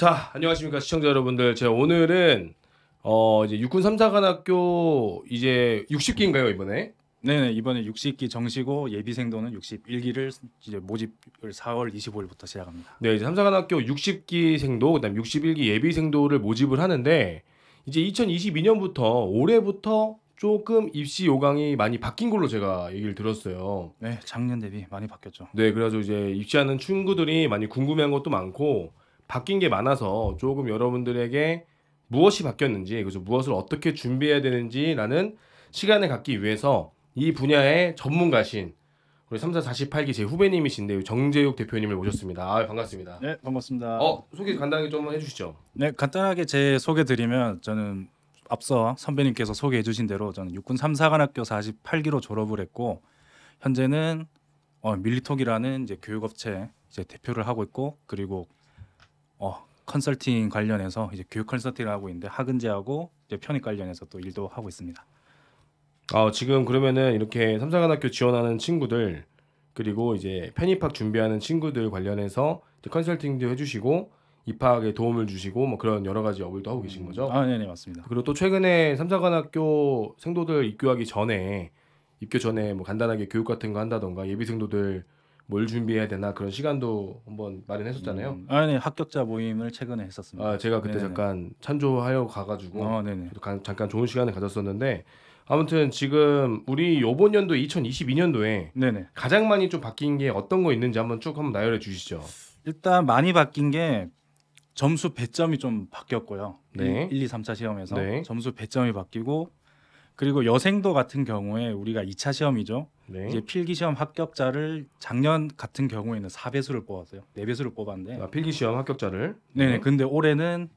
자, 안녕하십니까 시청자 여러분들. 제가 오늘은 어 이제 육군 삼사관학교 이제 60기인가요 이번에? 네네 이번에 60기 정시고 예비생도는 61기를 이제 모집을 4월 25일부터 시작합니다. 네 이제 삼사관학교 60기 생도 그다음 61기 예비생도를 모집을 하는데 이제 2022년부터 올해부터 조금 입시 요강이 많이 바뀐 걸로 제가 얘기를 들었어요. 네 작년 대비 많이 바뀌었죠. 네 그래서 이제 입시하는 친구들이 많이 궁금해한 것도 많고 바뀐 게 많아서 조금 여러분들에게 무엇이 바뀌었는지 그래서 무엇을 어떻게 준비해야 되는지라는 시간을 갖기 위해서 이 분야의 전문가신 우리 3 4 48기 제 후배님이신데 정재욱 대표님을 모셨습니다. 아, 반갑습니다. 네, 반갑습니다. 어, 소개 간단하게 좀 해주시죠. 네, 간단하게 제 소개드리면 저는 앞서 선배님께서 소개해주신 대로 저는 육군 3사관학교 48기로 졸업을 했고 현재는 어, 밀리톡이라는 이제 교육업체 이제 대표를 하고 있고 그리고 어, 컨설팅 관련해서 이제 교육 컨설팅을 하고 있는데 학은제하고 이제 편입 관련해서 또 일도 하고 있습니다. 아 지금 그러면은 이렇게 삼성관학교 지원하는 친구들 그리고 이제 편입학 준비하는 친구들 관련해서 컨설팅도 해주시고 입학에 도움을 주시고 뭐 그런 여러 가지 업을도 하고 계신 거죠? 아 네네 맞습니다. 그리고 또 최근에 삼성관학교 생도들 입교하기 전에 입교 전에 뭐 간단하게 교육 같은 거 한다던가 예비생도들 뭘 준비해야 되나 그런 시간도 한번 마련했었잖아요. 음. 아니 네. 합격자 모임을 최근에 했었습니다. 아 제가 그때 네네 잠깐 찬조하여 가가지고 아, 가, 잠깐 좋은 시간을 가졌었는데 아무튼 지금 우리 요번 년도 2022년도에 네네. 가장 많이 좀 바뀐 게 어떤 거 있는지 한번 쭉 한번 나열해 주시죠. 일단 많이 바뀐 게 점수 배점이 좀 바뀌었고요. 네. 1, 2, 3차 시험에서 네. 점수 배점이 바뀌고 그리고 여생도 같은 경우에 우리가 2차 시험이죠. 네. 이제 필기 시험 합격자를 작년 같은 경우에는 4배수를 뽑았어요. 4배수를 뽑았는데. 아, 필기 시험 합격자를. 네네. 네. 어. 근데 올해는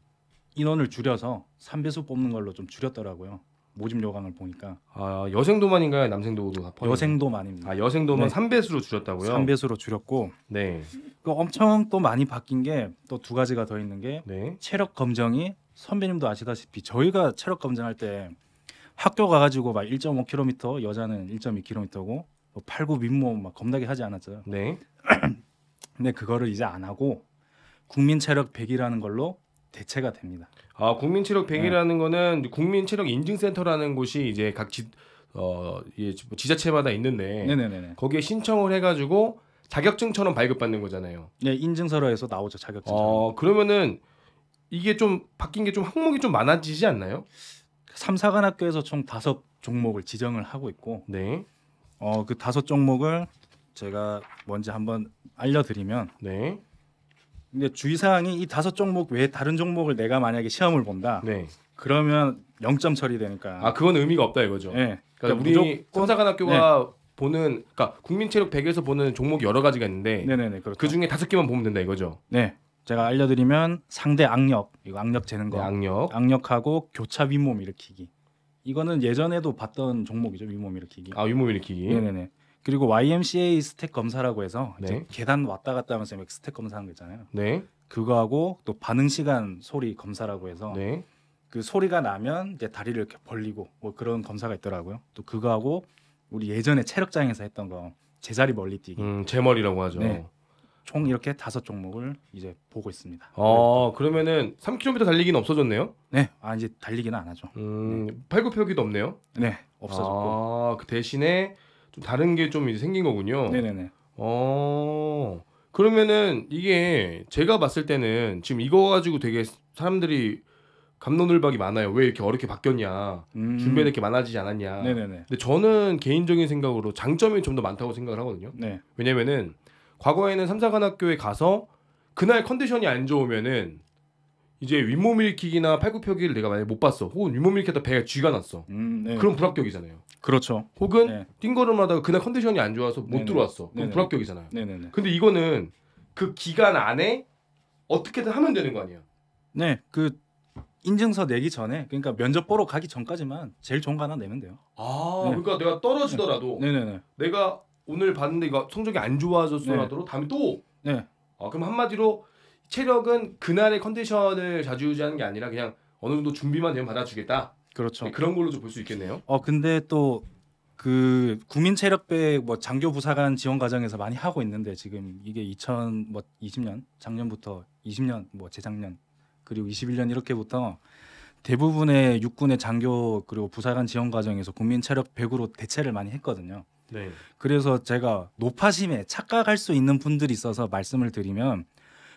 인원을 줄여서 3배수 뽑는 걸로 좀 줄였더라고요. 모집 요강을 보니까. 아 여생도만인가요? 남생도도 다 포함. 여생도만입니다. 아 여생도만 네. 3배수로 줄였다고요? 3배수로 줄였고. 네. 그 엄청 또 많이 바뀐 게 또 두 가지가 더 있는 게 네. 체력 검정이 선배님도 아시다시피 저희가 체력 검정할 때 학교 가가지고 막 1.5km 여자는 1.2km고 뭐 팔구 민몸막 겁나게 하지 않았어요. 네. 근데 그거를 이제 안 하고 국민 체력 100이라는 걸로 대체가 됩니다. 아 국민 체력 100이라는 네. 거는 국민 체력 인증센터라는 곳이 이제 각 지, 어, 예, 지자체마다 있는데 네네네 거기에 신청을 해가지고 자격증처럼 발급받는 거잖아요. 네 인증서로에서 나오죠 자격증. 어 그러면은 이게 좀 바뀐 게 좀 항목이 좀 많아지지 않나요? 삼사관학교에서 총 다섯 종목을 지정을 하고 있고 네. 어, 그 다섯 종목을 제가 먼저 한번 알려드리면 네. 근데 주의사항이 이 다섯 종목 외에 다른 종목을 내가 만약에 시험을 본다. 네. 그러면 영점 처리되니까. 아 그건 의미가 없다 이거죠. 네. 그러니까, 그러니까 우리 삼사관학교가 네. 보는 그러니까 국민체육 100에서 보는 종목이 여러 가지가 있는데 네네네, 그렇죠. 그 중에 다섯 개만 보면 된다 이거죠. 네. 제가 알려드리면 상대 악력 이거 악력 재는 거 네, 악력 악력하고 교차 윗몸 일으키기 이거는 예전에도 봤던 종목이죠 윗몸 일으키기 아 윗몸 일으키기 네네네 그리고 YMCA 스택 검사라고 해서 네. 이제 계단 왔다 갔다 하면서 막 스택 검사하는 거 있잖아요 네 그거하고 또 반응 시간 소리 검사라고 해서 네. 그 소리가 나면 이제 다리를 이렇게 벌리고 뭐 그런 검사가 있더라고요 또 그거하고 우리 예전에 체력장에서 했던 거 제자리 멀리 뛰기 음, 제머리라고 하죠 네. 총 이렇게 다섯 종목을 이제 보고 있습니다. 아 그러면은 3km 달리기는 없어졌네요? 네, 아 이제 달리기는 안 하죠. 음, 네. 팔굽혀기도 없네요. 네, 없어졌고. 아, 그 대신에 좀 다른 게 좀 생긴 거군요. 네네네. 어. 그러면은 이게 제가 봤을 때는 지금 이거 가지고 되게 사람들이 감론을박이 많아요. 왜 이렇게 어렵게 바뀌었냐? 음. 준비할 게 많아지지 않았냐? 네네네. 근데 저는 개인적인 생각으로 장점이 좀 더 많다고 생각을 하거든요. 네. 왜냐면은 과거에는 삼사관학교에 가서 그날 컨디션이 안 좋으면은 이제 윗몸 일으키기나 팔굽혀기를 내가 만약못 봤어. 혹은 윗몸 일으키다 배가 쥐가 났어. 음, 네. 그럼 불합격이잖아요. 그렇죠. 혹은 네. 뛴걸음하다가 그날 컨디션이 안 좋아서 못 네네. 들어왔어. 그럼 네네. 불합격이잖아요. 네네네. 근데 이거는 그 기간 안에 어떻게든 하면 되는 거 아니야? 네, 그 인증서 내기 전에 그러니까 면접 보러 가기 전까지만 제일 좋은 거 하나 내면 돼요. 아, 네. 그러니까 내가 떨어지더라도 네. 네네네. 내가 오늘 봤는데 이거 성적이 안 좋아졌어라도 네. 다음에 또 네. 아, 그럼 한마디로 체력은 그날의 컨디션을 자주 유지하는 게 아니라 그냥 어느 정도 준비만 되면 받아주겠다. 그렇죠. 네, 그런 걸로 좀 볼 수 있겠네요. 어 근데 또 그 국민 체력배뭐 장교 부사관 지원 과정에서 많이 하고 있는데 지금 이게 2000뭐 20년 작년부터 20년 뭐 재작년 그리고 21년 이렇게부터 대부분의 육군의 장교 그리고 부사관 지원 과정에서 국민 체력 100으로 대체를 많이 했거든요. 네. 그래서 제가 노파심에 착각할 수 있는 분들이 있어서 말씀을 드리면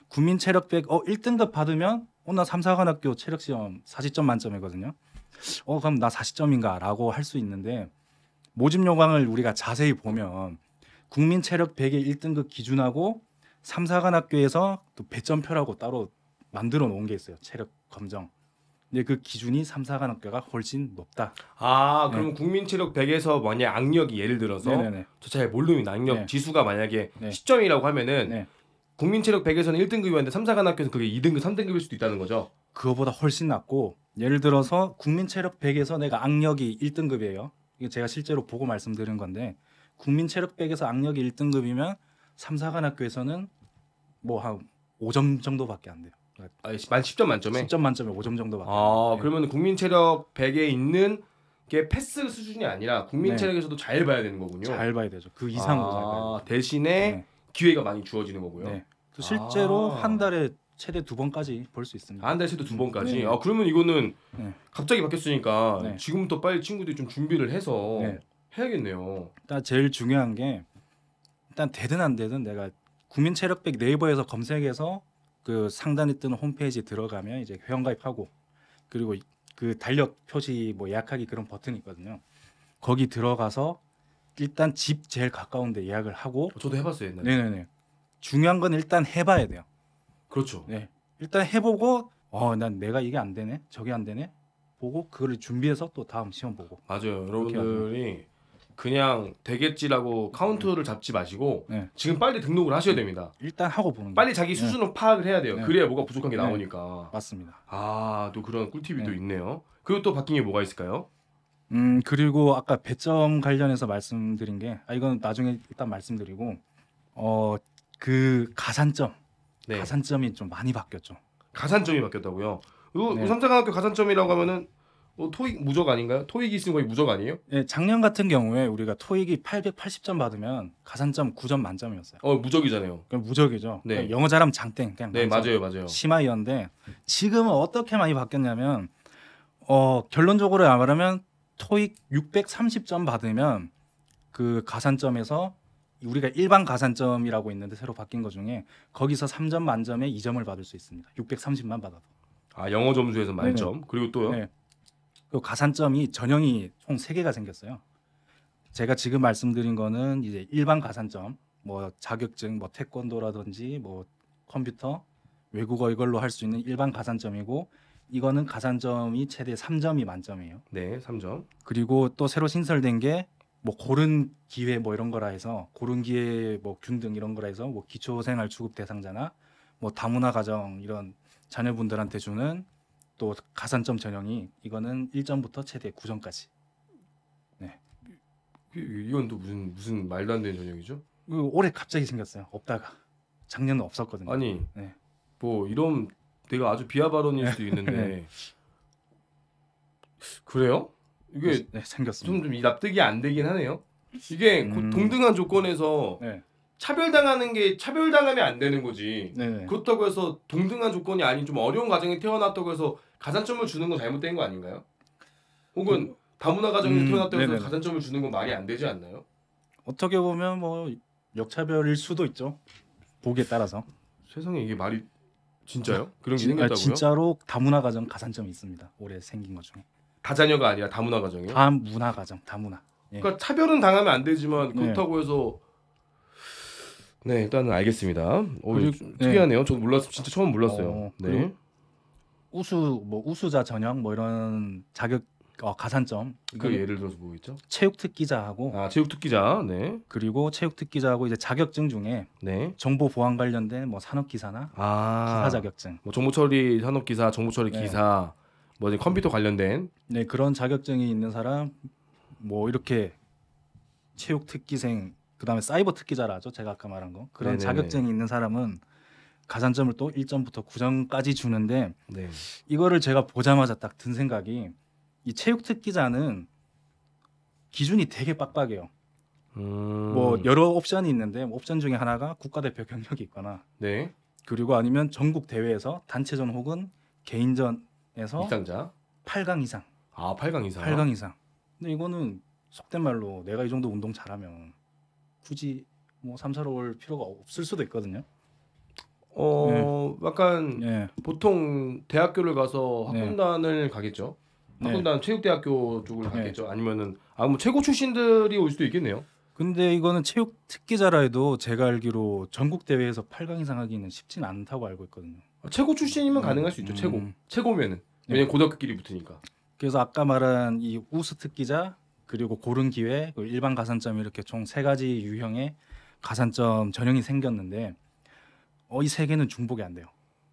국민 체력백 어 1등급 받으면 어나 삼사관학교 체력 시험 40점 만점이거든요. 어 그럼 나 40점인가라고 할 수 있는데 모집 요강을 우리가 자세히 보면 국민 체력 100의 1등급 기준하고 삼사관학교에서 또 배점표라고 따로 만들어 놓은 게 있어요. 체력 검정. 근데 네, 그 기준이 3, 4관학교가 훨씬 높다. 아, 그럼 네. 국민 체력 100에서 만약 악력이 예를 들어서 네저잘 모르는 악력 네. 지수가 만약에 네. 10점이라고 하면은 국민 체력 100에서는 1등급이었는데 3, 4관학교에서 그게 2등급, 3등급일 수도 있다는 거죠. 그거보다 훨씬 낮고 예를 들어서 국민 체력 100에서 내가 악력이 1등급이에요. 이게 제가 실제로 보고 말씀드린 건데 국민 체력 100에서 악력이 1등급이면 3, 4관학교에서는 뭐 한 5점 정도밖에 안 돼요. 아만 10점 만점에 10점 만점에 5점 정도 아, 받아요. 예. 그러면 국민 체력 100에 있는 게 패스 수준이 아니라 국민 네. 체력에서도 잘 봐야 되는 거군요. 잘 봐야 되죠. 그 이상으로 아, 잘 봐야 돼요. 아, 대신에 네. 기회가 많이 주어지는 거고요. 네. 또 실제로 아. 한 달에 최대 두 번까지 볼 수 있습니다. 아, 한 달에 최대 두 번까지. 네. 아, 그러면 이거는 네. 갑자기 바뀌었으니까 네. 지금부터 빨리 친구들이 좀 준비를 해서 해야겠네요. 일단 제일 중요한 게 일단 되든 안 되든 내가 국민 체력백 네이버에서 검색해서 그 상단에 뜨는 홈페이지 들어가면 이제 회원 가입하고 그리고 그 달력 표시 뭐 예약하기 그런 버튼이 있거든요. 거기 들어가서 일단 집 제일 가까운데 예약을 하고 어, 저도 해봤어요 옛날에. 네네네. 중요한 건 일단 해봐야 돼요. 그렇죠. 네. 일단 해보고 어난 내가 이게 안 되네 저게 안 되네 보고 그거를 준비해서 또 다음 시험 보고 맞아요. 여러분들이 그냥 되겠지라고 카운트를 잡지 마시고 네. 지금 빨리 등록을 하셔야 됩니다. 일단 하고 보는 빨리 자기 네. 수준을 파악을 해야 돼요. 네. 그래야 뭐가 부족한 게 네. 나오니까. 맞습니다. 아 또 그런 꿀팁이 또 네. 있네요. 그리고 또 바뀐 게 뭐가 있을까요? 음 그리고 아까 배점 관련해서 말씀드린 게 아 이건 나중에 일단 말씀드리고 어 그 가산점 네. 가산점이 좀 많이 바뀌었죠. 가산점이 바뀌었다고요. 네. 삼성학교 가산점이라고 하면은 어, 토익 무적 아닌가요? 토익이 쓴 거의 무적 아니에요? 예, 작년 같은 경우에 우리가 토익이 880점 받으면 가산점 9점 만점이었어요. 어, 무적이잖아요. 그럼 무적이죠. 네. 그냥 영어 잘하면 장땡. 그냥 네, 맞아요, 맞아요. 심하이었는데 지금은 어떻게 많이 바뀌었냐면 어, 결론적으로 말하면 토익 630점 받으면 그 가산점에서 우리가 일반 가산점이라고 있는데 새로 바뀐 것 중에 거기서 3점 만점에 2점을 받을 수 있습니다. 630만 받아도. 아 영어 점수에서 만점 네네. 그리고 또요. 네. 그 가산점이 전형이 총 세 개가 생겼어요. 제가 지금 말씀드린 거는 이제 일반 가산점, 뭐 자격증, 뭐 태권도라든지 뭐 컴퓨터, 외국어 이걸로 할 수 있는 일반 가산점이고 이거는 가산점이 최대 3점이 만점이에요. 네, 3점. 그리고 또 새로 신설된 게 뭐 고른 기회 뭐 이런 거라 해서 고른 기회 뭐 균등 이런 거라 해서 뭐 기초생활 주급 대상자나 뭐 다문화 가정 이런 자녀분들한테 주는 또 가산점 전형이 이거는 1점부터 최대 9점까지. 네. 이건 또 무슨 무슨 말도 안 되는 전형이죠? 그 올해 갑자기 생겼어요. 없다가 작년은 없었거든요. 아니, 네. 뭐 이런 내가 아주 비하 발언일 네. 수도 있는데 네. 그래요? 이게 네, 네 생겼습니다. 좀좀 납득이 안 되긴 하네요. 이게 음... 동등한 조건에서 네. 차별당하는 게 차별당하면 안 되는 거지. 네네. 그렇다고 해서 동등한 조건이 아닌 좀 어려운 과정에 태어났다고 해서 가산점을 주는 건 잘못된 거 아닌가요? 혹은 음. 다문화 가정에서 음, 태어났다고 해서 가산점을 주는 건 말이 안 되지 않나요? 어떻게 보면 뭐 역차별일 수도 있죠. 보기에 따라서. 세상에 이게 말이 진짜요? 네. 그런 게 진- 아, 생겼다고요? 진짜로 다문화 가정 가산점이 있습니다. 올해 생긴 것 중에 다자녀가 아니라 다문화 가정이요 다문화 가정 다문화. 예. 그러니까 차별은 당하면 안 되지만 네. 그렇다고 해서 네 일단은 알겠습니다. 오, 그리고- 네. 특이하네요. 저도 몰랐 진짜 처음 몰랐어요. 어, 그리고 우수 뭐 우수자 전형 뭐 이런 자격 어, 가산점 그 예를 들어서 뭐있죠 체육 특기자하고 아 체육 특기자, 네, 그리고 체육 특기자하고 이제 자격증 중에 네. 정보 보안 관련된 뭐 산업 기사나 아 기사 자격증 뭐 정보 처리 산업 기사, 정보 처리 네. 기사, 뭐 이제 컴퓨터 관련된 네 그런 자격증이 있는 사람 뭐 이렇게 체육 특기생 그다음에 사이버 특기자라죠 제가 아까 말한 거 그런 네네네. 네, 네. 자격증이 있는 사람은 가산점을 또 1점부터 9점까지 주는데 네. 이거를 제가 보자마자 딱 든 생각이 이 체육 특기자는 기준이 되게 빡빡해요. 음. 뭐 여러 옵션이 있는데 뭐 옵션 중에 하나가 국가대표 경력이 있거나 네. 그리고 아니면 전국 대회에서 단체전 혹은 개인전에서 입상자 8강 이상. 아, 8강 이상. 8강 이상. 근데 이거는 속된 말로 내가 이 정도 운동 잘하면 굳이 뭐 3, 4로 올 필요가 없을 수도 있거든요. 어 네. 약간 네. 보통 대학교를 가서 네. 학군단을 네. 가겠죠. 학군단 체육대학교 쪽을 네. 가겠죠. 아니면은 아뭐 최고 출신들이 올 수도 있겠네요. 근데 이거는 체육 특기자라 해도 제가 알기로 전국 대회에서 8강 이상 하기는 쉽진 않다고 알고 있거든요. 아, 최고 출신이면 음, 가능할 수 있죠. 음. 최고 음. 최고면은 왜냐 네. 고등학교끼리 붙으니까. 그래서 아까 말한 이 우수 특기자 그리고 고른 기회 그리고 일반 가산점 이렇게 총 세 가지 유형의 가산점 전형이 생겼는데 어, 이세 개는 중복이 안 돼요.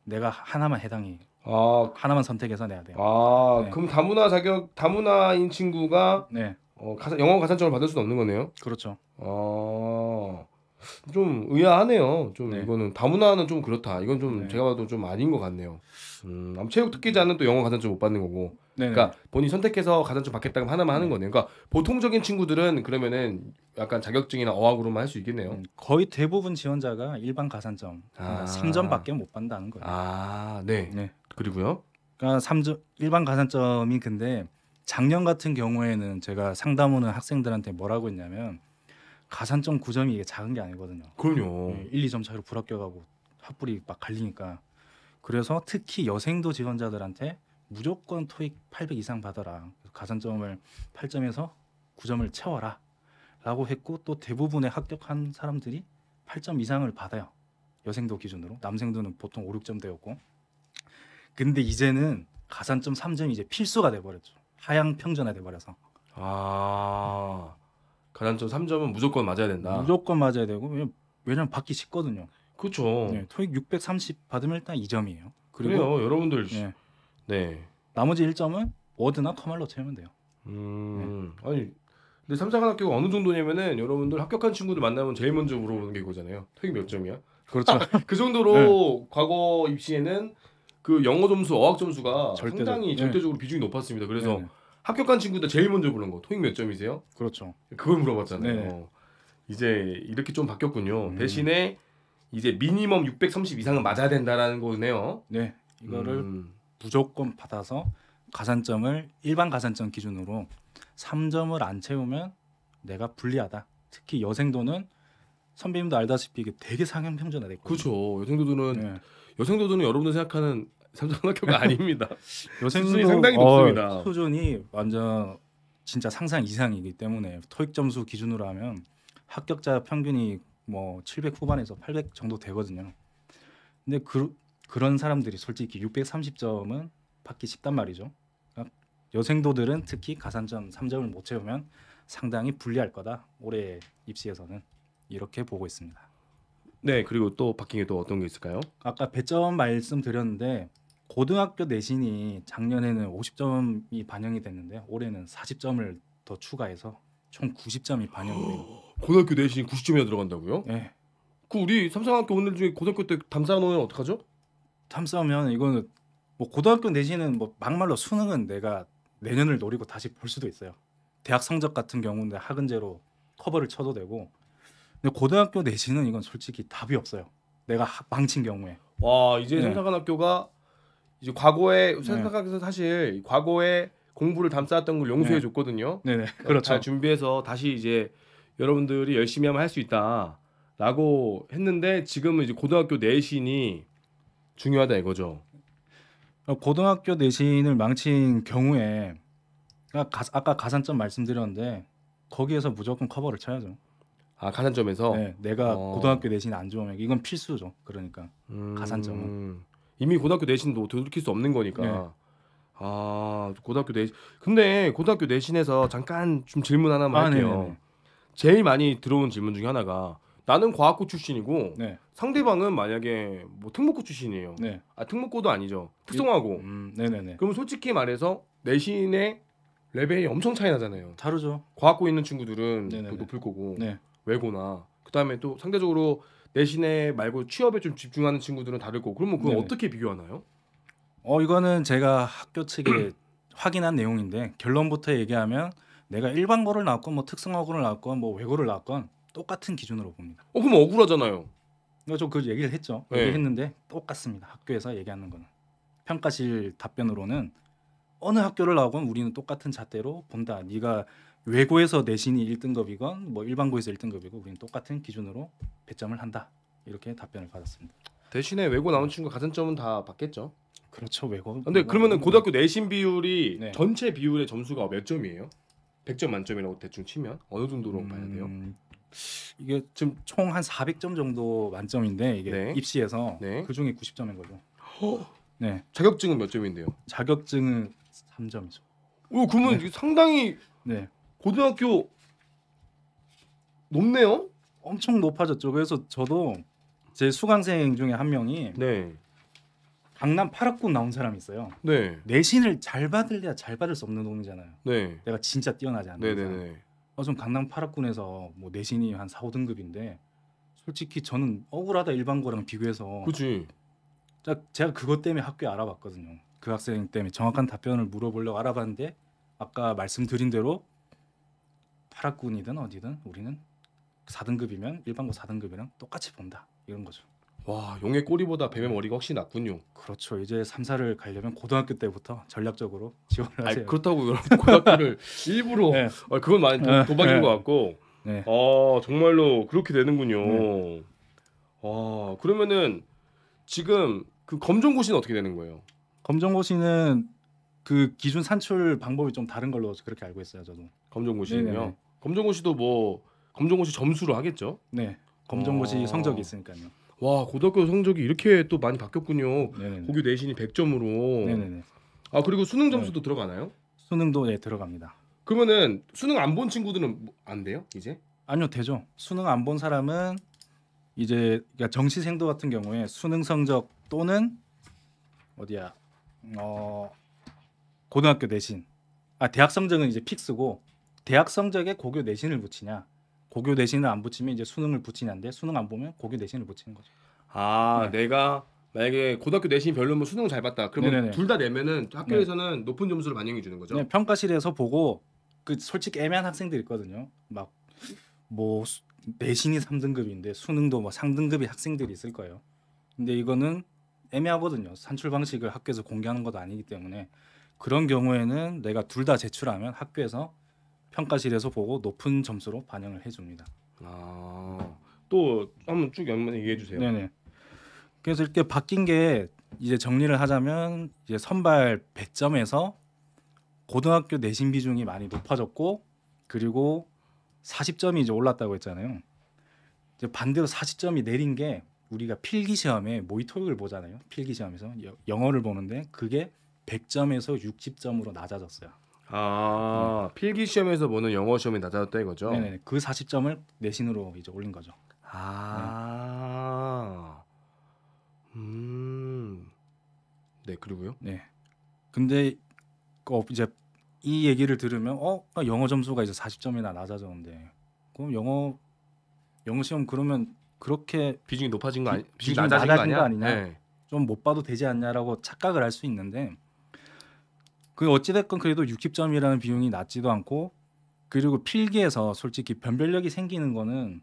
내가 하나만 해당이 아, 하나만 선택해서 내야 돼요. 아, 네. 그럼 다문화 자격 다문화인 친구가 네. 어, 가사, 영어 가산점을 받을 수는 없는 거네요. 그렇죠. 아. 좀 의아하네요. 좀 네. 이거는 다문화는 좀 그렇다. 이건 좀 네. 제가 봐도 좀 아닌 것 같네요. 음, 체육 특기자는 또 영어 가산점 못 받는 거고. 네네. 그러니까 본인 선택해서 가산점 받겠다고 하나만 하는 네. 거네요. 그러니까 보통적인 친구들은 그러면은 약간 자격증이나 어학으로만 할 수 있겠네요. 음, 거의 대부분 지원자가 일반 가산점 아. 3점밖에 그러니까 못 받는다는 거예요. 아, 네. 네. 그리고요. 그러니까 3점 일반 가산점이 근데 작년 같은 경우에는 제가 상담하는 학생들한테 뭐라고 했냐면 가산점 9점이 이게 작은 게 아니거든요. 그럼요. 1, 2점 차이로 불합격하고 학불이 막 갈리니까 그래서 특히 여생도 지원자들한테 무조건 토익 800 이상 받아라. 가산점을 8점에서 9점을 채워라. 라고 했고 또 대부분의 합격한 사람들이 8점 이상을 받아요. 여생도 기준으로. 남생도는 보통 5, 6점대였고. 근데 이제는 가산점 3점이 이제 필수가 돼 버렸죠. 하향 평준화 돼 버려서. 아. 가산점 3점은 무조건 맞아야 된다. 무조건 맞아야 되고 왜냐면, 받기 쉽거든요. 그렇죠. 네, 토익 630 받으면 일단 2점이에요. 그리고 그래요, 여러분들. 네. 네. 나머지 1점은 워드나 커말로 채우면 돼요. 음. 네. 아니 근데 삼성학교가 어느 정도냐면은 여러분들 합격한 친구들 만나면 제일 먼저 물어보는 게 이거잖아요. 토익 몇 점이야? 그렇죠. 그 정도로 네. 과거 입시에는 그 영어 점수, 어학 점수가 절대적, 상당히 네. 절대적으로 비중이 높았습니다. 그래서 네. 합격한 친구들 제일 먼저 부른 거 토익 몇 점이세요? 그렇죠. 그걸 물어봤잖아요. 네. 이제 이렇게 좀 바뀌었군요. 음. 대신에 이제 미니멈 630 이상은 맞아야 된다라는 거네요. 네, 이거를 음. 무조건 받아서 가산점을 일반 가산점 기준으로 3점을 안 채우면 내가 불리하다. 특히 여생도는 선배님도 알다시피 이게 되게 상향 평준화됐고. 그렇죠. 여생도도는 네. 여생도도는 여러분들 생각하는 삼성학교가 네. 아닙니다. 수준이 상당히 어, 높습니다. 수준이 완전 진짜 상상 이상이기 때문에 토익 점수 기준으로 하면 합격자 평균이 뭐 700 후반에서 800 정도 되거든요. 근데 그, 그런 사람들이 솔직히 630점은 받기 쉽단 말이죠. 여생도들은 그러니까 특히 가산점 3점을 못 채우면 상당히 불리할 거다. 올해 입시에서는 이렇게 보고 있습니다. 네, 그리고 또 바뀐 게또 어떤 게 있을까요? 아까 배점 말씀드렸는데 고등학교 내신이 작년에는 50점이 반영이 됐는데 올해는 40점을 더 추가해서 총 90점이 반영돼요. 아, 고등학교 내신 90점이나 들어간다고요? 네. 그 우리 삼성학교 오늘 중에 고등학교 때 담사하는 어떡하죠? 탐싸면 이거는 뭐 고등학교 내신은 뭐 막말로 수능은 내가 내년을 노리고 다시 볼 수도 있어요. 대학 성적 같은 경우는 학은제로 커버를 쳐도 되고 근데 고등학교 내신은 이건 솔직히 답이 없어요. 내가 망친 경우에. 와 이제 네. 생각 학교가 이제 과거에 네. 생각해서 사실 과거에 공부를 담쌓았던 걸 용서해 네. 줬거든요. 네, 네, 그렇죠. 잘 준비해서 다시 이제 여러분들이 열심히 하면 할 수 있다라고 했는데 지금은 이제 고등학교 내신이 중요하다 이거죠. 어, 고등학교 내신을 망친 경우에 아까 가산점 말씀드렸는데 거기에서 무조건 커버를 쳐야죠. 아 가산점에서 네, 내가 어. 고등학교 내신 안 좋으면 이건 필수죠. 그러니까 음... 가산점은 이미 고등학교 내신도 되돌릴 수 없는 거니까. 네. 아 고등학교 내신. 근데 고등학교 내신에서 잠깐 좀 질문 하나만 아, 할게요. 네네네. 네, 네. 제일 많이 들어온 질문 중에 하나가 나는 과학고 출신이고 네. 상대방은 만약에 뭐 특목고 출신이에요. 네. 아 특목고도 아니죠. 특성화고. 음, 음 네네 네, 그럼 솔직히 말해서 내신의 레벨이 엄청 차이 나잖아요. 다르죠. 과학고 있는 친구들은 더 높을 거고 네. 외고나 그다음에 또 상대적으로 내신에 말고 취업에 좀 집중하는 친구들은 다를 거고 그러면 뭐 그건 네네. 어떻게 비교하나요? 어 이거는 제가 학교 측에 확인한 내용인데 결론부터 얘기하면 내가 일반고를 나왔건 뭐 특성화고를 나왔건 뭐 외고를 나왔건 똑같은 기준으로 봅니다. 어 그럼 억울하잖아요. 그러니까 저그 얘기를 했죠. 네. 얘기했는데 똑같습니다. 학교에서 얘기하는 거는 평가실 답변으로는 어느 학교를 나오건 우리는 똑같은 잣대로 본다. 네가 외고에서 내신이 1등급이건 뭐 일반고에서 1등급이고 우리는 똑같은 기준으로 배점을 한다. 이렇게 답변을 받았습니다. 대신에 외고 나온 친구 같은 점은 다 받겠죠. 그렇죠. 외고. 근데 그러면은 고등학교 내신 비율이 네. 전체 비율의 점수가 몇 점이에요? 100점 만점이라고 대충 치면 어느 정도로 음... 봐야 돼요? 이게 지금 총한 400점 정도 만점인데 이게 네. 입시에서 네. 그 중에 90점인 거죠. 허? 네. 자격증은 몇 점인데요? 자격증은 3점이죠. 오, 그러면 네. 상당히 네. 고등학교 높네요. 엄청 높아졌죠. 그래서 저도 제 수강생 중에 한 명이 네. 강남 8학군 나온 사람이 있어요. 네. 내신을 잘 받을래야 잘 받을 수 없는 놈이잖아요. 네. 내가 진짜 뛰어나지 않는 네, 네, 이상. 네. 어좀 강남 8학군에서 뭐 내신이 한 4, 5등급인데 솔직히 저는 억울하다 일반 고랑 비교해서. 그지. 제가 그것 때문에 학교에 알아봤거든요. 그 학생 때문에 정확한 답변을 물어보려고 알아봤는데 아까 말씀드린 대로 파락군이든 어디든 우리는 4등급이면 일반고 4등급이랑 뭐 똑같이 본다 이런 거죠. 와 용의 꼬리보다 뱀의 머리가 훨씬 낫군요. 그렇죠. 이제 3사를 가려면 고등학교 때부터 전략적으로 지원을 하세요. 아니, 그렇다고 여러분 고등학교를 일부러 네. 어, 그건 많이 도, 네. 도박인 네. 것 같고. 네. 아 정말로 그렇게 되는군요. 네. 아 그러면은 지금 그 검정고시는 어떻게 되는 거예요? 검정고시는 그 기준 산출 방법이 좀 다른 걸로 그렇게 알고 있어요 저도. 검정고시는요. 네, 네, 검정고시도 뭐 검정고시 점수로 하겠죠? 네. 검정고시 어... 성적이 있으니까요. 와 고등학교 성적이 이렇게 또 많이 바뀌었군요. 네네네. 고교 내신이 100점으로. 네네네. 아 그리고 수능 네. 점수도 네. 들어가나요? 수능도 네 들어갑니다. 그러면은 수능 안 본 친구들은 뭐, 안 돼요 이제? 아니요 되죠. 수능 안 본 사람은 이제 그러니까 정시생도 같은 경우에 수능 성적 또는 어디야 어 고등학교 내신 아 대학 성적은 이제 픽스고 대학 성적에 고교 내신을 붙이냐 고교 내신을 안 붙이면 이제 수능을 붙이냐인데 수능 안 보면 고교 내신을 붙이는 거죠. 아 네. 내가 만약에 고등학교 내신 이 별로면 뭐 수능 잘 봤다. 그러면 둘 다 내면은 학교에서는 네. 높은 점수를 반영해 주는 거죠. 네, 평가실에서 보고 그 솔직히 애매한 학생들 있거든요. 막 뭐 내신이 3등급인데 수능도 뭐 3등급의 학생들이 있을 거예요. 근데 이거는 애매하거든요. 산출 방식을 학교에서 공개하는 것도 아니기 때문에 그런 경우에는 내가 둘 다 제출하면 학교에서 평가실에서 보고 높은 점수로 반영을 해줍니다. 아, 또 한번 쭉 한번 얘기해 주세요. 네네. 그래서 이렇게 바뀐 게 이제 정리를 하자면 이제 선발 1점에서 고등학교 내신 비중이 많이 높아졌고 그리고 40점이 이제 올랐다고 했잖아요. 이제 반대로 40점이 내린 게 우리가 필기 시험에 모의 토익을 보잖아요. 필기 시험에서 영어를 보는데 그게 100점에서 60점으로 낮아졌어요. 아 음. 필기 시험에서 보는 영어 시험이 낮아졌다 이거죠? 네네 네, 네. 그 40점을 내신으로 이제 올린 거죠. 아, 음, 네 그리고요? 네. 근데 어, 이제 이 얘기를 들으면 어 아, 영어 점수가 이제 40점이나 낮아졌는데 그럼 영어 영어 시험 그러면 그렇게 비중이 높아진 거 아니 비중이 낮아진, 낮아진 거 아니냐? 거 아니냐? 네. 좀못 봐도 되지 않냐라고 착각을 할 수 있는데 그 어찌됐건 그래도 60점이라는 비용이 낮지도 않고 그리고 필기에서 솔직히 변별력이 생기는 거는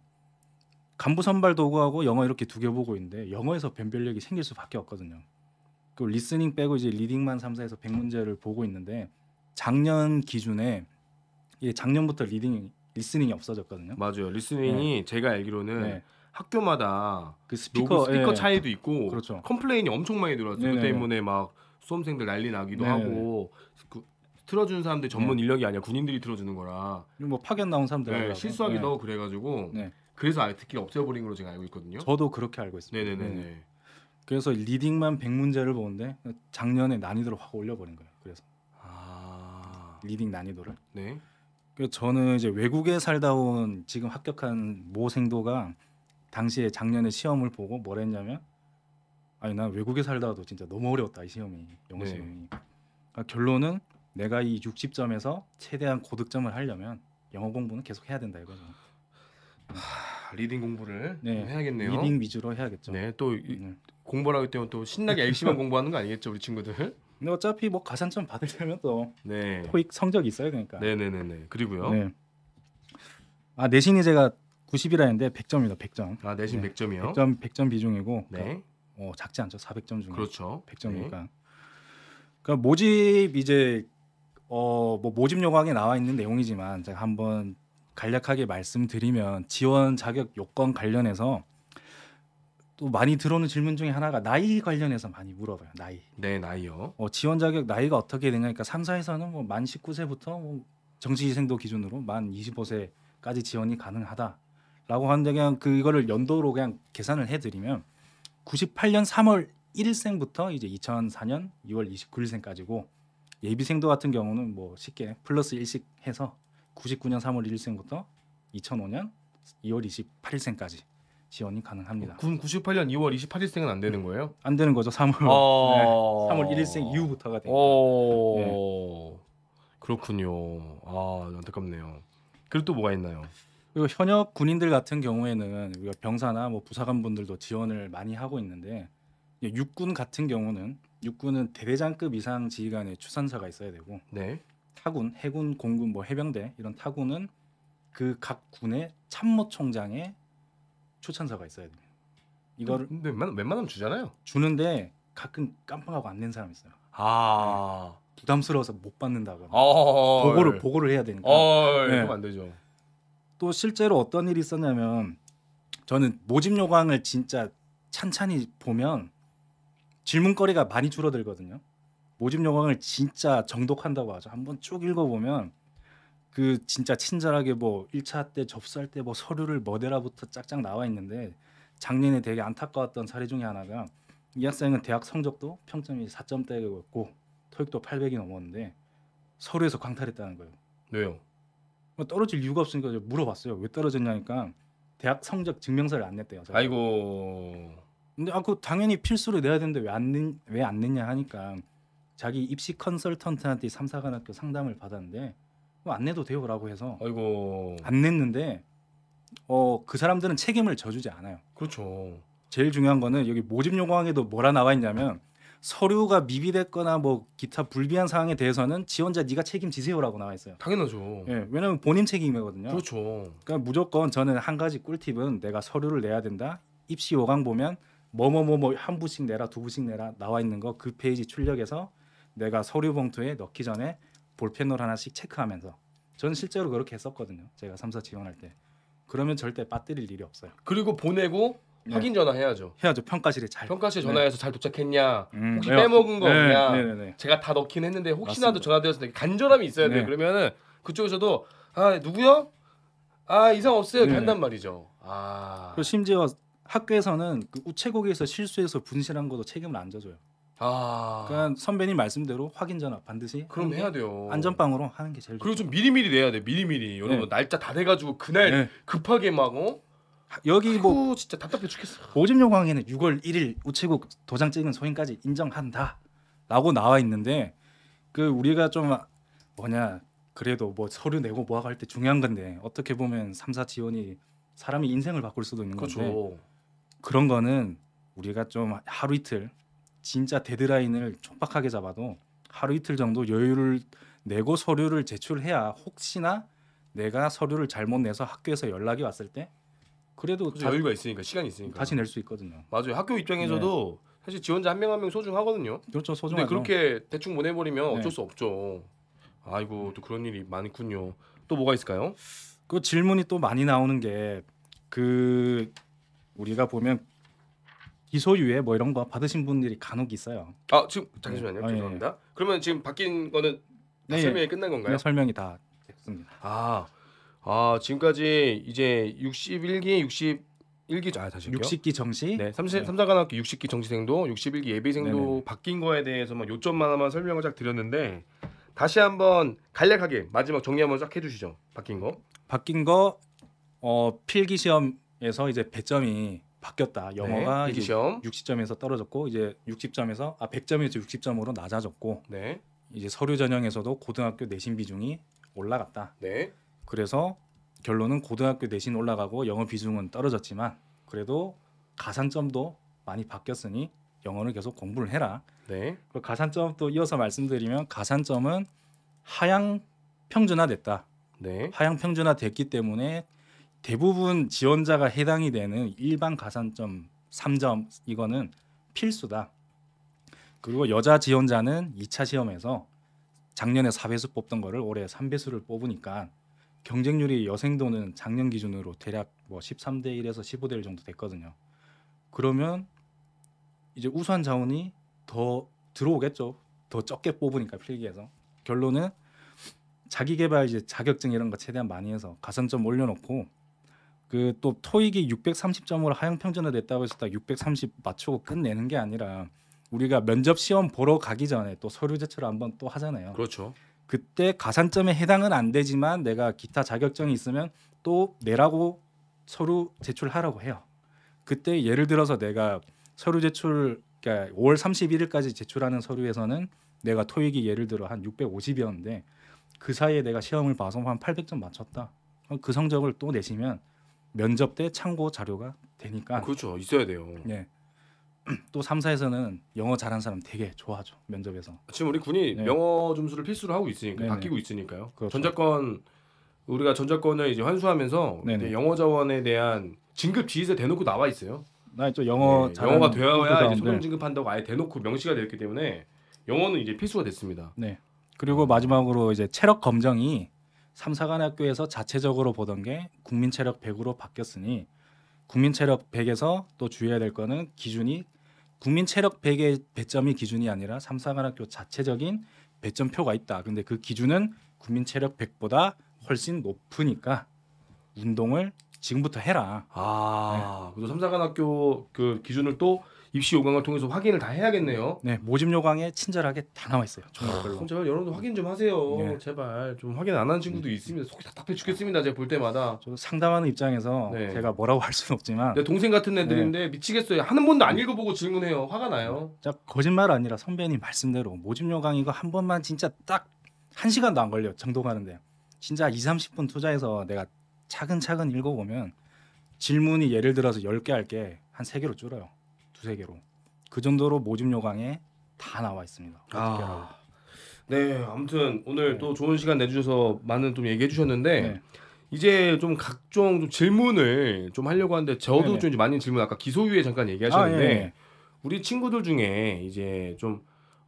간부 선발 도구하고 영어 이렇게 두 개 보고 있는데 영어에서 변별력이 생길 수밖에 없거든요. 그 리스닝 빼고 이제 리딩만 3사에서 100문제를 보고 있는데 작년 기준에 이 작년부터 리딩 리스닝이 없어졌거든요. 맞아요. 리스닝이 네. 제가 알기로는 네. 학교마다 그 스피커, 스피커 네. 차이도 있고 그렇죠. 컴플레인이 엄청 많이 들어왔어요. 그 때문에 막 수험생들 난리 나기도 하고 틀어주는 사람들 전문 네. 인력이 아니야 군인들이 틀어주는 거라 뭐 파견 나온 사람들 네, 실수하기도 네. 하 그래가지고 네. 그래서 아예 듣기 없애버린 걸로 제가 알고 있거든요. 저도 그렇게 알고 있습니다. 네네네. 그래서 리딩만 백문제를 보는데 작년에 난이도를 확 올려버린 거예요. 그래서 아... 리딩 난이도를. 네. 저는 이제 외국에 살다 온 지금 합격한 모 생도가 당시에 작년에 시험을 보고 뭘했냐면 아니 난 외국에 살다도 진짜 너무 어려웠다 이 시험이 영어 네. 시험이. 그러니까 결론은 내가 이 60점에서 최대한 고득점을 하려면 영어 공부는 계속 해야 된다 이거죠. 하, 리딩 공부를 네. 해야겠네요. 리딩 위주로 해야겠죠. 네, 또 네. 공부 하기 때문에 또 신나게 LC만 공부하는 거 아니겠죠, 우리 친구들? 근데 어차피 뭐 가산점 받으려면 또 네. 토익 성적이 있어야 되니까. 네, 네, 네, 네. 그리고요. 네. 아, 내신이 제가 90이라 는데 100점이다, 100점. 아, 내신 네. 100점이요? 100점 100점 비중이고. 네. 그러니까, 어, 작지 않죠. 400점 중에. 그렇죠. 100점이니까. 네. 그러니까 모집 이제 어, 뭐 모집 요강에 나와 있는 내용이지만 제가 한번 간략하게 말씀드리면 지원 자격 요건 관련해서 또 많이 들어오는 질문 중에 하나가 나이 관련해서 많이 물어봐요. 나이. 네, 나이요. 어, 지원 자격 나이가 어떻게 되냐? 니까삼사에서는뭐만 그러니까 19세부터 뭐, 뭐 정시생도 기준으로 만 25세까지 지원이 가능하다라고 하는데 그냥 그거를 연도로 그냥 계산을 해드리면 98년 3월 1일생부터 이제 2004년 2월 29일생까지고 예비생도 같은 경우는 뭐 쉽게 플러스 일씩 해서 99년 3월 1일생부터 2005년 2월 28일생까지 지원이 가능합니다. 군 98년 2월 28일생은 안 되는 거예요? 안 되는 거죠. 3월 아~ 네, 3월 1일생 이후부터가 됩니다. 어. 네. 그렇군요. 아 안타깝네요. 그리고 또 뭐가 있나요? 그리고 현역 군인들 같은 경우에는 우리가 병사나 뭐 부사관 분들도 지원을 많이 하고 있는데 육군 같은 경우는 육군은 대대장급 이상 지휘관의 추산사가 있어야 되고 네. 타군, 해군, 공군, 뭐 해병대 이런 타군은 그 각 군의 참모총장의 추천사가 있어야 됩니다. 이거를 웬만 웬만하면 주잖아요. 주는데 가끔 깜빡하고 안 낸 사람 있어요. 아 네. 부담스러워서 못 받는다거나 어 보고를 보고를 해야 되니까 어 네. 안 되죠. 또 실제로 어떤 일이 있었냐면 저는 모집 요강을 진짜 찬찬히 보면 질문거리가 많이 줄어들거든요. 모집 영광을 진짜 정독한다고 하죠. 한번 쭉 읽어보면 그 진짜 친절하게 뭐 1차 때 접수할 때 뭐 서류를 뭐대라부터 짝짝 나와 있는데 작년에 되게 안타까웠던 사례 중에 하나가 이 학생은 대학 성적도 평점이 4점대였고 토익도 800이 넘었는데 서류에서 광탈했다는 거예요. 왜요? 뭐 떨어질 이유가 없으니까 물어봤어요. 왜 떨어졌냐니까 대학 성적 증명서를 안 냈대요. 제가. 아이고. 근데 아 그 당연히 필수로 내야 되는데 왜안왜안 냈냐 하니까 자기 입시 컨설턴트한테 삼사관학교 상담을 받았는데 뭐안 내도 돼요라고 해서 아이고 안 냈는데 어 그 사람들은 책임을 져주지 않아요. 그렇죠. 제일 중요한 거는 여기 모집 요구에도 뭐라 나와 있냐면 서류가 미비됐거나 뭐 기타 불비한 상황에 대해서는 지원자 네가 책임지세요라고 나와 있어요. 당연하죠. 예, 왜냐면 본인 책임이거든요. 그렇죠. 그러니까 무조건 저는 한 가지 꿀팁은 내가 서류를 내야 된다. 입시 요강 보면 뭐뭐뭐뭐 한 부씩 내라 두 부씩 내라 나와 있는 거 그 페이지 출력해서 내가 서류 봉투에 넣기 전에 볼펜으로 하나씩 체크하면서 저는 실제로 그렇게 했었거든요. 제가 삼사 지원할 때 그러면 절대 빠뜨릴 일이 없어요. 그리고 보내고 네. 확인 전화 해야죠. 해야죠. 평가실에 잘 평가실 네. 전화해서 네. 잘 도착했냐, 음, 혹시 빼먹은 거 네, 없냐. 네, 제가 다 넣긴 했는데 혹시나도 전화되을때 간절함이 있어야 돼요. 그러면은 그쪽에서도 아 누구요? 아 이상 없어요. 이렇단 말이죠. 아. 심지어 학교에서는 그 우체국에서 실수해서 분실한 것도 책임을 안 져줘요. 아. 그러니까 선배님 말씀대로 확인 전화 반드시 그럼 해야 돼요. 안전빵으로 하는 게 제일 그리고 좋죠. 좀 미리미리 내야 돼. 미리미리. 여러분 네. 날짜 다돼 가지고 그날 네. 급하게 막 어? 여기 뭐 아이고, 뭐 진짜 답답해 죽겠어. 모집 요강에는 6월 1일 우체국 도장 찍은 소인까지 인정한다라고 나와 있는데 그 우리가 좀 아, 뭐냐 그래도 뭐 서류 내고 모아갈 뭐 때 중요한 건데 어떻게 보면 삼사 지원이 사람의 인생을 바꿀 수도 있는 건데 그렇죠. 그런 거는 우리가 좀 하루 이틀 진짜 데드라인을 촉박하게 잡아도 하루 이틀 정도 여유를 내고 서류를 제출해야 혹시나 내가 서류를 잘못 내서 학교에서 연락이 왔을 때 그래도 여유가 있으니까 시간이 있으니까 다시 낼 수 있거든요. 맞아요. 학교 입장에서도 네. 사실 지원자 한 명 한 명 소중하거든요. 그렇죠, 소중하죠. 그렇게 대충 보내버리면 네. 어쩔 네. 수 없죠. 아이고 또 그런 일이 많군요. 또 뭐가 있을까요? 그 질문이 또 많이 나오는 게그 우리가 보면 기소유예 뭐 이런 거 받으신 분들이 간혹 있어요. 아 지금 네. 잠시만요. 네. 죄송합니다. 아, 예. 예. 그러면 지금 바뀐 거는 네, 예. 설명이 끝난 건가요? 네, 설명이 다 됐습니다. 아, 아 지금까지 이제 61기, 61기 아 다시 60기 정시, 네, 3사관학교 60기 정시생도, 61기 예비생도 네네. 네. 바뀐 거에 대해서만 요점만 하나 설명을 쫙 드렸는데 다시 한번 간략하게 마지막 정리 한번 쫙 해주시죠. 바뀐 거. 바뀐 거 어, 필기 시험 에서 이제 배점이 바뀌었다. 네, 영어가 네, 이 60점에서 떨어졌고 이제 60점에서 아 100점에서 60점으로 낮아졌고 네. 이제 서류 전형에서도 고등학교 내신 비중이 올라갔다. 네. 그래서 결론은 고등학교 내신 올라가고 영어 비중은 떨어졌지만 그래도 가산점도 많이 바뀌었으니 영어를 계속 공부를 해라. 네. 그 가산점 또 이어서 말씀드리면 가산점은 하향 평준화됐다. 네. 하향 평준화됐기 때문에 대부분 지원자가 해당이 되는 일반 가산점 3점 이거는 필수다. 그리고 여자 지원자는 2차 시험에서 작년에 4배수 뽑던 거를 올해 3배수를 뽑으니까 경쟁률이 여생도는 작년 기준으로 대략 뭐 13대 1에서 15대 1 정도 됐거든요. 그러면 이제 우수한 자원이 더 들어오겠죠. 더 적게 뽑으니까 필기에서 결론은 자기 개발 이제 자격증 이런 거 최대한 많이 해서 가산점 올려놓고 그또 토익이 630점으로 하향 평준화 됐다고 해서 딱 630 맞추고 끝내는 게 아니라 우리가 면접 시험 보러 가기 전에 또 서류 제출을 한번 또 하잖아요. 그렇죠. 그때 가산점에 해당은 안 되지만 내가 기타 자격증이 있으면 또 내라고 서류 제출하라고 해요. 그때 예를 들어서 내가 서류 제출 그러니까 5월 31일까지 제출하는 서류에서는 내가 토익이 예를 들어 한 650이었는데 그 사이에 내가 시험을 봐서 한 800점 맞췄다. 그 성적을 또 내시면 면접 때 참고 자료가 되니까. 그렇죠. 있어야 돼요. 예. 또 3사에서는 영어 잘하는 사람 되게 좋아하죠. 면접에서. 지금 우리 군이 네. 영어 점수를 필수로 하고 있으니까 네네. 바뀌고 있으니까요. 그렇죠. 전자권 우리가 전자권을 이제 환수하면서 이제 영어 자원에 대한 진급 지휘세 대놓고 나와 있어요. 나저 영어 네, 영어가 되어야 이제 그 소금 네. 진급한다고 아예 대놓고 명시가 되었기 때문에 영어는 이제 필수가 됐습니다. 네. 그리고 마지막으로 이제 체력 검정이 삼사관학교에서 자체적으로 보던 게 국민 체력 100으로 바뀌었으니 국민 체력 100에서 또 주의해야 될 거는 기준이 국민 체력 100의 배점이 기준이 아니라 삼사관학교 자체적인 배점표가 있다. 근데 그 기준은 국민 체력 100보다 훨씬 높으니까 운동을 지금부터 해라. 아, 네. 그 삼사관학교 그 기준을 또 입시 요강을 통해서 확인을 다 해야겠네요. 네, 모집 요강에 친절하게 다 나와 있어요. 종목별로. 제발 아, 여러분도 확인 좀 하세요. 네. 제발 좀 확인 안 하는 친구도 네. 있습니다. 속이 답답해 죽겠습니다. 제가 볼 때마다. 저 상담하는 입장에서 네. 제가 뭐라고 할 수는 없지만 내 동생 같은 애들인데 네. 미치겠어요. 하는 번도 안 읽어보고 질문해요. 화가 나요. 자 거짓말 아니라 선배님 말씀대로 모집 요강 이거 한 번만 진짜 딱 한 시간도 안 걸려 정독하는데 진짜 2, 30분 투자해서 내가 차근차근 읽어보면 질문이 예를 들어서 10개 할게한 3개로 줄어요. 두세 개로 그 정도로 모집 요강에 다 나와 있습니다. 아. 네, 아무튼 오늘 네. 또 좋은 시간 내주셔서 많은 좀 얘기해 주셨는데 네. 이제 좀 각종 좀 질문을 좀 하려고 하는데 저도 네좀 네. 이제 많이 질문 아까 기소유예 잠깐 얘기하셨는데 아, 예, 예. 우리 친구들 중에 이제 좀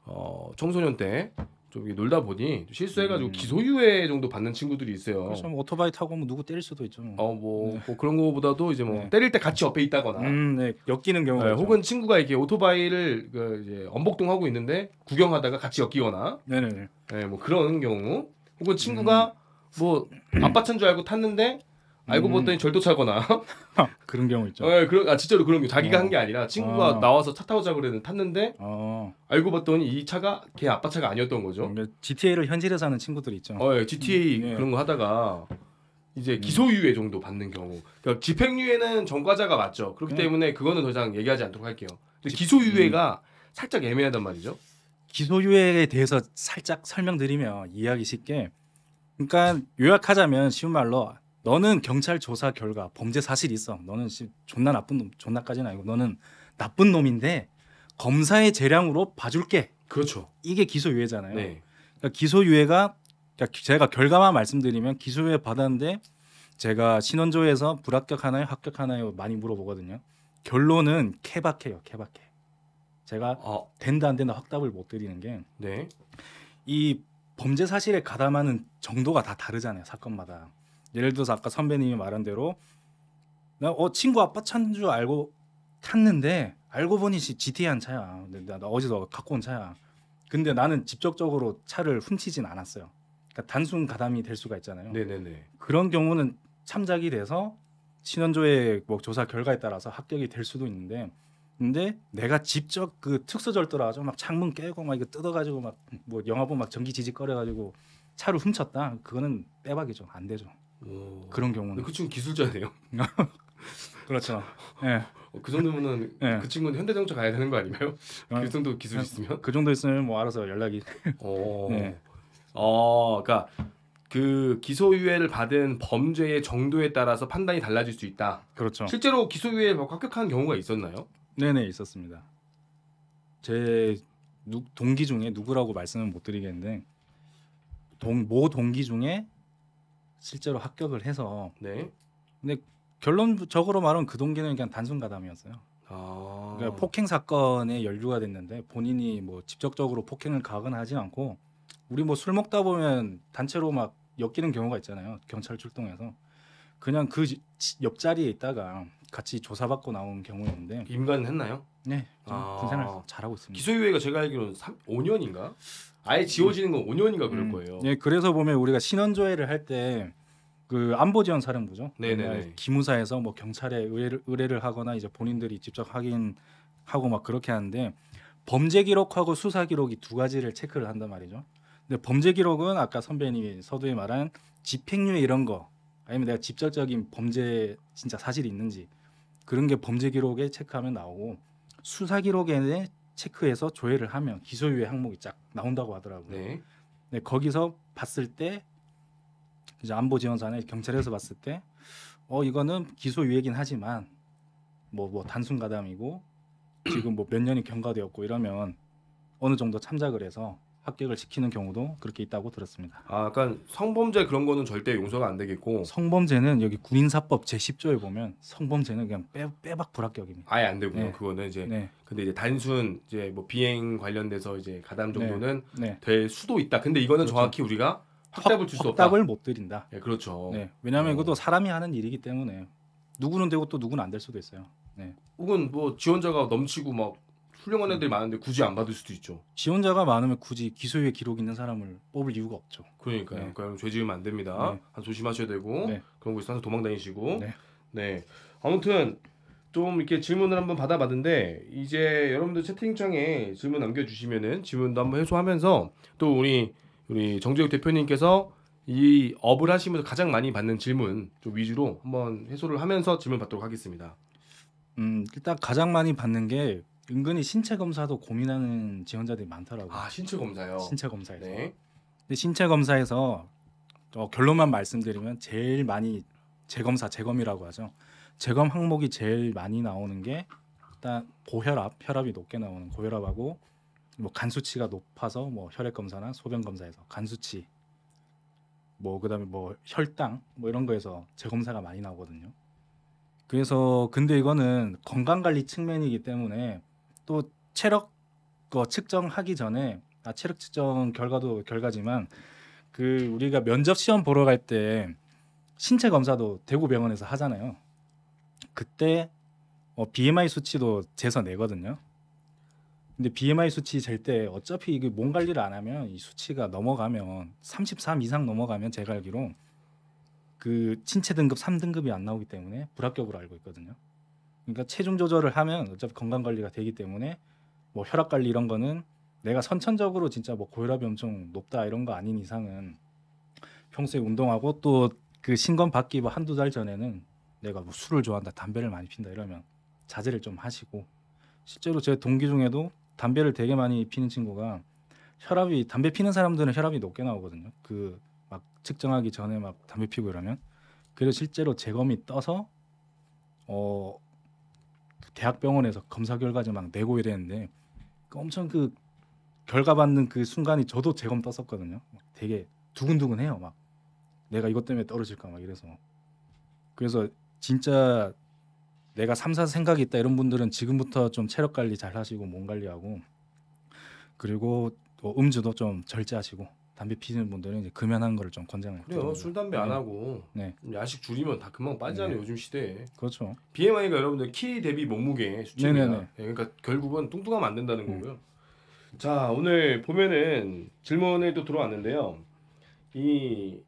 어, 청소년 때좀 놀다 보니 실수해가지고 음. 기소유예 정도 받는 친구들이 있어요. 그렇죠. 뭐 오토바이 타고 뭐 누구 때릴 수도 있죠. 뭐. 어, 뭐, 네. 뭐, 그런 거보다도 이제 뭐 네. 때릴 때 같이 옆에 있다거나, 음, 네. 엮이는 경우. 네, 혹은 친구가 이렇게 오토바이를 그 이제 엄복동 하고 있는데 구경하다가 같이 엮이거나, 네네. 네, 뭐 그런 경우. 혹은 친구가 음. 뭐 아빠 찬줄 알고 탔는데 알고 음. 보더니 절도차거나 아, 그런 경우 있죠. 네, 그런 아 진짜로 그런 경우 자기가 어. 한게 아니라 친구가 어. 나와서 차 타고 자고 그랬는데 탔는데 어. 알고 봤더니 이 차가 걔 아빠 차가 아니었던 거죠. 그러니까 GTA를 현실에서 하는 친구들 있죠. 어, 예, GTA 음, 예. 그런 거 하다가 이제 음. 기소유예 정도 받는 경우. 그러니까 집행유예는 전과자가 맞죠. 그렇기 네. 때문에 그거는 더 이상 얘기하지 않도록 할게요. 근데 기소유예가 음. 살짝 애매하단 말이죠. 기소유예에 대해서 살짝 설명드리면 이해하기 쉽게. 그러니까 요약하자면 쉬운 말로 너는 경찰 조사 결과 범죄 사실 있어. 너는 존나 나쁜 놈, 존나까지는 아니고 너는 나쁜 놈인데 검사의 재량으로 봐줄게. 그렇죠. 이게 기소유예잖아요. 네. 그러니까 기소유예가 그러니까 제가 결과만 말씀드리면 기소유예 받았는데 제가 신원조회에서 불합격 하나요, 합격 하나요 많이 물어보거든요. 결론은 케바케요, 케바케. 제가 아. 된다 안 된다 확답을 못 드리는 게이 네. 범죄 사실에 가담하는 정도가 다 다르잖아요, 사건마다. 예를 들어서 아까 선배님이 말한 대로 나어 친구 아빠 찬줄 알고 탔는데 알고 보니 GTA 한 차야. 나, 나어제도 갖고 온 차야. 근데 나는 직접적으로 차를 훔치진 않았어요. 그러니까 단순 가담이 될 수가 있잖아요. 네네네. 그런 경우는 참작이 돼서 신원조의 뭐 조사 결과에 따라서 합격이 될 수도 있는데 근데 내가 직접 그 특수절도라 서막 창문 깨고 막 이거 뜯어가지고 막 뭐 영화보 막 뭐 전기 지직거려 가지고 차를 훔쳤다 그거는 빼박이죠 안 되죠 그런 경우는 그 친구 기술자네요. 그렇죠. 네. 그 정도면은 네. 그 친구는 현대자동차 가야 되는 거 아닌가요? 아, 그 정도 기술 있으면 그 정도 있으면 뭐 알아서 연락이. 어, 네. 어, 그러니까 그 기소유예를 받은 범죄의 정도에 따라서 판단이 달라질 수 있다. 그렇죠. 실제로 기소유예 뭐 합격한 경우가 있었나요? 네네 있었습니다. 제 누, 동기 중에 누구라고 말씀은 못 드리겠는데 동, 모 동기 중에 실제로 합격을 해서 네. 근데 결론적으로 말하면 그 동기는 그냥 단순 가담이었어요. 아. 그러니까 폭행 사건에 연루가 됐는데 본인이 뭐 직접적으로 폭행을 가하거나 하진 않고 우리 뭐 술 먹다 보면 단체로 막 엮이는 경우가 있잖아요. 경찰 출동해서 그냥 그 옆자리에 있다가 같이 조사받고 나온 경우였는데 임관했나요? 네, 아, 군생활 잘하고 있습니다. 기소유예가 제가 알기로는 3, 5년인가? 아예 지워지는 건 5년인가 그럴 음. 거예요. 네, 그래서 보면 우리가 신원조회를 할 때 그 안보지원 사령부죠. 네네. 기무사에서 뭐 경찰에 의뢰를, 의뢰를 하거나 이제 본인들이 직접 확인 하고 막 그렇게 하는데 범죄 기록하고 수사 기록이 두 가지를 체크를 한단 말이죠. 근데 범죄 기록은 아까 선배님이 서두에 말한 집행유예 이런 거 아니면 내가 직접적인 범죄 진짜 사실이 있는지 그런 게 범죄 기록에 체크하면 나오고 수사 기록에 체크해서 조회를 하면 기소유예 항목이 쫙 나온다고 하더라고요. 네. 네 거기서 봤을 때 이제 안보 지원산에 경찰에서 봤을 때어 이거는 기소유예긴 하지만 뭐뭐 뭐 단순 가담이고 지금 뭐 몇 년이 경과되었고 이러면 어느 정도 참작을 해서 합격을 시키는 경우도 그렇게 있다고 들었습니다. 아, 약간 성범죄 그런 거는 절대 용서가 안 되겠고 성범죄는 여기 군인사법 제10조에 보면 성범죄는 그냥 빼, 빼박 불합격입니다. 아예 안 되고요. 네. 그거는 이제 네. 근데 이제 단순 이제 뭐 비행 관련돼서 이제 가담 네. 정도는 네. 될 수도 있다. 근데 이거는 그렇죠. 정확히 우리가 확답을 줄 수 없다. 확답을 못 드린다. 예, 그렇죠. 네. 왜냐하 어. 이것도 사람이 하는 일이기 때문에 누구는 되고 또 누구는 안 될 수도 있어요. 네. 혹은 뭐 지원자가 넘치고 막 훌륭한 애들이 음. 많은데 굳이 안 받을 수도 있죠. 지원자가 많으면 굳이 기소유예 기록 있는 사람을 뽑을 이유가 없죠. 그러니까요. 네. 그러니까 죄 지으면 안 됩니다. 네. 조심하셔야 되고 네. 그런 거 있어서 도망 다니시고. 네. 네. 아무튼 좀 이렇게 질문을 한번 받아봤는데 이제 여러분들 채팅창에 질문 남겨주시면은 질문도 한번 해소하면서 또 우리 우리 정재욱 대표님께서 이 업을 하시면서 가장 많이 받는 질문 좀 위주로 한번 해소를 하면서 질문 받도록 하겠습니다. 음 일단 가장 많이 받는 게 은근히 신체 검사도 고민하는 지원자들이 많더라고요. 아 신체 검사요. 신체 검사에서. 네. 근데 신체 검사에서 어, 결론만 말씀드리면 제일 많이 재검사 재검이라고 하죠. 재검 항목이 제일 많이 나오는 게 일단 고혈압, 혈압이 높게 나오는 고혈압하고 뭐간 수치가 높아서 뭐 혈액 검사나 소변 검사에서 간 수치 뭐 그다음에 뭐 혈당 뭐 이런 거에서 재검사가 많이 나오거든요. 그래서 근데 이거는 건강 관리 측면이기 때문에 또 체력 거 그 측정하기 전에 아, 체력 측정 결과도 결과지만 그 우리가 면접 시험 보러 갈 때 신체 검사도 대구병원에서 하잖아요. 그때 어, BMI 수치도 재서 내거든요. 근데 BMI 수치 잴때 어차피 이게 몸 관리를 안 하면 이 수치가 넘어가면 33 이상 넘어가면 제가 알기로 그 신체 등급 3등급이 안 나오기 때문에 불합격으로 알고 있거든요. 그러니까 체중 조절을 하면 어차피 건강 관리가 되기 때문에 뭐 혈압 관리 이런 거는 내가 선천적으로 진짜 뭐 고혈압이 엄청 높다 이런 거 아닌 이상은 평소에 운동하고 또 그 신검 받기 뭐 한두 달 전에는 내가 뭐 술을 좋아한다 담배를 많이 핀다 이러면 자제를 좀 하시고 실제로 제 동기 중에도 담배를 되게 많이 피는 친구가 혈압이 담배 피는 사람들은 혈압이 높게 나오거든요 그 막 측정하기 전에 막 담배 피고 이러면 그래서 실제로 재검이 떠서 어 대학병원에서 검사 결과좀 막 내고 이랬는데 엄청 그 결과 받는 그 순간이 저도 재검 떴었거든요. 되게 두근두근해요. 막 내가 이것 때문에 떨어질까 막 이래서 그래서 진짜 내가 삼사 생각이 있다 이런 분들은 지금부터 좀 체력 관리 잘 하시고 몸 관리하고 그리고 또 뭐 음주도 좀 절제하시고 담배 피는 분들은 이제 금연한 거를 좀 권장을 그래요. 술 담배 안 네. 하고 네. 야식 줄이면 다 금방 빠지잖아요 네. 요즘 시대에. 그렇죠. BMI가 여러분들 키 대비 몸무게 수치입니다. 네, 그러니까 결국은 뚱뚱하면 안 된다는 음. 거고요. 음. 자 오늘 보면은 질문에 또 들어왔는데요. 이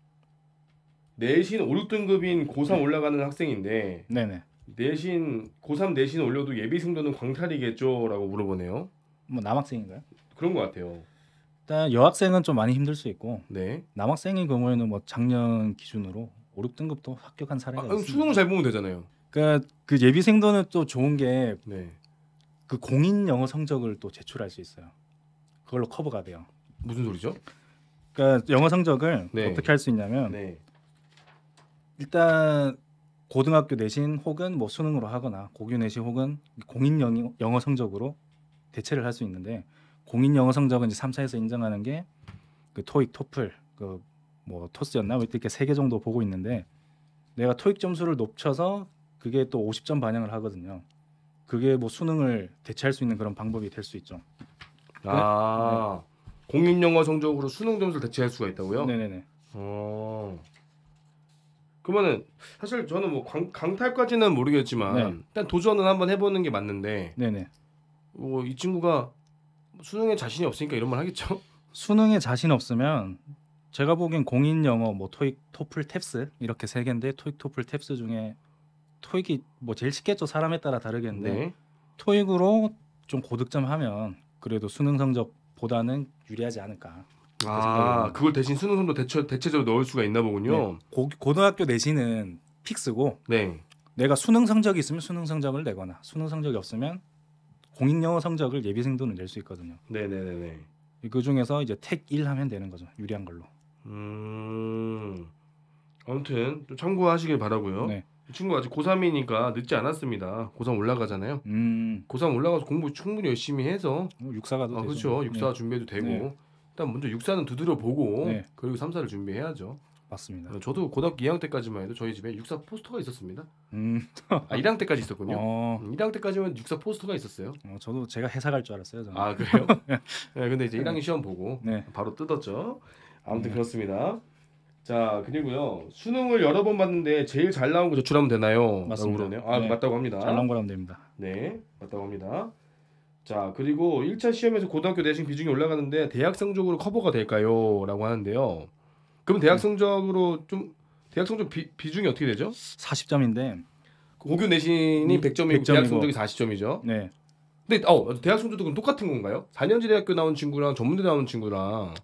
내신 5, 6등급인 고3 올라가는 학생인데 네네. 내신 고3 내신 올려도 예비 승도는 광탈이겠죠라고 물어보네요. 뭐 남학생인가요? 그런 것 같아요. 일단 여학생은 좀 많이 힘들 수 있고 네. 남학생의 경우에는 뭐 작년 기준으로 5, 6등급도 합격한 사례가 아, 그럼 있습니다. 수능을 잘 보면 되잖아요. 그러니까 그 예비생도는 또 좋은 게그 네. 그 공인 영어 성적을 또 제출할 수 있어요. 그걸로 커버가 돼요. 무슨 소리죠? 그러니까 영어 성적을 네. 어떻게 할 수 있냐면 네. 일단 고등학교 내신 혹은 뭐 수능으로 하거나 고교 내신 혹은 공인 영어 성적으로 대체를 할 수 있는데 공인 영어 성적은 이제 3차에서 인정하는 게그 토익, 토플, 그뭐 토스였나 뭐 이렇게 세 개 정도 보고 있는데 내가 토익 점수를 높여서 그게 또 50점 반영을 하거든요. 그게 뭐 수능을 대체할 수 있는 그런 방법이 될 수 있죠. 아 네. 공인 영어 성적으로 수능 점수를 대체할 수가 있다고요? 네네네. 어. 그러면은 사실 저는 뭐 강, 탈까지는 모르겠지만 네. 일단 도전은 한번 해보는 게 맞는데 네네. 어, 이 친구가 수능에 자신이 없으니까 이런 말 하겠죠. 수능에 자신 없으면 제가 보기엔 공인 영어 뭐 토익, 토플, 탭스 이렇게 세 개인데 토익, 토플, 탭스 중에 토익이 뭐 제일 쉽겠죠. 사람에 따라 다르겠는데 네. 토익으로 좀 고득점 하면 그래도 수능 성적보다는 유리하지 않을까. 아, 그걸 대신 수능 성적 대체, 대체적으로 넣을 수가 있나 보군요. 네. 고, 고등학교 내신은 픽스고 네. 내가 수능 성적이 있으면 수능 성적을 내거나 수능 성적이 없으면 공인 영어 성적을 예비생도는 낼 수 있거든요. 네네네네. 그 중에서 이제 택 1 하면 되는 거죠. 유리한 걸로. 음. 아무튼 좀 참고하시길 바라고요. 네. 이 친구 아직 고3이니까 늦지 않았습니다. 고3 올라가잖아요. 음. 고3 올라가서 공부 충분히 열심히 해서 어, 육사가도 아, 되죠. 그렇죠. 육사 네. 준비해도 되고 네. 일단 먼저 육사는 두드려 보고 네. 그리고 삼사를 준비해야죠. 맞습니다. 어, 저도 고등학교 2학년 때까지만 해도 저희 집에 육사 포스터가 있었습니다. 음. 아 1학년 때까지 있었군요. 어. 1학년 음, 때까지만 육사 포스터가 있었어요. 어, 저도 제가 회사 갈 줄 알았어요. 저는. 아 그래요? 네. 네, 근데 이제 1학년 시험 보고 네. 바로 뜯었죠. 아무튼 네. 그렇습니다. 자 그리고요 수능을 여러 번 봤는데 제일 잘 나온 거 제출하면 되나요? 맞습니다. 그러네요. 아 네. 맞다고 합니다. 잘 나온 거라면 됩니다. 네 맞다고 합니다. 자 그리고 1차 시험에서 고등학교 내신 비중이 올라가는데 대학 성적으로 커버가 될까요? 라고 하는데요. 그럼 대학 네. 성적으로 좀 대학 성적 비, 비중이 어떻게 되죠? 40점인데 고교 내신이 100점이고 100점이고. 대학 성적이 40점이죠. 네. 근데 어 대학 성적도 그럼 똑같은 건가요? 4년제 대학교 나온 친구랑 전문대 나온 친구랑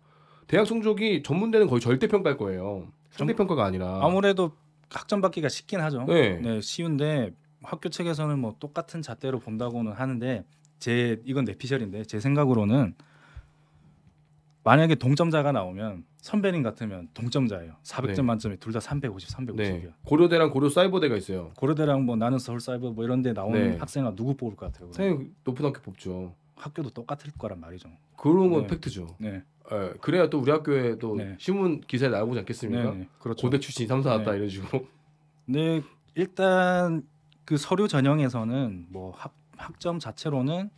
대학 성적이 전문대는 거의 절대 평가일 거예요. 상대 평가가 아니라 아무래도 학점 받기가 쉽긴 하죠. 네. 네, 쉬운데 학교 측에서는 뭐 똑같은 잣대로 본다고는 하는데 제 이건 내 피셜인데 제 생각으로는 만약에 동점자가 나오면 선배님 같으면 동점자예요. 400점 네. 만점에 둘다 350, 350이야. 네. 고려대랑 고려 사이버대가 있어요. 고려대랑 뭐 나는 서울 사이버 뭐 이런 데 나오는 네. 학생은 누구 뽑을 것 같아요? 선생님 높은 학교 뽑죠. 학교도 똑같을 거란 말이죠. 그런 건 네. 팩트죠. 네. 에, 예, 그래야 또 우리 학교에 또 네. 신문 기사에 나오지 않겠습니까? 네, 그렇죠. 고대 출신 삼사 왔다 이런 식으로. 네, 일단 그 서류 전형에서는 뭐 학, 학점 자체로는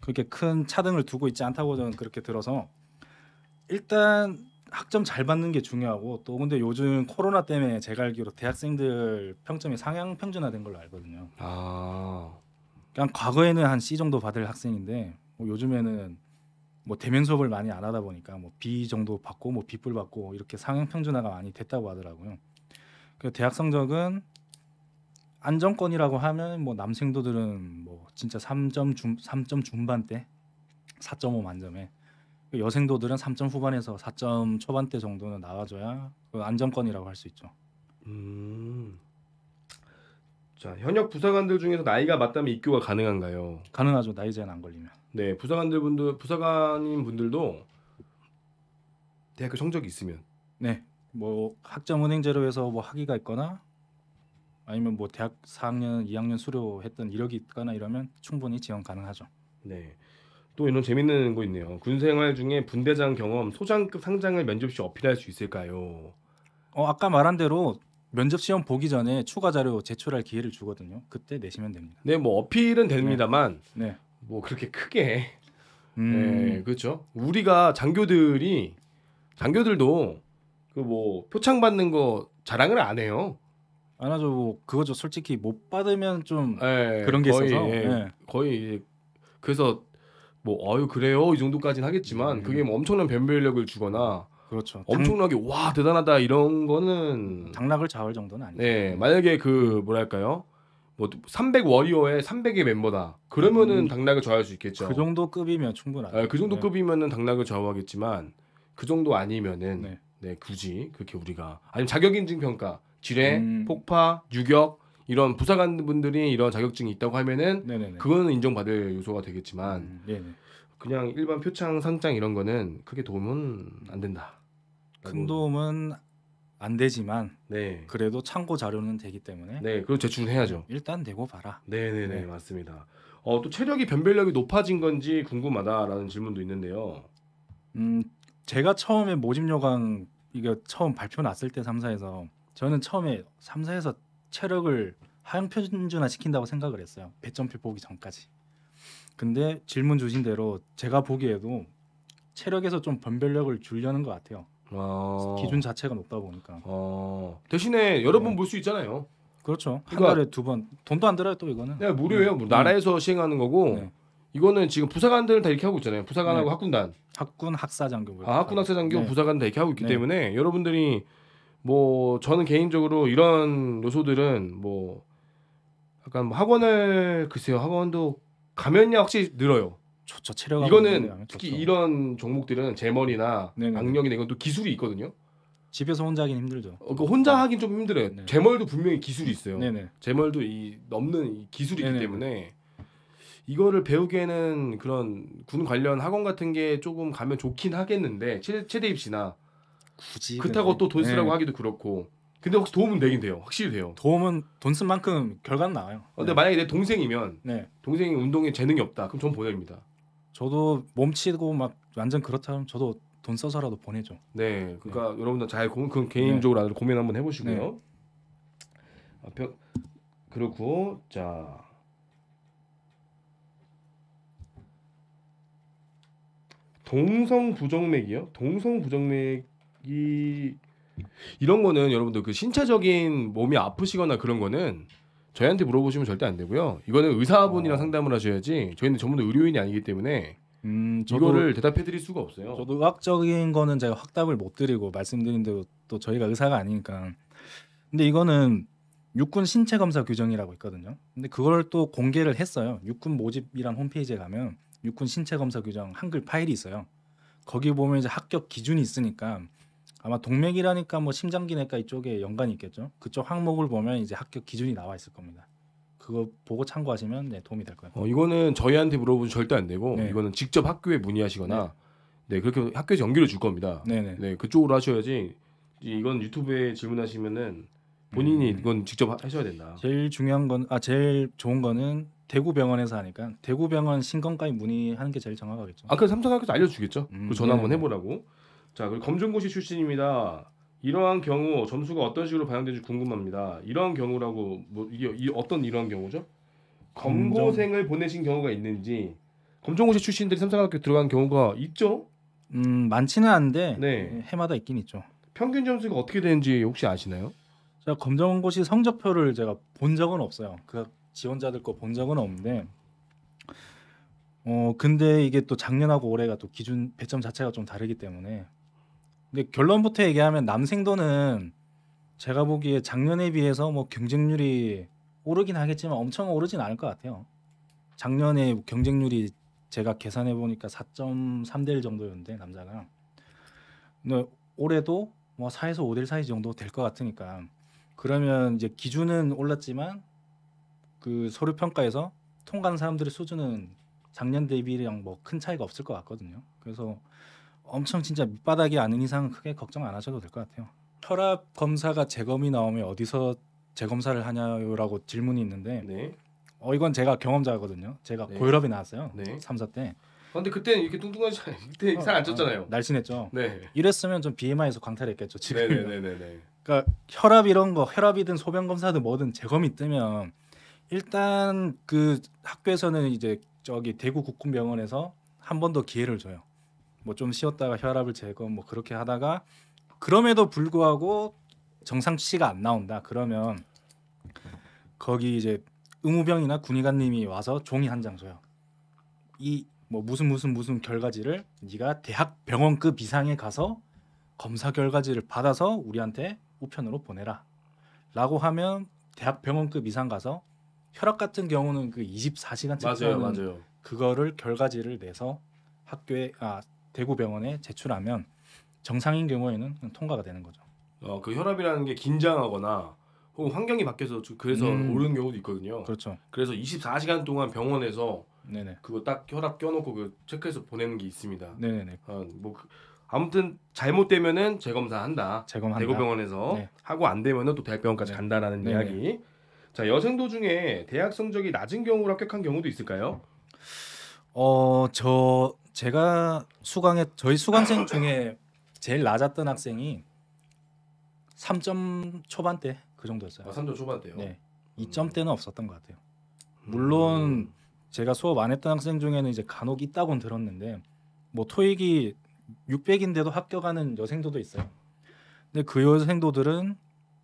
그렇게 큰 차등을 두고 있지 않다고 저는 그렇게 들어서 일단 학점 잘 받는 게 중요하고 또 근데 요즘 코로나 때문에 제가 알기로 대학생들 평점이 상향 평준화된 걸로 알거든요. 아. 그냥 과거에는 한 C 정도 받을 학생인데 뭐 요즘에는 뭐 대면 수업을 많이 안 하다 보니까 뭐 B 정도 받고 뭐 B뿔 받고 이렇게 상향 평준화가 많이 됐다고 하더라고요. 그 대학 성적은 안정권이라고 하면 뭐 남생도들은 뭐 진짜 3점 중 3점 중반대 4.5 만점에 그 여생도들은 3점 후반에서 4점 초반대 정도는 나와줘야 그 안정권이라고 할 수 있죠. 음. 자 현역 부사관들 중에서 나이가 맞다면 입교가 가능한가요? 가능하죠. 나이 제한 안 걸리면. 네 부사관들 분들 부사관인 분들도 대학교 성적이 있으면. 네. 뭐 학점 은행제로 해서 뭐 학위가 있거나 아니면 뭐 대학 4학년, 2학년 수료했던 이력이 있거나 이러면 충분히 지원 가능하죠. 네. 또 이런 재밌는 거 있네요. 군 생활 중에 분대장 경험 소장급 상장을 면접 시 어필할 수 있을까요? 어, 아까 말한 대로 면접 시험 보기 전에 추가 자료 제출할 기회를 주거든요. 그때 내시면 됩니다. 네, 뭐 어필은 됩니다만 네. 네. 뭐 그렇게 크게 음... 네, 그렇죠. 우리가 장교들이 장교들도 그 뭐 표창 받는 거 자랑을 안 해요. 안 하죠. 뭐 그거죠. 솔직히 못 받으면 좀 네, 그런 게 거의, 있어서 예, 네. 거의 그래서 뭐 아유 그래요 이 정도까지는 하겠지만 그게 음. 뭐 엄청난 변별력을 주거나 그렇죠. 엄청나게 와 대단하다 이런 거는 당락을 자을 정도는 아니에 네, 만약에 그 뭐랄까요? 뭐300 워리어의 300의 멤버다. 그러면은 음, 당락을 좌우할 수 있겠죠. 그 정도 급이면 충분하죠. 네, 그 정도 네. 급이면은 당락을 좌우하겠지만 그 정도 아니면은 네. 네. 굳이 그렇게 우리가 아니면 자격인증 평가, 지뢰, 음. 폭파, 유격 이런 부사관 분들이 이런 자격증이 있다고 하면은 네네네. 그거는 인정받을 요소가 되겠지만 음, 그냥 일반 표창 상장 이런 거는 크게 도움은 안 된다. 큰 도움은 안 되지만 네. 그래도 참고 자료는 되기 때문에 네 그리고 제출해야죠. 일단 되고 봐라. 네네네 네. 맞습니다. 어, 또 체력이 변별력이 높아진 건지 궁금하다라는 질문도 있는데요. 음 제가 처음에 모집 요강 이거 처음 발표 났을 때 삼사에서 저는 처음에 삼사에서 체력을 하향편준화 시킨다고 생각을 했어요. 배점표 보기 전까지. 근데 질문 주신 대로 제가 보기에도 체력에서 좀 변별력을 줄려는 것 같아요. 아... 기준 자체가 높다 보니까. 아... 대신에 여러 네. 번볼 수 있잖아요. 그렇죠. 그러니까... 한 달에 두 번. 돈도 안 들어요 또 이거는. 네, 무료예요. 네. 뭐 나라에서 시행하는 거고. 네. 이거는 지금 부사관들다 이렇게 하고 있잖아요. 부사관하고 네. 학군단. 학군 학사장교. 아, 학군 학사장교 네. 부사관 다 이렇게 하고 있기 네. 때문에 여러분들이 뭐 저는 개인적으로 이런 요소들은 뭐 약간 뭐 학원을 글쎄요 학원도 가면야 확실히 늘어요. 좋죠 체력 이거는 특히 좋죠. 이런 종목들은 재머리나 네, 네, 네. 악력이나 이건 또 기술이 있거든요. 집에서 혼자 하긴 힘들죠. 어, 그 혼자 하긴 좀 힘들어요. 네. 재멀도 분명히 기술이 있어요. 네네. 재멀도 이 넘는 이 기술이 있기 네네. 때문에 이거를 배우기에는 그런 군 관련 학원 같은 게 조금 가면 좋긴 하겠는데 최 최대 입시나 굳이 그렇다고 또 돈 쓰라고 네. 하기도 그렇고. 근데 혹시 도움은 되긴 돼요. 확실히 돼요. 도움은 돈쓴 만큼 결과는 나와요. 어, 근데 네. 만약에 내 동생이면 네. 동생이 운동에 재능이 없다. 그럼 전 보냅니다. 저도 몸치고 막 완전 그렇다면 저도 돈 써서라도 보내죠. 네. 네. 그러니까 여러분들 잘고 그건 개인적으로 네. 고민 한번 해 보시고요. 네. 아, 벽 그렇고 자 동성 부정맥이요? 동성 부정맥 이 이런 거는 여러분들 그 신체적인 몸이 아프시거나 그런 거는 저희한테 물어보시면 절대 안 되고요. 이거는 의사분이랑 어. 상담을 하셔야지 저희는 전부 다 의료인이 아니기 때문에 음, 저도, 이거를 대답해드릴 수가 없어요. 저도 의학적인 거는 제가 확답을 못 드리고 말씀드린 대로 또 저희가 의사가 아니니까. 근데 이거는 육군 신체 검사 규정이라고 있거든요. 근데 그걸 또 공개를 했어요. 육군 모집이란 홈페이지에 가면 육군 신체 검사 규정 한글 파일이 있어요. 거기 보면 이제 합격 기준이 있으니까 아마 동맥이라니까 뭐 심장기내과 이쪽에 연관이 있겠죠. 그쪽 항목을 보면 이제 합격 기준이 나와 있을 겁니다. 그거 보고 참고하시면 네, 도움이 될 거예요. 어, 이거는 저희한테 물어보면 절대 안 되고 네. 이거는 직접 학교에 문의하시거나 네, 네 그렇게 학교에서 연결해 줄 겁니다. 네네. 네 그쪽으로 하셔야지 이건 유튜브에 질문하시면은 본인이 음. 이건 직접 하, 셔야 된다. 제일 중요한 건 아 제일 좋은 거는 대구병원에서 하니까 대구병원 신건과에 문의하는 게 제일 정확하겠죠. 아까 삼성학교에서 알려주겠죠. 음, 그 전화 한번 해보라고. 자, 그리고 검정고시 출신입니다. 이러한 경우 점수가 어떤 식으로 반영되는지 궁금합니다. 이러한 경우라고 뭐 이게 이 어떤 이러한 경우죠? 검고생을 보내신 경우가 있는지 검정고시 출신들이 삼성학교 들어간 경우가 있죠? 음 많지는 않은데 네. 해마다 있긴 있죠. 평균 점수가 어떻게 되는지 혹시 아시나요? 제가 검정고시 성적표를 제가 본 적은 없어요. 그 지원자들 거 본 적은 없는데 어 근데 이게 또 작년하고 올해가 또 기준 배점 자체가 좀 다르기 때문에 근데 결론부터 얘기하면 남생도는 제가 보기에 작년에 비해서 뭐 경쟁률이 오르긴 하겠지만 엄청 오르진 않을 것 같아요. 작년에 경쟁률이 제가 계산해 보니까 4.3대 1 정도였는데 남자가 근데 올해도 뭐 4에서 5대 1 사이 정도 될 것 같으니까 그러면 이제 기준은 올랐지만 그 서류 평가에서 통과한 사람들의 수준은 작년 대비랑 뭐 큰 차이가 없을 것 같거든요. 그래서 엄청 진짜 밑바닥이 아닌 이상은 크게 걱정 안 하셔도 될 것 같아요. 혈압 검사가 재검이 나오면 어디서 재검사를 하냐라고 요 질문이 있는데 네. 어 이건 제가 경험자거든요. 제가 네. 고혈압이 나왔어요. 네. 3, 4 때. 아, 근데 그때는 이렇게 뚱뚱하지 않아요. 그때 어, 살안 쪘잖아요. 어, 날씬했죠. 네. 이랬으면 좀 BMI에서 광탈했겠죠. 지금. 네네네네. 네, 네, 네, 그러니까 혈압 이런 거 혈압이든 소변 검사든 뭐든 재검이 뜨면 일단 그 학교에서는 이제 저기 대구 국군병원에서 한 번 더 기회를 줘요. 뭐좀 쉬었다가 혈압을 재건 뭐 그렇게 하다가 그럼에도 불구하고 정상치가 안 나온다. 그러면 거기 이제 의무병이나 군의관님이 와서 종이 한 장 줘요. 이 뭐 무슨 무슨 무슨 결과지를 네가 대학 병원급 이상에 가서 검사 결과지를 받아서 우리한테 우편으로 보내라. 라고 하면 대학 병원급 이상 가서 혈압 같은 경우는 그 24시간 체크하는 맞아요, 맞아요. 그거를 결과지를 내서 학교에 아 대구병원에 제출하면 정상인 경우에는 통과가 되는 거죠. 어, 그 혈압이라는 게 긴장하거나 혹은 환경이 바뀌어서 그래서 음. 오르는 경우도 있거든요. 그렇죠. 그래서 24시간 동안 병원에서 네네. 그거 딱 혈압 껴놓고 그 체크해서 보내는 게 있습니다. 네네. 어, 아, 뭐 그, 아무튼 잘못되면은 재검사 한다. 재검한다. 대구병원에서 네. 하고 안 되면은 또 대학병원까지 네. 간다라는 네네. 이야기. 자 여생 도중에 대학 성적이 낮은 경우로 합격한 경우도 있을까요? 어저 제가 수강에 저희 수강생 중에 제일 낮았던 학생이 3점 초반대 그 정도였어요. 아, 3점 초반대요. 네. 2점대는 음. 없었던 것 같아요. 음. 물론 음. 제가 수업 안 했던 학생 중에는 이제 간혹 있다곤 들었는데 뭐 토익이 600인데도 합격하는 여생도도 있어요. 근데 그 여생도들은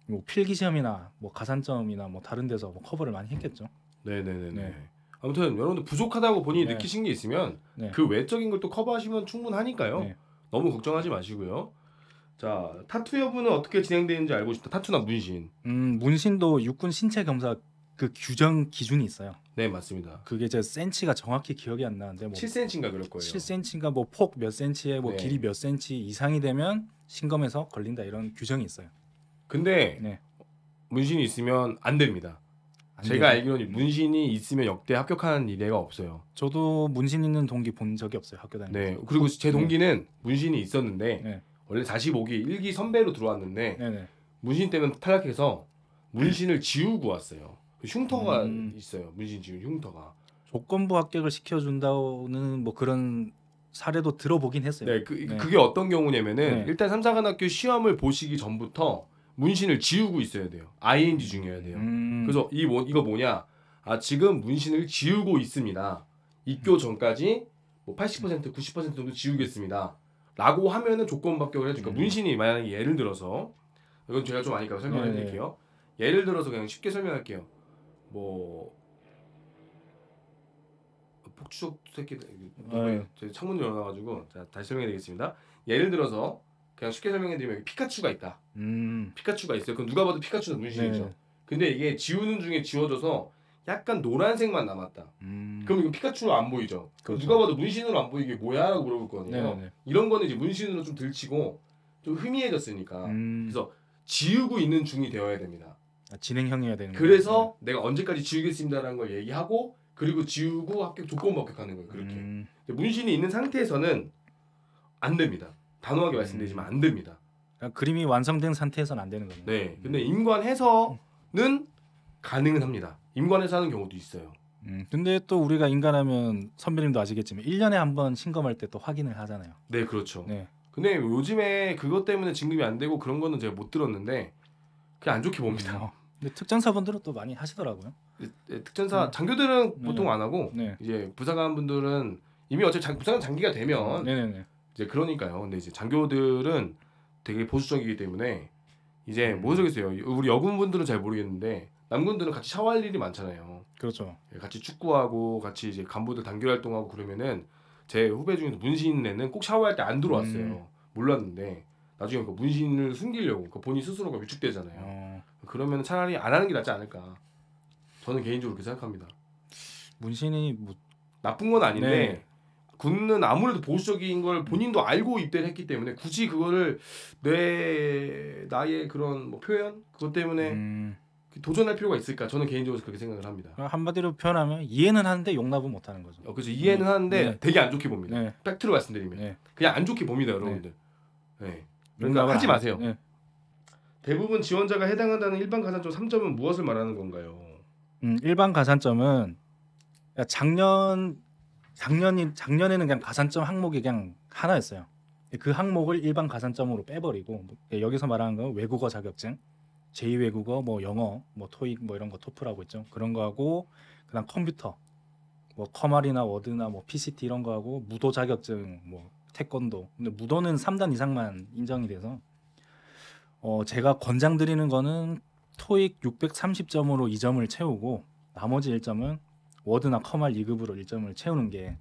뭐 필기 시험이나 뭐 가산점이나 뭐 다른 데서 뭐 커버를 많이 했겠죠. 네네네. 네. 네, 네, 네. 아무튼 여러분들 부족하다고 본인이 네. 느끼신 게 있으면 네. 그 외적인 걸 또 커버하시면 충분하니까요. 네. 너무 걱정하지 마시고요. 자 타투 여부는 어떻게 진행되는지 알고 싶다. 타투나 문신. 음 문신도 육군 신체 검사 그 규정 기준이 있어요. 네 맞습니다. 그게 제 센치가 정확히 기억이 안 나는데 뭐 7cm인가 그럴 거예요. 7cm인가 뭐 폭 몇 cm에 뭐, 뭐 네. 길이 몇 cm 이상이 되면 신검에서 걸린다 이런 규정이 있어요. 근데 네. 문신이 있으면 안 됩니다. 제가 알기로는 문신이 있으면 역대 합격한 이래가 없어요. 저도 문신 있는 동기 본 적이 없어요 학교 다니면 네. 그리고 제 네. 동기는 문신이 있었는데 네. 원래 45기 1기 선배로 들어왔는데 네, 네 문신 때문에 탈락해서 문신을 지우고 왔어요. 그 흉터가 음. 있어요. 문신 지운 흉터가. 조건부 합격을 시켜준다는 뭐 그런 사례도 들어보긴 했어요. 네, 그, 네. 그게 어떤 경우냐면은 네. 일단 삼사관학교 시험을 보시기 전부터 문신을 지우고 있어야 돼요. ing 중이어야 돼요. 음. 그래서 이 뭐, 이거 뭐냐? 아 지금 문신을 지우고 있습니다. 입교 음. 전까지 뭐80% 90% 정도 지우겠습니다. 라고 하면은 조건밖에 없어요. 그러니까 음. 문신이 만약에 예를 들어서 이건 제가 좀 아니까 설명해 네. 드릴게요. 예를 들어서 그냥 쉽게 설명할게요. 뭐 폭주족 새끼 네. 창문 열어놔가지고 자, 다시 설명해 드리겠습니다. 예를 들어서 그냥 쉽게 설명해드리면 피카츄가 있다. 음. 피카츄가 있어요. 그 누가 봐도 피카츄는 문신이죠. 네. 근데 이게 지우는 중에 지워져서 약간 노란색만 남았다. 음. 그럼 이거 피카츄로 안 보이죠. 그렇죠. 누가 봐도 문신으로 안 보이게 뭐야라고 물어볼 거아니요 네네. 이런 거는 이제 문신으로 좀 들치고 좀 흐미해졌으니까. 음. 그래서 지우고 있는 중이 되어야 됩니다. 아, 진행형이어야 되는 그래서 네. 내가 언제까지 지우겠습니다라는 걸 얘기하고 그리고 지우고 합격 조건 먹격하는 거예요. 그렇게 음. 문신이 있는 상태에서는 안 됩니다. 단호하게 음. 말씀드리지만 안 됩니다. 그러니까 그림이 완성된 상태에서는 안 되는 겁니다. 네. 음. 근데 임관해서는 가능은 합니다. 임관해서 하는 경우도 있어요. 음, 근데 또 우리가 인간하면 선배님도 아시겠지만 1년에 한 번 신검할 때 또 확인을 하잖아요. 네, 그렇죠. 네. 근데 요즘에 그것 때문에 진급이 안 되고 그런 거는 제가 못 들었는데 그냥 안 좋게 봅니다. 어. 근데 특전사분들은 또 많이 하시더라고요. 네, 특전사 네. 장교들은 보통 안 하고 네. 이제 부사관 분들은 이미 어차피 장, 부사관 장기가 되면 이제 그러니까요. 근데 이제 장교들은 되게 보수적이기 때문에 이제 모르겠어요. 음. 우리 여군분들은 잘 모르겠는데 남군들은 같이 샤워할 일이 많잖아요. 그렇죠. 예, 같이 축구하고 같이 이제 간부들 단결 활동하고 그러면은 제 후배 중에서 문신내는 꼭 샤워할 때 안 들어왔어요. 음. 몰랐는데 나중에 그 문신을 숨기려고 그 본인 스스로가 위축되잖아요. 어. 그러면 차라리 안 하는 게 낫지 않을까. 저는 개인적으로 그렇게 생각합니다. 문신이 뭐 나쁜 건 아닌데 네. 군은 아무래도 보수적인 걸 본인도 알고 입대를 했기 때문에 굳이 그거를 내 나의 그런 뭐 표현 그것 때문에 음. 도전할 필요가 있을까? 저는 개인적으로 그렇게 생각을 합니다. 한마디로 표현하면 이해는 하는데 용납은 못하는 거죠. 어, 그렇죠. 이해는 음. 하는데 네. 되게 안 좋게 봅니다. 네. 팩트로 말씀드리면 네. 그냥 안 좋게 봅니다, 네. 여러분들. 네. 그러니 하지 마세요. 네. 대부분 지원자가 해당한다는 일반 가산점 3점은 무엇을 말하는 건가요? 음, 일반 가산점은 작년 작년이 작년에는 그냥 가산점 항목이 그냥 하나였어요. 그 항목을 일반 가산점으로 빼버리고 뭐, 예, 여기서 말하는 건 외국어 자격증, 제2 외국어, 뭐 영어, 뭐 토익 뭐 이런 거 토플하고 있죠. 그런 거 하고 그다음 컴퓨터, 뭐 커말이나 워드나 뭐 PCT 이런 거 하고 무도 자격증, 뭐 태권도. 근데 무도는 3단 이상만 인정이 돼서 어 제가 권장드리는 거는 토익 630점으로 2점을 채우고 나머지 1점은 워드나 커말 2급으로 일점을 채우는 게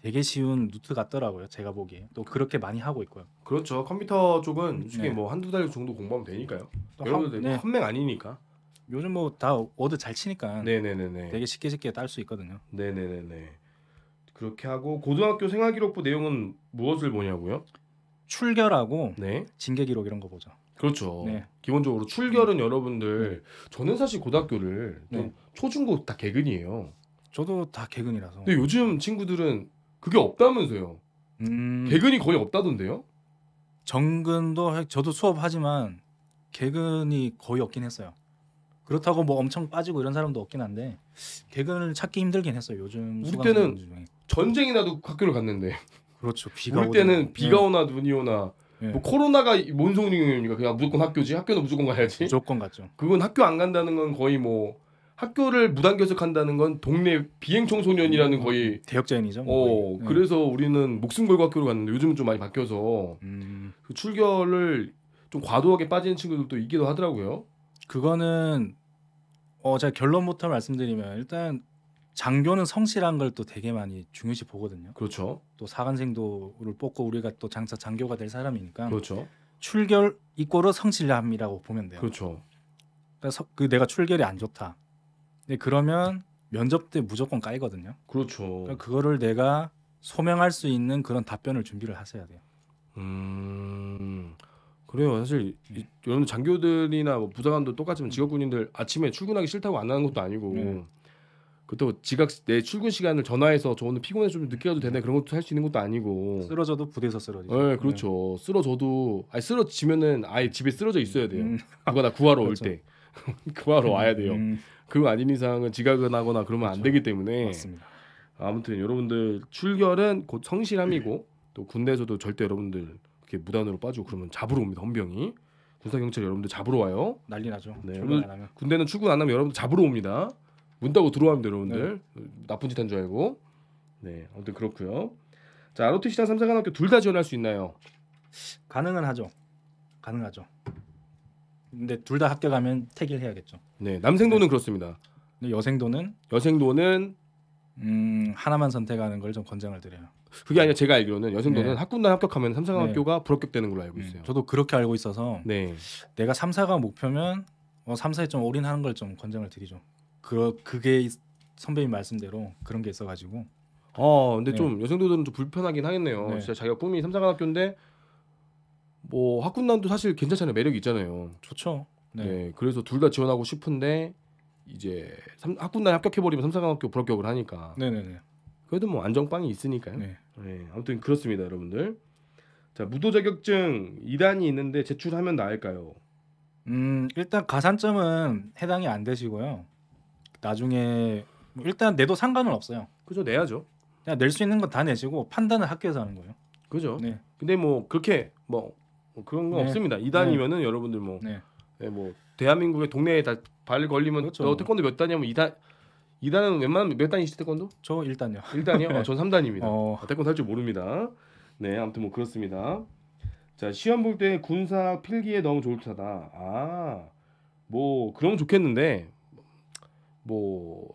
되게 쉬운 루트 같더라고요. 제가 보기에 또 그렇게 많이 하고 있고요. 그렇죠. 컴퓨터 쪽은 솔직히 네. 뭐 한두 달 정도 공부하면 되니까요. 그 여러분들 네. 컴맹 아니니까. 요즘 뭐 다 워드 잘 치니까 네네네네. 되게 쉽게 쉽게 딸 수 있거든요. 네네네네. 그렇게 하고 고등학교 생활 기록부 내용은 무엇을 보냐고요? 출결하고 네. 징계 기록 이런 거 보죠. 그렇죠. 네. 기본적으로 출결은 음. 여러분들 저는 사실 고등학교를 네. 초중고 다 개근이에요. 저도 다 개근이라서. 근데 요즘 친구들은 그게 없다면서요. 음... 개근이 거의 없다던데요? 정근도 저도 수업하지만 개근이 거의 없긴 했어요. 그렇다고 뭐 엄청 빠지고 이런 사람도 없긴 한데 개근을 찾기 힘들긴 했어요. 요즘 우리 때는 중에. 전쟁이 나도 학교를 갔는데 그렇죠. 비가 우 때는 오든- 비가 오나 눈이 오나 예, 뭐 코로나가 뭔 소용입니까? 그냥 무조건 학교지. 학교는 무조건 가야지. 무조건 갔죠. 그건 학교 안 간다는 건 거의 뭐 학교를 무단 결석한다는 건 동네 비행 청소년이라는 거의 대역자인이죠. 어, 거의. 네. 그래서 우리는 목숨 걸고 학교를 갔는데 요즘은 좀 많이 바뀌어서 음. 그 출결을 좀 과도하게 빠지는 친구들도 있기도 하더라고요. 그거는 어 제가 결론부터 말씀드리면 일단 장교는 성실한 걸또 되게 많이 중요시 보거든요. 그렇죠. 또 사관생도를 뽑고 우리가 또 장차 장교가 될 사람이니까 그렇죠. 출결 이꼬로 성실함이라고 보면 돼요. 그렇죠. 그래서 그러니까 그 내가 출결이 안 좋다. 근데 네, 그러면 면접 때 무조건 까이거든요. 그렇죠. 그러니까 그거를 내가 소명할 수 있는 그런 답변을 준비를 하셔야 돼요. 음. 그래요. 사실 네. 여러분 장교들이나 뭐 부사관도 똑같지만 직업군인들 아침에 출근하기 싫다고 안 하는 것도 아니고 네. 그렇 지각 내 출근 시간을 전화해서 저 오늘 피곤해 좀 늦게 가도 되네 그런 것도 할 수 있는 것도 아니고 쓰러져도 부대에서 쓰러지죠. 네, 네. 그렇죠. 네. 쓰러져도 아니 쓰러지면은 아예 집에 쓰러져 있어야 돼요. 음. 누가 나 구하러 그렇죠. 올때 구하러 와야 돼요. 음. 그 아닌 이상은 지각은 하거나 그러면 그렇죠. 안 되기 때문에 맞습니다. 아무튼 여러분들 출결은 곧 성실함이고 또 군대에서도 절대 여러분들 이렇게 무단으로 빠지고 그러면 잡으러 옵니다 헌병이 군사 경찰 여러분들 잡으러 와요 난리 나죠 네, 출근 안 하면 군대는 출근 안 하면 여러분 잡으러 옵니다 문 따고 들어와면 여러분들 네. 나쁜 짓 한 줄 알고 네 아무튼 그렇고요 자 ROTC랑 삼성관학교 둘 다 지원할 수 있나요? 가능은 하죠 가능하죠 근데 둘 다 합격하면 태기를 해야겠죠. 네, 남생도는 네. 그렇습니다. 근데 여생도는 여생도는 음, 하나만 선택하는 걸 좀 권장을 드려요. 그게 아니라 제가 알기로는 여생도는 네. 학군단 합격하면 삼사학교가 네. 불합격되는 걸로 알고 음, 있어요. 음, 저도 그렇게 알고 있어서 네. 내가 삼사가 목표면 어, 사에좀 올인하는 걸 좀 권장을 드리죠. 그 그게 선배님 말씀대로 그런 게 있어가지고. 어, 근데 네. 좀 여생도들은 좀 불편하긴 하겠네요. 네. 진짜 자기가 꿈이 삼사관 학교인데 뭐 학군단도 사실 괜찮잖아요. 매력이 있잖아요. 좋죠. 네. 네 그래서 둘 다 지원하고 싶은데 이제 삼, 학군단 합격해 버리면 삼성학교 불합격을 하니까. 네네네. 그래도 뭐 안정빵이 있으니까요. 네. 네. 아무튼 그렇습니다, 여러분들. 자 무도 자격증 2단이 있는데 제출하면 나을까요? 음 일단 가산점은 해당이 안 되시고요. 나중에 뭐 일단 내도 상관은 없어요. 그죠 내야죠. 그냥 낼 수 있는 건 다 내시고 판단을 학교에서 하는 거예요. 그죠. 네. 근데 뭐 그렇게 뭐뭐 그런 건 네. 없습니다. 2단이면은 여러분들 뭐, 네, 예, 뭐 대한민국의 동네에 다발 걸리면 그렇죠. 너 태권도 몇 단이야? 뭐 2단 2단은 웬만하면 몇 단이시 태권도? 저 1단이요. 1단이요? 네. 아, 전 3단입니다. 어... 아, 태권도 할 줄 모릅니다. 네, 아무튼 뭐 그렇습니다. 자, 시험 볼 때 군사 필기에 너무 좋을 졸타다. 아. 뭐그러면 좋겠는데 뭐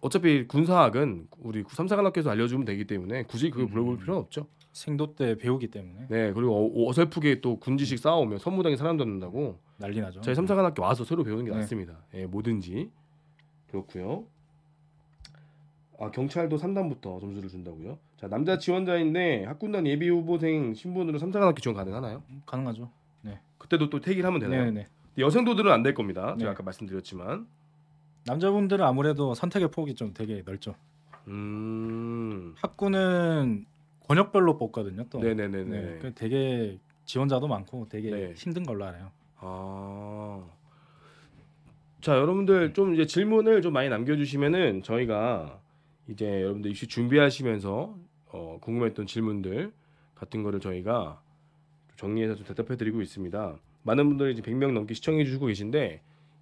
어차피 군사학은 우리 삼사관학교에서 알려주면 되기 때문에 굳이 그걸 음. 물어볼 음. 필요는 없죠. 생도 때 배우기 때문에 네 그리고 어, 어 설프게또 군지식 쌓아오면 음. 선무당이 사람 잡는다고 난리 나죠. 저희 삼사관학교 와서 새로 배우는 게 네. 낫습니다. 예, 뭐든지 그렇고요. 아 경찰도 3단부터 점수를 준다고요. 자 남자 지원자인데 학군단 예비 후보생 신분으로 삼사관학교 지원 가능하나요? 음, 가능하죠. 네. 그때도 또 태기를 하면 되나요? 네네. 네. 여성도들은 안 될 겁니다. 네. 제가 아까 말씀드렸지만 남자분들은 아무래도 선택의 폭이 좀 되게 넓죠. 음. 학군은 권역별로 뽑거든요. 또. 네 네 네. 네, 그 되게 지원자도 많고 되게 네. 힘든 걸로 알아요. 아. 자, 여러분들 좀 이제 질문을 좀 많이 남겨주시면은 저희가 이제 여러분들 입시 준비하시면서 어, 궁금했던 질문들 같은 거를 저희가 정리해서 좀 대답해드리고 있습니다. 많은 분들이 이제 100명 넘게 시청해주고 계신데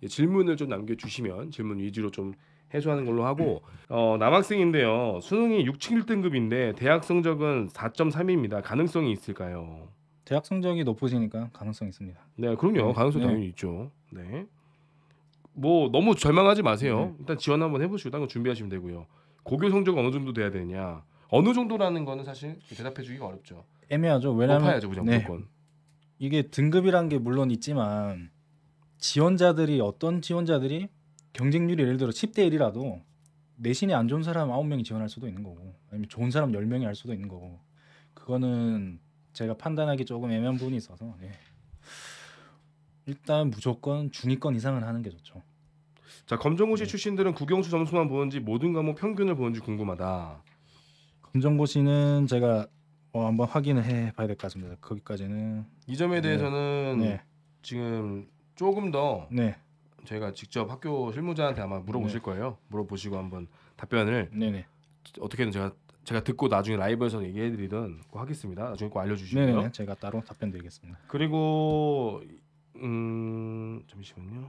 질문을 좀 남겨주시면 질문 위주로 좀 해소하는 걸로 하고 어, 남학생인데요. 수능이 6, 7등급인데 대학 성적은 4.3입니다. 가능성이 있을까요? 대학 성적이 높으시니까 가능성 있습니다. 네, 그럼요. 네. 가능성 네. 당연히 있죠. 네. 뭐 너무 절망하지 마세요. 네. 일단 지원 한번 해보시고 다른 거 준비하시면 되고요. 고교 성적 어느 정도 돼야 되냐? 어느 정도라는 거는 사실 대답해주기가 어렵죠. 애매하죠. 왜냐면 하 높아야죠, 네. 무조건. 이게 등급이란 게 물론 있지만 지원자들이 어떤 지원자들이 경쟁률이 예를 들어 10대 1이라도 내신이 안 좋은 사람 9명이 지원할 수도 있는 거고 아니면 좋은 사람 10명이 할 수도 있는 거고 그거는 제가 판단하기 조금 애매한 부분이 있어서 예. 일단 무조건 중위권 이상은 하는 게 좋죠. 자 검정고시 네. 출신들은 국영수 점수만 보는지 모든 과목 평균을 보는지 궁금하다. 검정고시는 제가 어, 한번 확인을 해봐야 될 것 같습니다. 거기까지는 이 점에 네. 대해서는 네. 지금 조금 더 네. 저희가 직접 학교 실무자한테 아마 물어보실 네. 거예요. 물어보시고 한번 답변을 네네. 어떻게든 제가 제가 듣고 나중에 라이브에서 얘기해드리든 꼭 하겠습니다. 나중에 꼭 알려주시고요. 네 제가 따로 답변드리겠습니다. 그리고 음 잠시만요.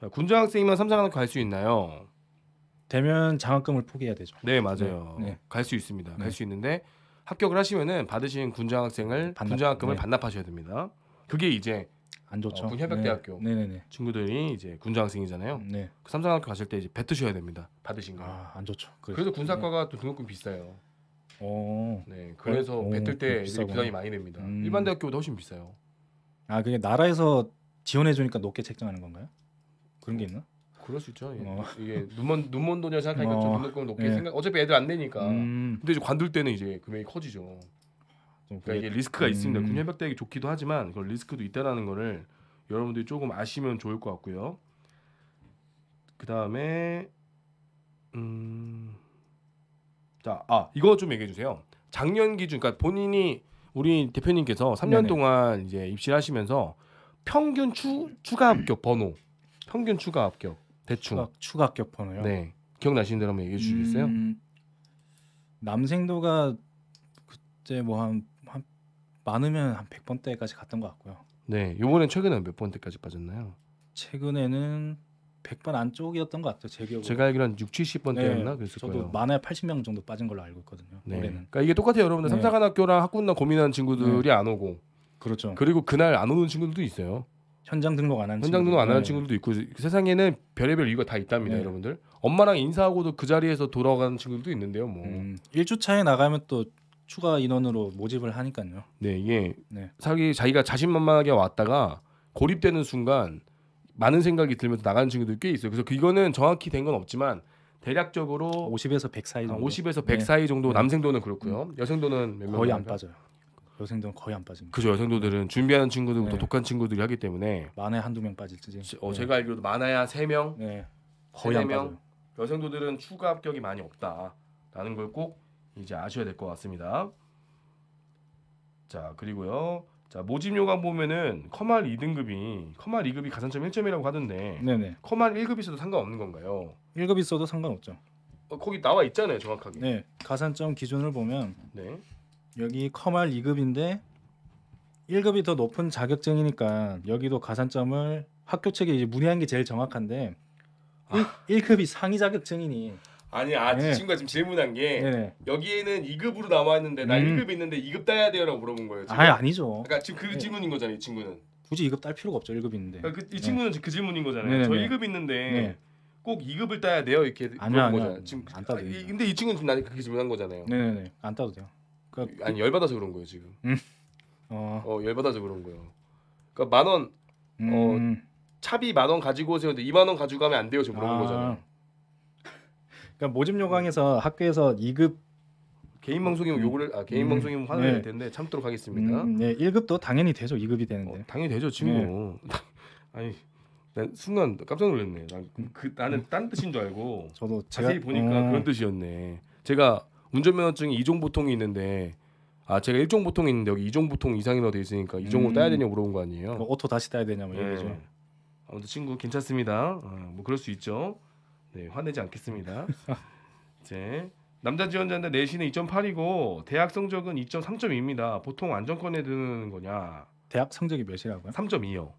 아, 군장학생이면 삼성학교 갈수 있나요? 되면 장학금을 포기해야 되죠. 네 맞아요. 네, 네. 갈수 있습니다. 네. 갈수 있는데 합격을 하시면은 받으신 군장학생을 네, 반납, 군장학금을 반납하셔야 됩니다. 그게 이제 안 좋죠. 어, 군협약대학교 네. 네네 친구들이 이제 군장학생이잖아요. 네. 그 삼성학교 가실 때 이제 뱉으셔야 됩니다. 받으신 거. 아, 안 좋죠. 그래서, 그래서 군사과가 네. 또 등록금 비싸요. 어. 네. 그래서 어, 뱉을 때이비 부담이 많이 됩니다. 음. 일반 대학교보다 훨씬 비싸요. 아 그게 나라에서 지원해 주니까 높게 책정하는 건가요? 그런 게 있나? 그럴 수 있죠. 예. 어. 이게 눈먼 눈먼 돈이라 생각하니까 어. 좀등록금 높게 예. 생각. 어차피 애들 안 내니까. 음. 근데 이제 관둘 때는 이제 금액이 커지죠. 그러니까 이게 리스크가 음. 있습니다. 군 협약대학이 좋기도 하지만 그 리스크도 있다라는 거를 여러분들이 조금 아시면 좋을 것 같고요. 그 다음에 음. 자, 아 이거 좀 얘기해 주세요. 작년 기준, 그러니까 본인이 우리 대표님께서 3년 네네. 동안 이제 입실하시면서 평균 추 추가 합격 번호, 평균 추가 합격 대충 추가, 추가 합격 번호요. 네, 기억나시는 대로 한번 얘기해 주시겠어요? 음, 남생도가 그때 뭐한 많으면 한 100번대까지 갔던 것 같고요. 네, 요번엔 최근에 몇 번대까지 빠졌나요? 최근에는 100번 안쪽이었던 것 같아요. 제기억 제가 알기로 한 6, 70번대였나 네, 그랬을 저도 거예요. 저도 많아 80명 정도 빠진 걸로 알고 있거든요. 네. 올해는. 그러니까 이게 똑같아요, 여러분들. 네. 삼사관학교랑 학군나 고민하는 친구들이 네. 안 오고. 그렇죠. 그리고 그날 안 오는 친구들도 있어요. 현장 등록 안 하는 현장 등록 안 하는 네. 친구들도 있고 세상에는 별의별 이유가 다 있답니다, 네. 여러분들. 엄마랑 인사하고도 그 자리에서 돌아가는 친구들도 있는데요, 뭐. 음, 1주 차에 나가면 또 추가 인원으로 모집을 하니까요. 네 이게 네. 자기 자기가 자신만만하게 왔다가 고립되는 순간 많은 생각이 들면서 나가는 친구들꽤 있어요. 그래서 그거는 정확히 된 건 없지만 대략적으로 50에서 100 사이 아, 정도. 50에서 100 네. 사이 정도 네. 남생도는 그렇고요. 음. 여생도는 몇 거의 안 빠져요. 여생도는 거의 안 빠집니다. 그죠 여생도들은 네. 준비하는 친구들부터 네. 독한 친구들이 하기 때문에 많아 한두 명 빠질지. 어 네. 제가 알기로도 많아야 세 명. 네. 거의 3명. 안 빠져요. 여생도들은 추가 합격이 많이 없다라는 걸꼭 이제 아셔야 될 것 같습니다. 자 그리고요. 자 모집 요강 보면은 커말 2등급이 커말 2급이 가산점 1점이라고 하던데 네네. 커말 1급이 어도 상관없는 건가요? 1급이 있어도 상관없죠. 어, 거기 나와 있잖아요 정확하게. 네. 가산점 기준을 보면 네. 여기 커말 2급인데 1급이 더 높은 자격증이니까 여기도 가산점을 학교 측에 이제 문의한 게 제일 정확한데 아. 1, 급이 상위 자격증이니 아니 아 네. 친구가 지금 질문한 게 네. 여기에는 2급으로 남아 음. 있는데 나 음. 1급 있는데 2급 따야 돼요라고 물어본 거예요. 지금. 아니 아니죠. 그러니까 지금 그 네. 질문인 거잖아요, 이 친구는. 굳이 2급 딸 필요가 없죠. 1급 있는데. 그러니까 그, 이 네. 친구는 네. 그 질문인 거잖아요. 네, 저 2급 있는데 꼭 2급을 따야 돼요 이렇게 아니야, 아니 거잖아요. 지금 안 따도 아, 돼요. 근데 이 친구는 지금 나한테 그렇게 질문한 거잖아요. 네네네 안 따도 돼요. 그러니까 아니 그 열 받아서 그런 거예요 지금. 음. 어. 어, 열 받아서 그런 거예요. 그러니까 만 원, 어, 음. 어 차비 만 원 가지고 오세요. 근데 2만 원 가지고 가면 안 돼요. 지금 물어본 아. 거잖아요. 그러니까 모집 요강에서 학교에서 2급 개인 방송이면 어, 요거를 아 개인 음, 방송이면 화내야 네. 되는데 참도록 하겠습니다. 음, 네, 1급도 당연히 되죠. 2급이 되는데. 어, 당연히 되죠, 친구. 네. 뭐. 아니, 난 순간 깜짝 놀랐네. 난그 그, 나는 딴 뜻인 줄 알고. 저도 자세히 보니까 어... 그런 뜻이었네. 제가 운전면허증이 이종 보통이 있는데 아 제가 일종 보통이 있는데 여기 이종 보통 이상이라고 돼 있으니까 이종으로 음. 따야 되냐 물어본 거 아니에요? 그 오토 다시 따야 되냐 뭐 네. 얘기죠. 아무튼 친구 괜찮습니다. 아, 뭐 그럴 수 있죠. 네, 화내지 않겠습니다. 이제 남자 지원자인데 내신은 2.8이고 대학 성적은 2.3.2입니다. 보통 안정권에 드는 거냐? 대학 성적이 몇이라고요? 3.2요.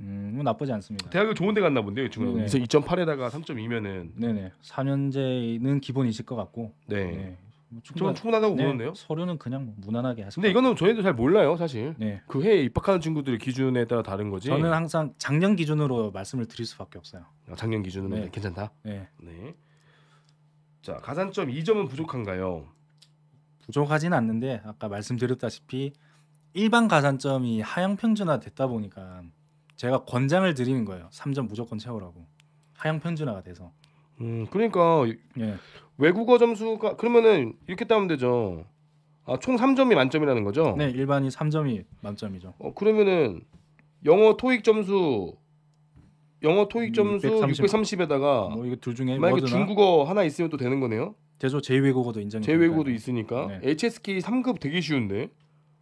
음, 뭐 나쁘지 않습니다. 대학교 좋은 데 갔나 본데요, 지금. 2.8에다가 3.2면은 네네. 4년제는 기본이실 것 같고. 네. 네. 충분, 뭐 저는 충분하다고 네, 보는데요. 서류는 그냥 뭐 무난하게 하실 근데 이거는 저희도 잘 몰라요, 사실. 네. 그 해에 입학하는 친구들의 기준에 따라 다른 거지. 저는 항상 작년 기준으로 말씀을 드릴 수밖에 없어요. 아, 작년 기준은 네. 괜찮다. 네. 네. 자, 가산점 2점은 부족한가요? 부족하진 않는데 아까 말씀드렸다시피 일반 가산점이 하향 평준화 됐다 보니까 제가 권장을 드리는 거예요. 3점 무조건 채우라고. 하향 평준화가 돼서. 음, 그러니까 예. 외국어 점수가 그러면은 이렇게 따면 되죠. 아, 총 3점이 만점이라는 거죠? 네, 일반이 3점이 만점이죠. 어, 그러면은 영어 토익 점수 영어 토익 점수 630. 630에다가 뭐 이거 둘 중에 만약에 뭐 중국어 하나 있으면 또 되는 거네요. 제조 제외국어도 인정. 제외국어도 있으니까 네. HSK 3급 되게 쉬운데.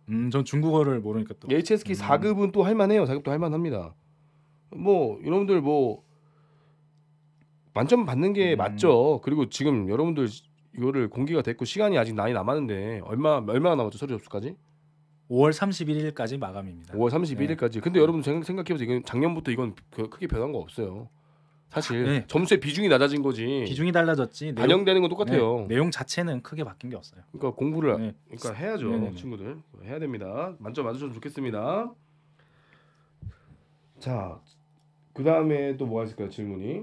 음, 전 중국어를 모르니까 또. HSK 4급은 음. 또 할만해요. 4급도 할만합니다. 뭐 여러분들 뭐 만점 받는 게 음. 맞죠. 그리고 지금 여러분들 이거를 공개가 됐고 시간이 아직 많이 남았는데 얼마 얼마나 남았죠? 서류 접수까지? 5월 31일까지 마감입니다. 5월 31일까지. 네. 근데 여러분 생각해보세요. 이건 작년부터 이건 그 크게 변한 거 없어요. 사실 네. 점수의 비중이 낮아진 거지. 비중이 달라졌지. 내용, 반영되는 건 똑같아요. 네. 내용 자체는 크게 바뀐 게 없어요. 그러니까 공부를 네. 그러니까 해야죠, 네네네. 네, 네. 친구들. 해야 됩니다. 만점 맞으셔도 좋겠습니다. 자, 그다음에 또 뭐가 있을까요? 질문이.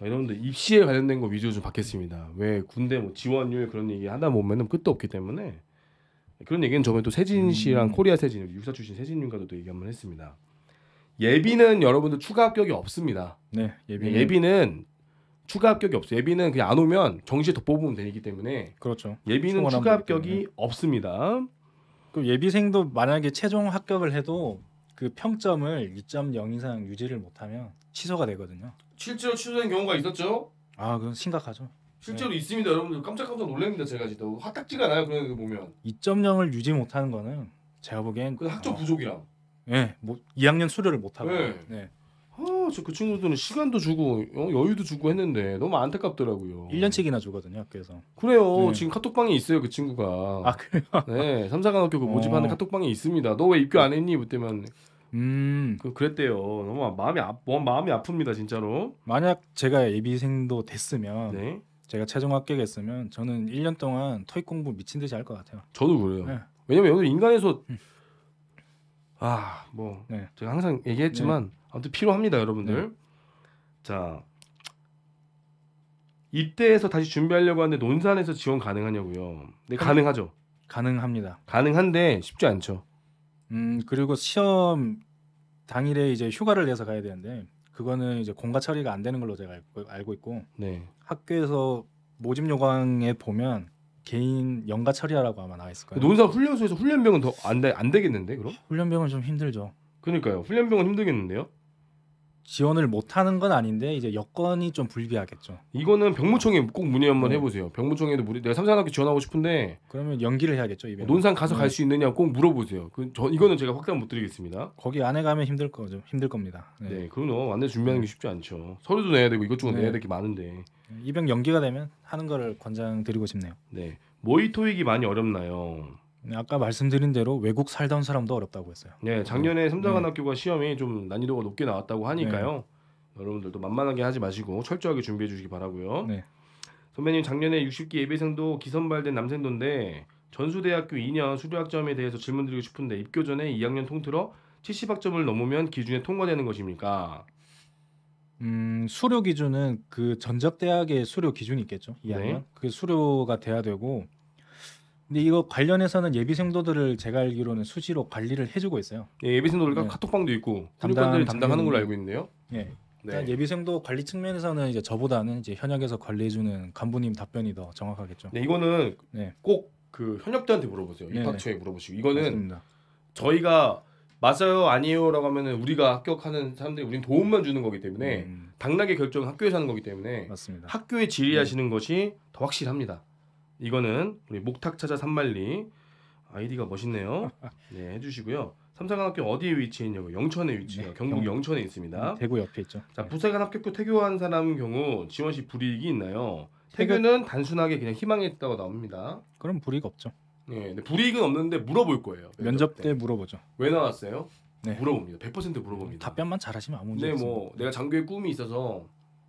아, 여러분들 입시에 관련된 거 위주로 좀 받겠습니다. 왜 군대 뭐 지원율 그런 얘기 하다 보면은 끝도 없기 때문에 그런 얘기는 저번에 또 세진 씨랑 음. 코리아 세진 육사 출신 세진님과도 얘기 한번 했습니다. 예비는 여러분들 추가 합격이 없습니다. 네, 예비는, 네, 예비는 추가 합격이 없어요. 예비는 그냥 안 오면 정시에 더 뽑으면 되기 때문에 그렇죠. 예비는 추가 합격이 때문에. 없습니다. 그 예비생도 만약에 최종 합격을 해도 그 평점을 2.0 이상 유지를 못하면 취소가 되거든요. 실제로 취소된 경우가 있었죠. 아, 그건 심각하죠. 실제로 네. 있습니다. 여러분들 깜짝깜짝 놀랍니다. 제가 진짜 화딱지가 나요. 그런 거 보면. 2.0을 유지 못하는 거는 제가 보기엔 그 학점 어, 부족이랑. 네, 뭐 2학년 수료를 못 하고. 네. 네. 아, 저 그 친구들은 시간도 주고 어, 여유도 주고 했는데 너무 안타깝더라고요. 1년치기나 주거든요, 학교에서. 그래요. 네. 지금 카톡방에 있어요, 그 친구가. 아, 그래요? 네, 삼사관학교 그 모집하는 어. 카톡방에 있습니다. 너 왜 입교 안 했니? 그때면 음. 그 그랬대요. 너무 마음이 아, 뭐, 마음이 아픕니다, 진짜로. 만약 제가 예비생도 됐으면 네. 제가 최종 합격했으면 저는 1년 동안 토익 공부 미친 듯이 할 것 같아요. 저도 그래요. 네. 왜냐면 여기 인간에서 음. 아, 뭐 네. 제가 항상 얘기했지만 네. 아무튼 필요합니다, 여러분들. 네. 자. 입대해서 다시 준비하려고 하는데 논산에서 지원 가능하냐고요. 네, 가능하죠. 가능합니다. 가능한데 쉽지 않죠. 음 그리고 시험 당일에 이제 휴가를 내서 가야 되는데 그거는 이제 공과 처리가 안 되는 걸로 제가 알고, 있고 네. 학교에서 모집 요강에 보면 개인 연가 처리하라고 아마 나와 있을 거예요. 논사 훈련소에서 훈련병은 더 안 안 되겠는데 그럼? 훈련병은 좀 힘들죠. 그러니까요. 훈련병은 힘들겠는데요. 지원을 못하는 건 아닌데 이제 여건이 좀 불비하겠죠. 이거는 어. 병무청에 꼭 문의 한번 네. 해보세요. 병무청에도 문의. 내가 삼산학교 지원하고 싶은데 그러면 연기를 해야겠죠. 이벤트. 논산 가서 네. 갈수 있느냐 꼭 물어보세요. 그, 저, 이거는 제가 확답 못 드리겠습니다. 거기 안에 가면 힘들 거죠. 힘들 겁니다. 네, 네 그럼요. 안내 준비하는 게 네. 쉽지 않죠. 서류도 내야 되고 이것저것 네. 내야 될 게 많은데 입영 연기가 되면 하는 거를 권장드리고 싶네요. 네, 모의토익이 많이 어렵나요? 아까 말씀드린 대로 외국 살던 사람도 어렵다고 했어요. 네, 작년에 음. 삼자관학교가 네. 시험이 좀 난이도가 높게 나왔다고 하니까요. 네. 여러분들도 만만하게 하지 마시고 철저하게 준비해 주시기 바라고요. 네. 선배님 작년에 60기 예비생도 기선발된 남생도인데 전수대학교 2년 수료학점에 대해서 질문드리고 싶은데 입교 전에 2학년 통틀어 70학점을 넘으면 기준에 통과되는 것입니까? 음, 수료 기준은 그 전적 대학의 수료 기준이 있겠죠. 2학년 네. 그 수료가 돼야 되고 근데 이거 관련해서는 예비생도들을 제가 알기로는 수시로 관리를 해주고 있어요. 예, 비생도들과 네. 카톡방도 있고 담당들이 담당하는 걸로 알고 있네요. 예. 네. 예비생도 관리 측면에서는 이제 저보다는 이제 현역에서 관리해주는 간부님 답변이 더 정확하겠죠. 네, 이거는 네. 꼭그 현역들한테 물어보세요. 네, 입학처에 네. 물어보시고 이거는 맞습니다. 저희가 맞아요 아니에요라고 하면은 우리가 합격하는 사람들이 우린 도움만 주는 거기 때문에 음. 당락의 결정은 학교에서 하는 거기 때문에 맞습니다. 학교에 질의하시는 것이 더 확실합니다. 이거는 우리 목탁 찾아 산말리 아이디가 멋있네요. 네, 해주시고요. 삼성관학교 어디에 위치했냐고 영천에 위치해요. 네, 경북 영천에 있습니다. 음, 대구 옆에 있죠. 자, 네. 부산관학교 태교한 사람 경우 지원 시 불이익이 있나요? 태교... 는 단순하게 그냥 희망했다고 나옵니다. 그럼 불이익 없죠. 네, 네 불이익은 없는데 물어볼 거예요. 면접 때, 때 물어보죠. 왜 나왔어요? 네. 물어봅니다. 100% 물어봅니다. 답변만 잘하시면 아무 문제 없습니다. 네, 뭐 내가 장교의 꿈이 있어서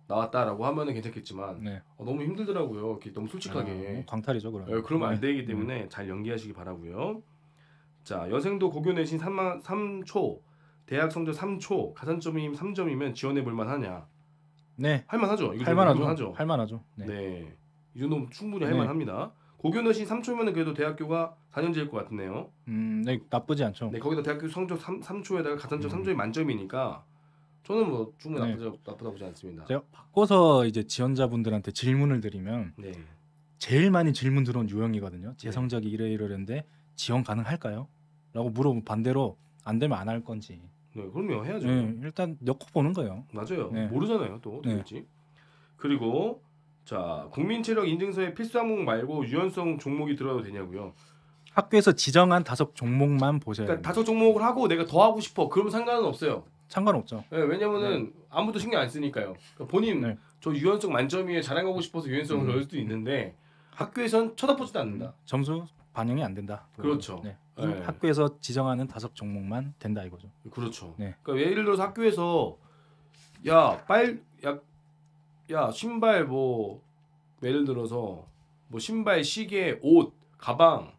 나왔다라고 하면은 괜찮겠지만 네. 어, 너무 힘들더라고요. 이렇게 너무 솔직하게 아, 광탈이죠 그럼. 예, 그러면 안 네. 되기 음. 때문에 잘 연기하시기 바라고요. 자 여생도 고교 내신 3만 3초 대학 성적 3초 가산점이 3점이면 지원해 볼 만하냐? 네. 할 만하죠. 할 만하죠. 할 만하죠. 네. 네. 이 정도면 충분히 네. 할 만합니다. 고교 내신 3초면은 그래도 대학교가 4년제일 것 같네요. 음, 네, 나쁘지 않죠. 네, 거기다 대학교 성적 3, 초에다가 가산점 음. 3점이 만점이니까 저는 뭐 충분히 네. 나쁘지, 나쁘다고 보지 않습니다. 제가 바꿔서 이제 지원자분들한테 질문을 드리면 네. 제일 많이 질문 들어온 유형이거든요. 제 네. 성적이 이래 이러는데 지원 가능할까요? 라고 물어보면 반대로 안 되면 안 할 건지. 네, 그럼요. 해야죠. 네, 일단 넣고 보는 거예요. 맞아요. 네. 모르잖아요. 또 어떻게 네. 될지. 그리고 자, 국민 체력 인증서에 필수 항목 말고 유연성 종목이 들어도 되냐고요. 학교에서 지정한 다섯 종목만 보셔야 그러니까 다섯 종목을 하고 내가 더 하고 싶어. 그러 상관은 없어요. 상관없죠. 네, 왜냐면은 네. 아무도 신경 안 쓰니까요. 그러니까 본인 네. 저 유연성 만점이에 자랑하고 싶어서 유연성을 음. 넣을 수도 있는데 학교에선 쳐다보지도 않는다. 점수 반영이 안 된다. 그렇죠. 네. 네. 학교에서 지정하는 다섯 종목만 된다 이거죠. 그렇죠. 네. 그러니까 예를 들어서 학교에서 야빨야야 신발 뭐 예를 들어서 뭐 신발 시계 옷 가방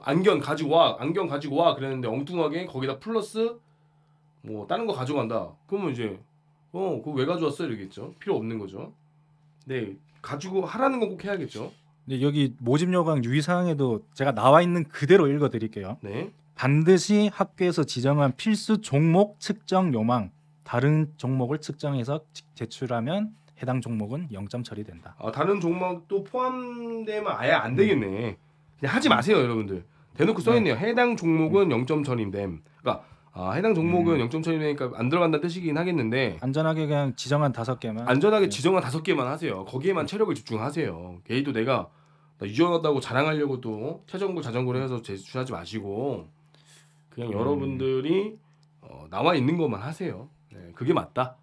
안경 가지고 와 안경 가지고 와 그랬는데 엉뚱하게 거기다 플러스 뭐 다른 거 가져간다. 그러면 이제 어 그거 왜 가져왔어 이러겠죠. 필요 없는 거죠. 네 가지고 하라는 건 꼭 해야겠죠. 근 네, 여기 모집 요강 유의 사항에도 제가 나와 있는 그대로 읽어드릴게요. 네. 반드시 학교에서 지정한 필수 종목 측정 요망 다른 종목을 측정해서 제출하면 해당 종목은 0점 처리된다. 아, 다른 종목도 포함되면 아예 안 되겠네. 음. 그냥 하지 마세요, 여러분들. 대놓고 써 네. 있네요. 해당 종목은 0점 처리됨. 그러니까 아, 해당 종목은 음. 0.7이니까 안 들어간다는 뜻이긴 하겠는데 안전하게 그냥 지정한 다섯 개만 안전하게 네. 지정한 다섯 개만 하세요. 거기에만 체력을 집중하세요. 개이도 내가 유연하다고 자랑하려고 또 최전구 자전거를 해서 제출하지 마시고 그냥 음. 여러분들이 어, 나와 있는 것만 하세요. 네, 그게 맞다.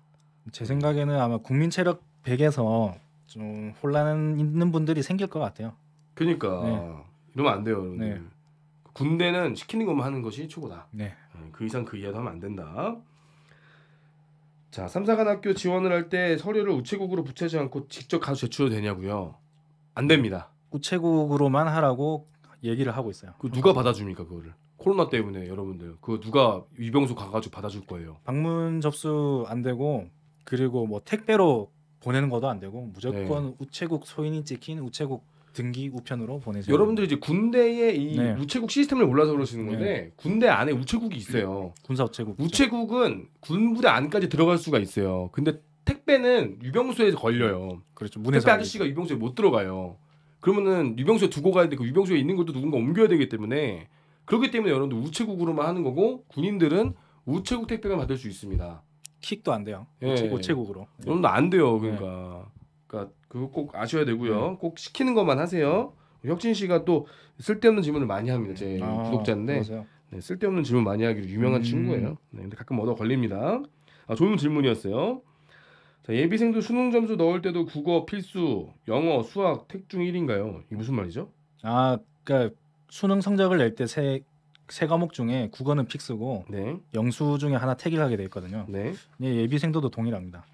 제 생각에는 아마 국민 체력 100에서 좀 혼란 있는 분들이 생길 것 같아요. 그러니까 네. 이러면 안 돼요, 여러분. 네. 군대는 시키는 것만 하는 것이 최고다. 네. 그 이상 그 이하도 하면 안 된다. 자, 삼사관학교 지원을 할 때 서류를 우체국으로 보내지 않고 직접 가서 제출해도 되냐고요? 안 됩니다. 우체국으로만 하라고 얘기를 하고 있어요. 그 누가 받아줍니까 그거를? 코로나 때문에 여러분들 그 누가 유병수 가가지고 받아줄 거예요. 방문 접수 안 되고 그리고 뭐 택배로 보내는 것도 안 되고 무조건 네. 우체국 소인이 찍힌 우체국 등기 우편으로 보내세요. 여러분들 이제 군대에 이 네. 우체국 시스템을 몰라서 그러시는 건데 네. 군대 안에 우체국이 있어요. 군사 우체국. 우체국은 군부대 안까지 들어갈 수가 있어요. 근데 택배는 유병소에 걸려요. 그렇죠. 택배 아저씨가 유병소에 못 들어가요. 그러면은 유병소에 두고 가야 되고 유병소에 있는 것도 누군가 옮겨야 되기 때문에 그렇기 때문에 여러분들 우체국으로만 하는 거고 군인들은 우체국 택배만 받을 수 있습니다. 킥도 안 돼요. 예. 우체국으로. 여러분들 안 돼요. 그러니까. 예. 그러니까 그거 꼭 아셔야 되고요. 음. 꼭 시키는 것만 하세요. 음. 혁진 씨가 또 쓸데없는 질문을 많이 합니다. 제 아, 구독자인데 네, 쓸데없는 질문 많이 하기로 유명한 음. 친구예요. 네, 근데 가끔 얻어 걸립니다. 아, 좋은 질문이었어요. 자, 예비생도 수능 점수 넣을 때도 국어 필수, 영어, 수학 택중 1인가요? 이게 무슨 말이죠? 아, 그러니까 수능 성적을 낼 때 세 세 과목 중에 국어는 픽스고 네. 영수 중에 하나 택일 하게 돼 있거든요. 네. 예, 예비생도도 동일합니다.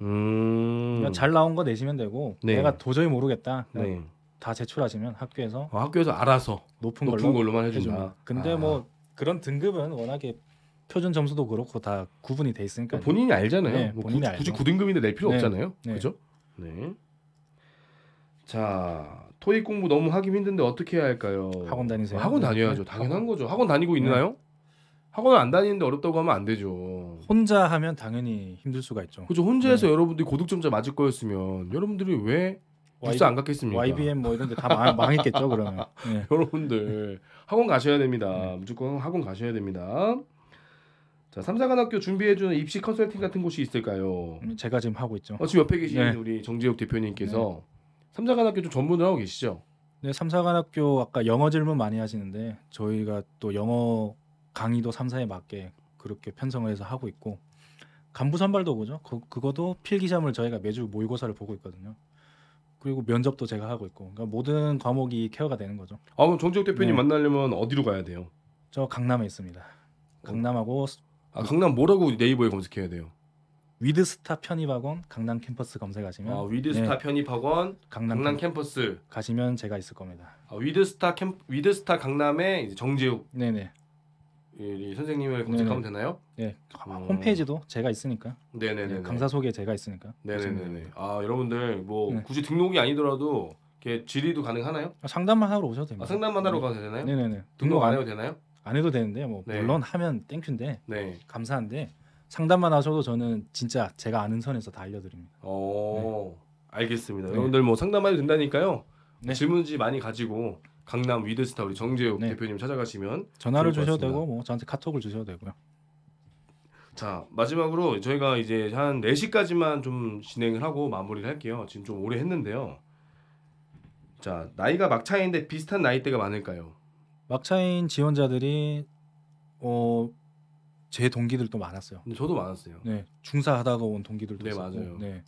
음. 잘 나온 거 내시면 되고 네. 내가 도저히 모르겠다. 네. 다 제출하시면 학교에서 어, 학교에서 알아서 높은, 높은 걸로 만 해준다. 해준다. 근데 아. 뭐 그런 등급은 워낙에 표준 점수도 그렇고 다 구분이 돼 있으니까 그러니까 본인이 알잖아요. 네, 뭐 본인이 굳이, 굳이 9등급인데 낼 필요 네. 없잖아요. 네. 그죠? 네. 자, 토익 공부 너무 하기 힘든데 어떻게 해야 할까요? 학원 다니세요. 어, 학원 네. 다녀야죠. 네. 당연한 거죠. 학원 다니고 네. 있나요? 학원을 안 다니는데 어렵다고 하면 안 되죠. 혼자 하면 당연히 힘들 수가 있죠. 그죠. 혼자해서 네. 여러분들이 고득점자 맞을 거였으면 여러분들이 왜 불사 안 갔겠습니까? YBM 뭐 이런 데다 망했겠죠 그러면. 네. 여러분들 학원 가셔야 됩니다. 네. 무조건 학원 가셔야 됩니다. 자, 삼사관학교 준비해주는 입시 컨설팅 같은 곳이 있을까요? 음, 제가 지금 하고 있죠. 어, 지금 옆에 계신 네. 우리 정재욱 대표님께서 네. 삼사관학교 좀 전문을 하고 계시죠? 네, 삼사관학교 아까 영어 질문 많이 하시는데 저희가 또 영어 강의도 3사에 맞게 그렇게 편성을 해서 하고 있고 간부 선발도 보죠. 그, 그것도 필기시험을 저희가 매주 모의고사를 보고 있거든요. 그리고 면접도 제가 하고 있고 그러니까 모든 과목이 케어가 되는 거죠. 아 그럼 정재욱 대표님 네. 만나려면 어디로 가야 돼요? 저 강남에 있습니다. 강남하고 아 강남 뭐라고 네이버에 검색해야 돼요? 위드스타 편입학원 강남 캠퍼스 검색하시면 아 위드스타 네. 편입학원 강남, 강남 캠퍼스. 캠퍼스 가시면 제가 있을 겁니다. 아, 위드스타 캠 위드스타 강남에 정재욱 네네 예, 이 선생님을 검색하면 네네. 되나요? 네 어... 홈페이지도 제가 있으니까. 네네네. 예, 강사 소개 제가 있으니까. 네네네. 아 여러분들 뭐 네. 굳이 등록이 아니더라도 이렇게 질의도 가능하나요? 아, 상담만 하러 오셔도 됩니다. 아, 상담만 하러 네. 가도 되나요? 네네네. 등록 안 해도 되나요? 안 해도 되는데 뭐 네. 물론 하면 땡큐인데 네. 감사한데 상담만 하셔도 저는 진짜 제가 아는 선에서 다 알려드립니다. 어 네. 알겠습니다. 네. 여러분들 뭐 상담해도 된다니까요. 네. 질문지 많이 가지고 강남 위드스타 우리 정재욱 네. 대표님 찾아가시면 전화를 주셔도 되고 뭐 저한테 카톡을 주셔도 되고요. 자 마지막으로 저희가 이제 한 4시까지만 좀 진행을 하고 마무리를 할게요. 지금 좀 오래 했는데요. 자 나이가 막차인데 비슷한 나이대가 많을까요? 막차인 지원자들이 어, 제 동기들도 많았어요. 저도 많았어요. 네 중사 하다가 온 동기들도 네 있었고, 맞아요. 네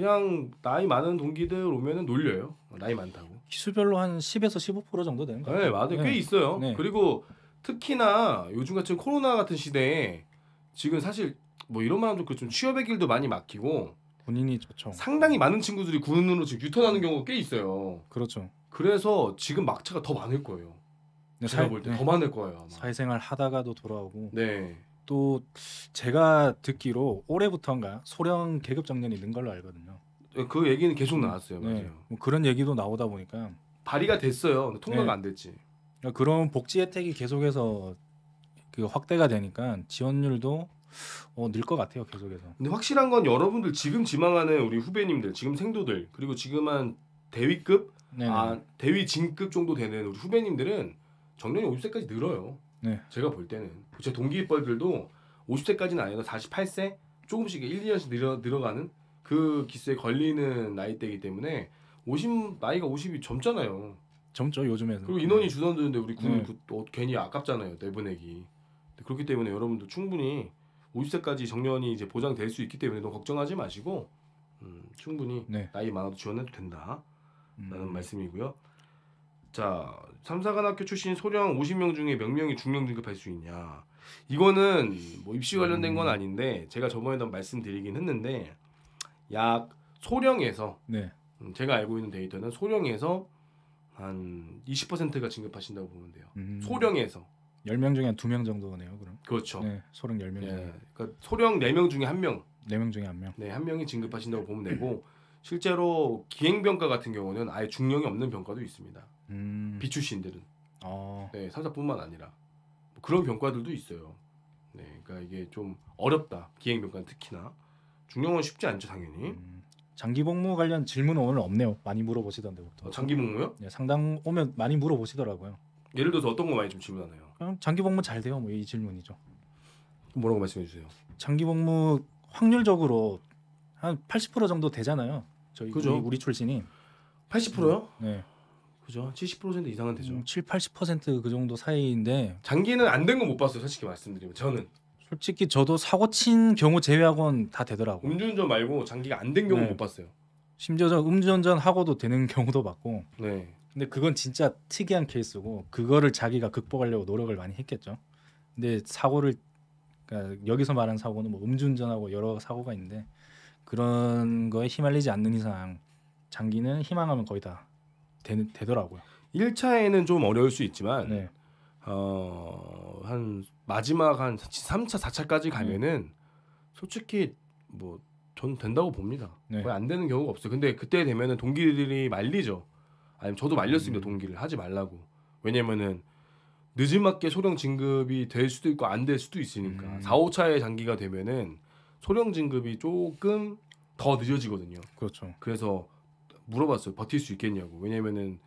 그냥 나이 많은 동기들 오면은 놀려요. 나이 많다고. 기수별로 한 10에서 15% 정도 되는 거예요. 네, 맞아요. 네. 있어요. 네. 그리고 특히나 요즘 같은 코로나 같은 시대에 지금 사실 뭐 이런 말하면 좀그좀 취업의 길도 많이 막히고 본인이 좋죠. 상당히 많은 친구들이 군으로 지금 유턴하는 경우가 꽤 있어요. 그렇죠. 그래서 지금 막차가 더 많을 거예요. 네, 제가 볼 때더 네. 많을 거예요. 아마. 사회생활 하다가도 돌아오고. 네. 또 제가 듣기로 올해부터인가 소령 계급 정년이 있는 걸로 알거든요. 예, 그 얘기는 계속 음. 나왔어요. 네. 맞아요. 뭐 그런 얘기도 나오다 보니까 발의가 됐어요. 통과가 네. 안 됐지. 그러런 그러니까 복지 혜택이 계속해서 그 확대가 되니까 지원율도 어, 늘것 같아요. 계속해서. 근데 확실한 건 여러분들 지금 지망하는 우리 후배님들, 지금 생도들 그리고 지금 한 대위급, 네네. 아 대위 진급 정도 되는 우리 후배님들은 정년이 50세까지 늘어요. 네. 제가 볼 때는 제 동기뻘들도 50세까지는 아니라 48세 조금씩 1, 2년씩 늘어, 늘어가는 그 기세에 걸리는 나이대이기 때문에 50 나이가 50이 젊잖아요. 젊죠 요즘에는. 그리고 인원이 네. 줄어드는데 우리 군은 네. 또 괜히 아깝잖아요 내보내기. 그렇기 때문에 여러분도 충분히 50세까지 정년이 이제 보장될 수 있기 때문에 너무 걱정하지 마시고 음, 충분히 네. 나이 많아도 지원해도 된다라는 음. 말씀이고요. 자, 삼사관학교 출신 소령 50명 중에 몇 명이 중령 등급할 수 있냐? 이거는 뭐 입시 관련된 건 음. 아닌데 제가 저번에도 말씀드리긴 했는데 약 소령에서 네. 음, 제가 알고 있는 데이터는 소령에서 한 20%가 진급하신다고 보면 돼요. 음. 소령에서 10명 중에 한 2명 정도네요, 그럼. 그렇죠. 네, 소령 10명 예, 중에. 네, 그러니까 소령 4명 중에 1명. 4명 중에 1명. 네, 1명이 진급하신다고 보면 되고 실제로 기행병과 같은 경우는 아예 중령이 없는 병과도 있습니다. 음. 비출신들은 어. 네, 삼사뿐만 아니라 뭐 그런 병과들도 있어요. 네, 그러니까 이게 좀 어렵다 기행병과 특히나 중령은 쉽지 않죠 당연히. 음. 장기 복무 관련 질문은 오늘 없네요. 많이 물어보시던데 보통. 어, 아, 장기 복무요? 네, 상담 오면 많이 물어보시더라고요. 예를 들어서 어떤 거 많이 좀 질문하나요? 그냥 장기 복무 잘 돼요. 뭐 이 질문이죠. 뭐라고 말씀해 주세요. 장기 복무 확률적으로 한 80% 정도 되잖아요. 저희 그죠? 우리, 우리 출신이 80%요? 네. 그죠? 70% 이상은 되죠. 음, 7, 80%그 정도 사이인데 장기는 안 된 거 못 봤어요. 솔직히 말씀드리면 저는 솔직히 저도 사고 친 경우 제외하고는 다 되더라고. 요 음주운전 말고 장기가 안 된 경우 네. 못 봤어요. 심지어 저 음주운전 하고도 되는 경우도 봤고. 네. 근데 그건 진짜 특이한 케이스고 그거를 자기가 극복하려고 노력을 많이 했겠죠. 근데 사고를 그러니까 여기서 말하는 사고는 뭐 음주운전하고 여러 사고가 있는데 그런 거에 휘말리지 않는 이상 장기는 희망하면 거의 다 되, 더라고요 1차에는 좀 어려울 수 있지만 네. 어, 한 마지막 한 3차, 4차까지 음. 가면은 솔직히 뭐저 된다고 봅니다. 네. 거의 안 되는 경우가 없어요. 근데 그때 되면은 동기들이 말리죠. 아니 저도 말렸습니다. 음. 동기를 하지 말라고. 왜냐면은 늦은맞게 소령 진급이 될 수도 있고 안 될 수도 있으니까 음. 4, 5차의 장기가 되면은 소령 진급이 조금 더 늦어지거든요. 그렇죠. 그래서 물어봤어요. 버틸 수 있겠냐고. 왜냐면은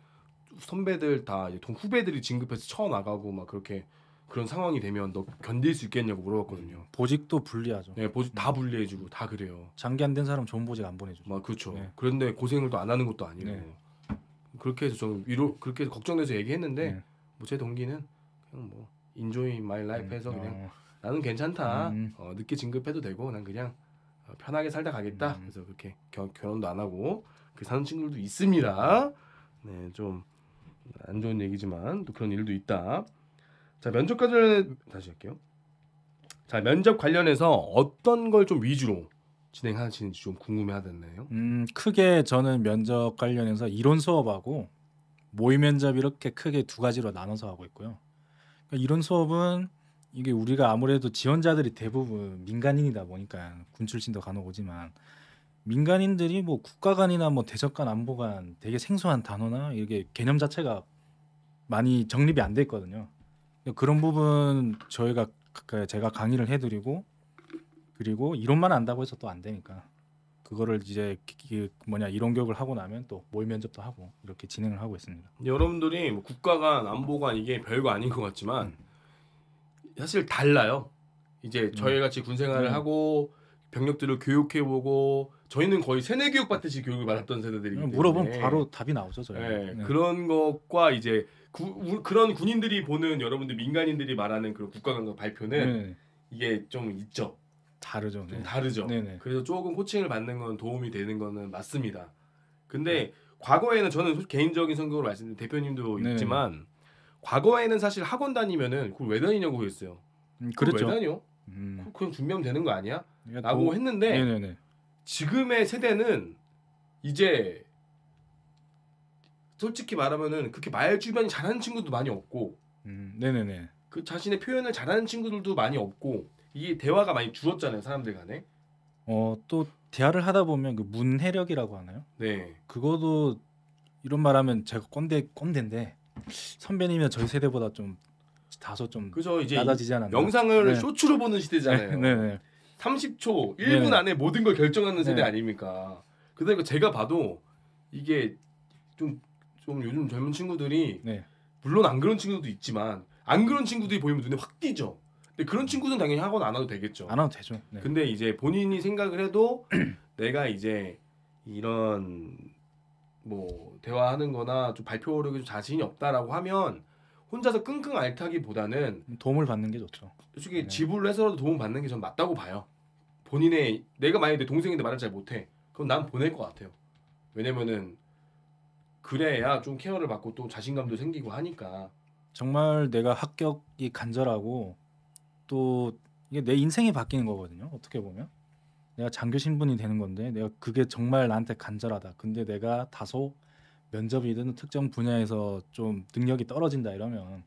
선배들 다 이제 동 후배들이 진급해서 처음 나가고 막 그렇게 그런 상황이 되면 너 견딜 수 있겠냐고 물어봤거든요. 음, 보직도 불리하죠. 네, 보직 다 음. 불리해지고 다 그래요. 장기 안 된 사람 좋은 보직 안 보내주죠. 막 그렇죠. 네. 그런데 고생을 또 안 하는 것도 아니고 네. 그렇게 해서 좀 위로 그렇게 해서 걱정돼서 얘기했는데 네. 뭐제 동기는 그냥 뭐 인조이 마이 라이프 해서 음, 그냥 어. 나는 괜찮다. 음. 어, 늦게 진급해도 되고 난 그냥 어, 편하게 살다 가겠다. 음. 그래서 그렇게 겨, 결혼도 안 하고 그 사는 친구들도 있습니다. 네, 좀 안 좋은 얘기지만 또 그런 일도 있다. 자, 면접 관련 다시 할게요. 자, 면접 관련해서 어떤 걸 좀 위주로 진행하시는지 좀 궁금해하겠네요. 음, 크게 저는 면접 관련해서 이론 수업하고 모의 면접 이렇게 크게 두 가지로 나눠서 하고 있고요. 그러니까 이론 수업은 이게 우리가 아무래도 지원자들이 대부분 민간인이다 보니까 군 출신도 간혹 오지만 민간인들이 뭐 국가간이나 뭐 대적간 안보간 되게 생소한 단어나 이게 개념 자체가 많이 정립이 안 돼 있거든요. 그런 부분 저희가 그 제가 강의를 해드리고 그리고 이론만 안다고 해서 또 안 되니까 그거를 이제 뭐냐 이론 교육을 하고 나면 또 모의 면접도 하고 이렇게 진행을 하고 있습니다. 여러분들이 뭐 국가간 안보간 이게 별거 아닌 것 같지만 음. 사실 달라요. 이제 저희 음. 같이 군 생활을 음. 하고 병력들을 교육해보고 저희는 거의 세뇌 교육 받듯이 교육을 받았던 세대들이 물어보면 바로 답이 나오죠 저희. 네, 네. 그런 것과 이제 구, 우, 그런 군인들이 보는 여러분들 민간인들이 말하는 그런 국가관광 발표는 네. 이게 좀 있죠. 다르죠. 좀 네. 다르죠. 네, 네 그래서 조금 코칭을 받는 건 도움이 되는 거는 맞습니다. 근데 네. 과거에는 저는 개인적인 성격으로 말씀드린 대표님도 있지만 과거에는 사실 학원 다니면은 그걸 왜 다니냐고 했어요. 음, 그렇죠. 왜 다녀? 음. 그냥 준비하면 되는 거 아니야? 그러니까 라고 했는데 네네네. 지금의 세대는 이제 솔직히 말하면은 그렇게 말 주변이 잘하는 친구도 많이 없고 음, 네네네 그 자신의 표현을 잘하는 친구들도 많이 없고 이게 대화가 많이 줄었잖아요 사람들 간에 어 또 대화를 하다 보면 그 문해력이라고 하나요? 네 그것도 이런 말하면 제가 꼰대 꼰대인데 선배님이 나 저희 세대보다 좀 다소 좀 그죠 이제 낮아지지 않았나? 영상을 네. 쇼츠로 보는 시대잖아요 네네 30초, 1분 네. 안에 모든 걸 결정하는 세대 네. 아닙니까? 그러니까 제가 봐도 이게 좀, 좀 요즘 젊은 친구들이 네. 물론 안 그런 친구도 있지만 안 그런 친구들이 보이면 눈에 확 띄죠. 근데 그런 친구는 당연히 학원 안 와도 되겠죠. 안 와도 되죠. 네. 근데 이제 본인이 생각을 해도 내가 이제 이런 뭐 대화하는 거나 좀발표력좀 자신이 없다라고 하면 혼자서 끙끙 앓다기보다는 음, 도움을 받는 게 좋죠. 솔직히 네. 지불로 해서라도 도움 받는 게 전 맞다고 봐요. 본인의 내가 만약에 내 동생인데 말을 잘 못해, 그럼 난 보낼 것 같아요. 왜냐면은 그래야 좀 케어를 받고 또 자신감도 생기고 하니까. 정말 내가 합격이 간절하고 또 이게 내 인생이 바뀌는 거거든요. 어떻게 보면 내가 장교 신분이 되는 건데 내가 그게 정말 나한테 간절하다. 근데 내가 다소 면접이든 특정 분야에서 좀 능력이 떨어진다 이러면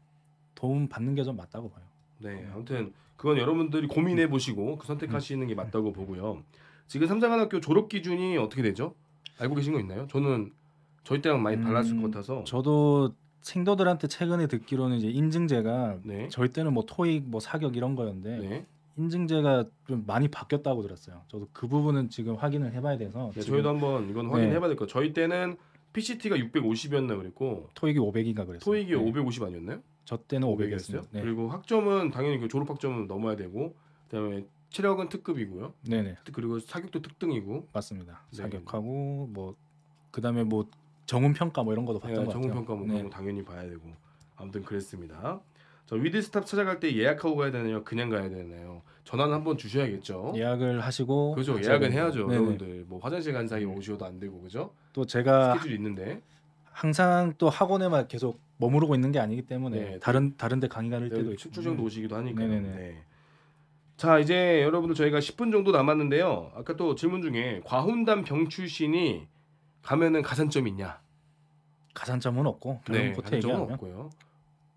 도움 받는 게 좀 맞다고 봐요. 네, 어. 아무튼 그건 여러분들이 고민해 음. 보시고 그 선택하시는 게 음. 맞다고 보고요. 지금 삼성한학교 졸업 기준이 어떻게 되죠? 알고 계신 거 있나요? 저는 저희 때랑 많이 달랐을 음, 것 같아서. 저도 생도들한테 최근에 듣기로는 이제 인증제가 네. 저희 때는 뭐 토익, 뭐 사격 이런 거였는데 네. 인증제가 좀 많이 바뀌었다고 들었어요. 저도 그 부분은 지금 확인을 해봐야 돼서. 네, 저희도 한번 이건 확인해봐야 네. 될 거. 저희 때는 PCT가 650이었나 그랬고 토익이 500인가 그랬어요. 토익이 네. 550 아니었나요? 저 때는 500이었어요. 네. 그리고 학점은 당연히 그 졸업 학점은 넘어야 되고 그다음에 체력은 특급이고요. 네네. 그리고 사격도 특등이고. 맞습니다. 네. 사격하고 뭐 그다음에 뭐 정훈 평가 뭐 이런 것도 봤던 네, 것 같아요. 평가 뭐 네. 당연히 봐야 되고 아무튼 그랬습니다. 저 위드스탑 찾아갈 때 예약하고 가야 되나요? 그냥 가야 되나요? 전화는 한번 주셔야겠죠. 예약을 하시고 그죠 예약은 해야죠. 네네. 여러분들 뭐 화장실 간 사이 음. 오셔도안 되고 그죠. 또 제가 스케줄 있는데 항상 또 학원에만 계속 머무르고 있는 게 아니기 때문에 네. 네. 다른 다른 데 강의 갈 네, 때도 출고정도 네. 오시기도 하니까. 네네네. 네. 자 이제 여러분들 저희가 10분 정도 남았는데요. 아까 또 질문 중에 과훈단 병 출신이 가면은 가산점 있냐? 가산점은 없고 결혼 네, 코트 얘기하면 없고요.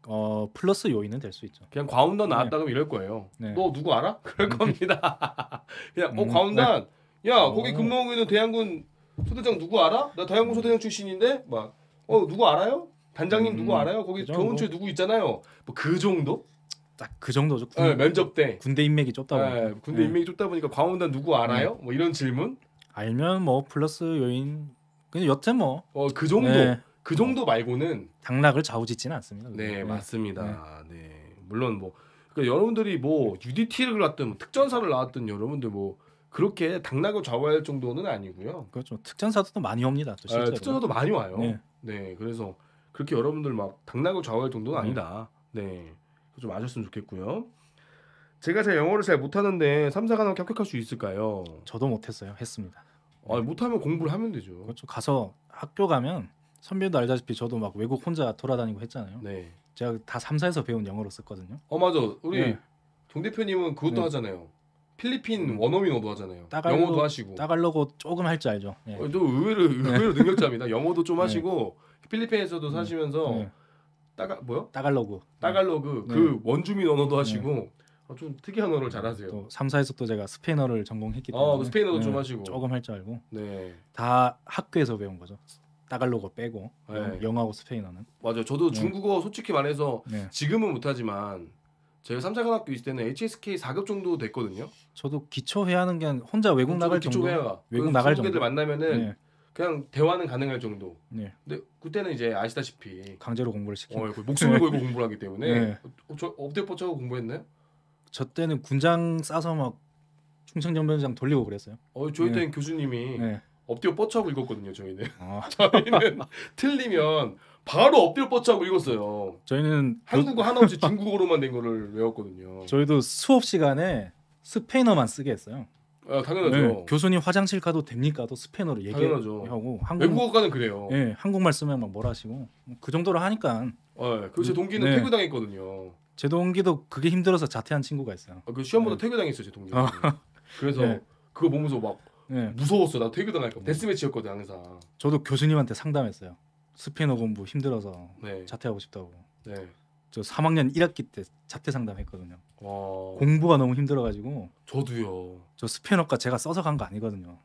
어 플러스 요인은 될 수 있죠. 그냥 과운단 네. 나왔다 그러 이럴 거예요. 네. 너 누구 알아? 그럴 음. 겁니다. 그냥 어 음, 과운단 네. 야 어. 거기 근무하고 있는 대양군 소대장 누구 알아? 나 대양군 소대장 출신인데 막 어 누구 알아요? 단장님 음, 누구 알아요? 거기 그 경운처 누구 있잖아요. 뭐 그 정도? 딱 그 정도죠. 네, 군, 네, 면접 때 군대 인맥이 좁다 보니까 네, 군대 인맥이 좁다 보니까 광운단 누구 알아요? 뭐 이런 질문 알면 뭐 플러스 요인 근데 여튼 뭐어 그 정도 그 정도 말고는 당락을 좌우짓지는 않습니다. 네, 네. 맞습니다. 네. 네. 물론 뭐 그러니까 여러분들이 뭐 UDT를 왔든 뭐 특전사를 나왔든 여러분들 뭐 그렇게 당락을 좌우할 정도는 아니고요. 그렇죠. 특전사도 또 많이 옵니다. 또 아, 특전사도 많이 와요. 네. 네. 그래서 그렇게 여러분들 막 당락을 좌우할 정도는 네. 아니다. 네. 좀 아셨으면 좋겠고요. 제가 제 영어를 잘 못하는데 삼사관을 합격할 수 있을까요? 저도 못했어요. 했습니다. 아, 못하면 공부를 하면 되죠. 그렇죠. 가서 학교 가면 선배도 알다시피 저도 막 외국 혼자 돌아다니고 했잖아요. 네. 제가 다 3사에서 배운 영어로 썼거든요. 어 맞아. 우리 네. 동 대표님은 그것도 네. 하잖아요. 필리핀 원어민어도 하잖아요. 따갈로, 영어도 하시고. 따갈로고 조금 할 줄 알죠. 네. 또 어, 의외로 네. 의외로 능력자입니다. 영어도 좀 네. 하시고 필리핀에서도 네. 사시면서 따가 뭐요? 따갈로그. 따갈로그 그 원주민 언어도 하시고 어, 좀 특이한 언어를 잘하세요. 또 3사에서 또 제가 스페인어를 전공했기 어, 때문에 아, 스페인어도 좀 하시고 조금 할 줄 알고. 네. 다 학교에서 배운 거죠. 따갈로고 빼고 네. 영어하고 스페인어는 맞아요. 저도 네. 중국어 솔직히 말해서 네. 지금은 못하지만 제가 삼사고등학교 있을 때는 HSK 4급 정도 됐거든요. 저도 기초 회화는 그냥 혼자 외국 나갈 기초 정도. 회화가. 외국 나갈 정도. 그 들 만나면은 네. 그냥 대화는 가능할 정도. 네. 근데 그때는 이제 아시다시피 강제로 공부를 시키고 어, 그 목숨을 네. 걸고 공부를 하기 때문에 네. 어, 저 업데포차고 공부했나요? 저 때는 군장 싸서 막 충청전변장 돌리고 그랬어요. 어, 저희 네. 때는 교수님이 네. 엎드려 뻗쳐하고 읽었거든요 저희는 아. 저희는 틀리면 바로 엎드려 뻗쳐하고 읽었어요 저희는 그 한국어 하나 없이 중국어로만 된 거를 외웠거든요 저희도 수업 시간에 스페인어만 쓰게 했어요 아, 당연하죠 네, 교수님 화장실 가도 됩니까도 스페인어로 얘기하고 한국, 외국어과는 그래요 네, 한국말 쓰면 막 뭐라 하시고 뭐 그 정도로 하니까 아, 예. 그제 음, 동기는 네. 퇴교당했거든요 제 동기도 그게 힘들어서 자퇴한 친구가 있어요 아, 그 시험보다 네. 퇴교당했어요 제 동기 아. 그래서 네. 그거 보면서 막 네. 무서웠어. 나 퇴교당할까. 데스매치였거든 항상. 저도 교수님한테 상담했어요. 스페인 공부 힘들어서 네. 자퇴하고 싶다고. 네. 저 3학년 1학기 때 자퇴 상담했거든요. 와. 공부가 너무 힘들어가지고. 저도요. 저스페인과 제가 써서 간 거 아니거든요.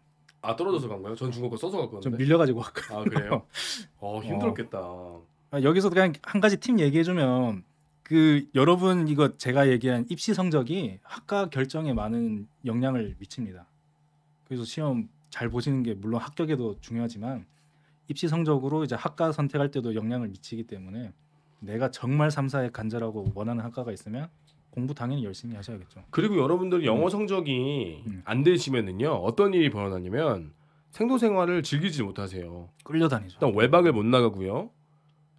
아 떨어져서 간 거예요? 전 중국과 써서 갔거든요. 좀 밀려가지고 아까. 아 그래요? 아, 어 힘들었겠다. 어. 여기서 그냥 한 가지 팁 얘기해주면 그 여러분 이거 제가 얘기한 입시 성적이 학과 결정에 많은 영향을 미칩니다. 그래서 시험 잘 보시는 게 물론 합격에도 중요하지만 입시 성적으로 이제 학과 선택할 때도 영향을 미치기 때문에 내가 정말 삼사에 간절하고 원하는 학과가 있으면 공부 당연히 열심히 하셔야겠죠. 그리고 여러분들 음. 영어 성적이 음. 안 되시면은요 어떤 일이 벌어나냐면 생도 생활을 즐기지 못하세요. 끌려다니죠. 일단 외박을 못 나가고요.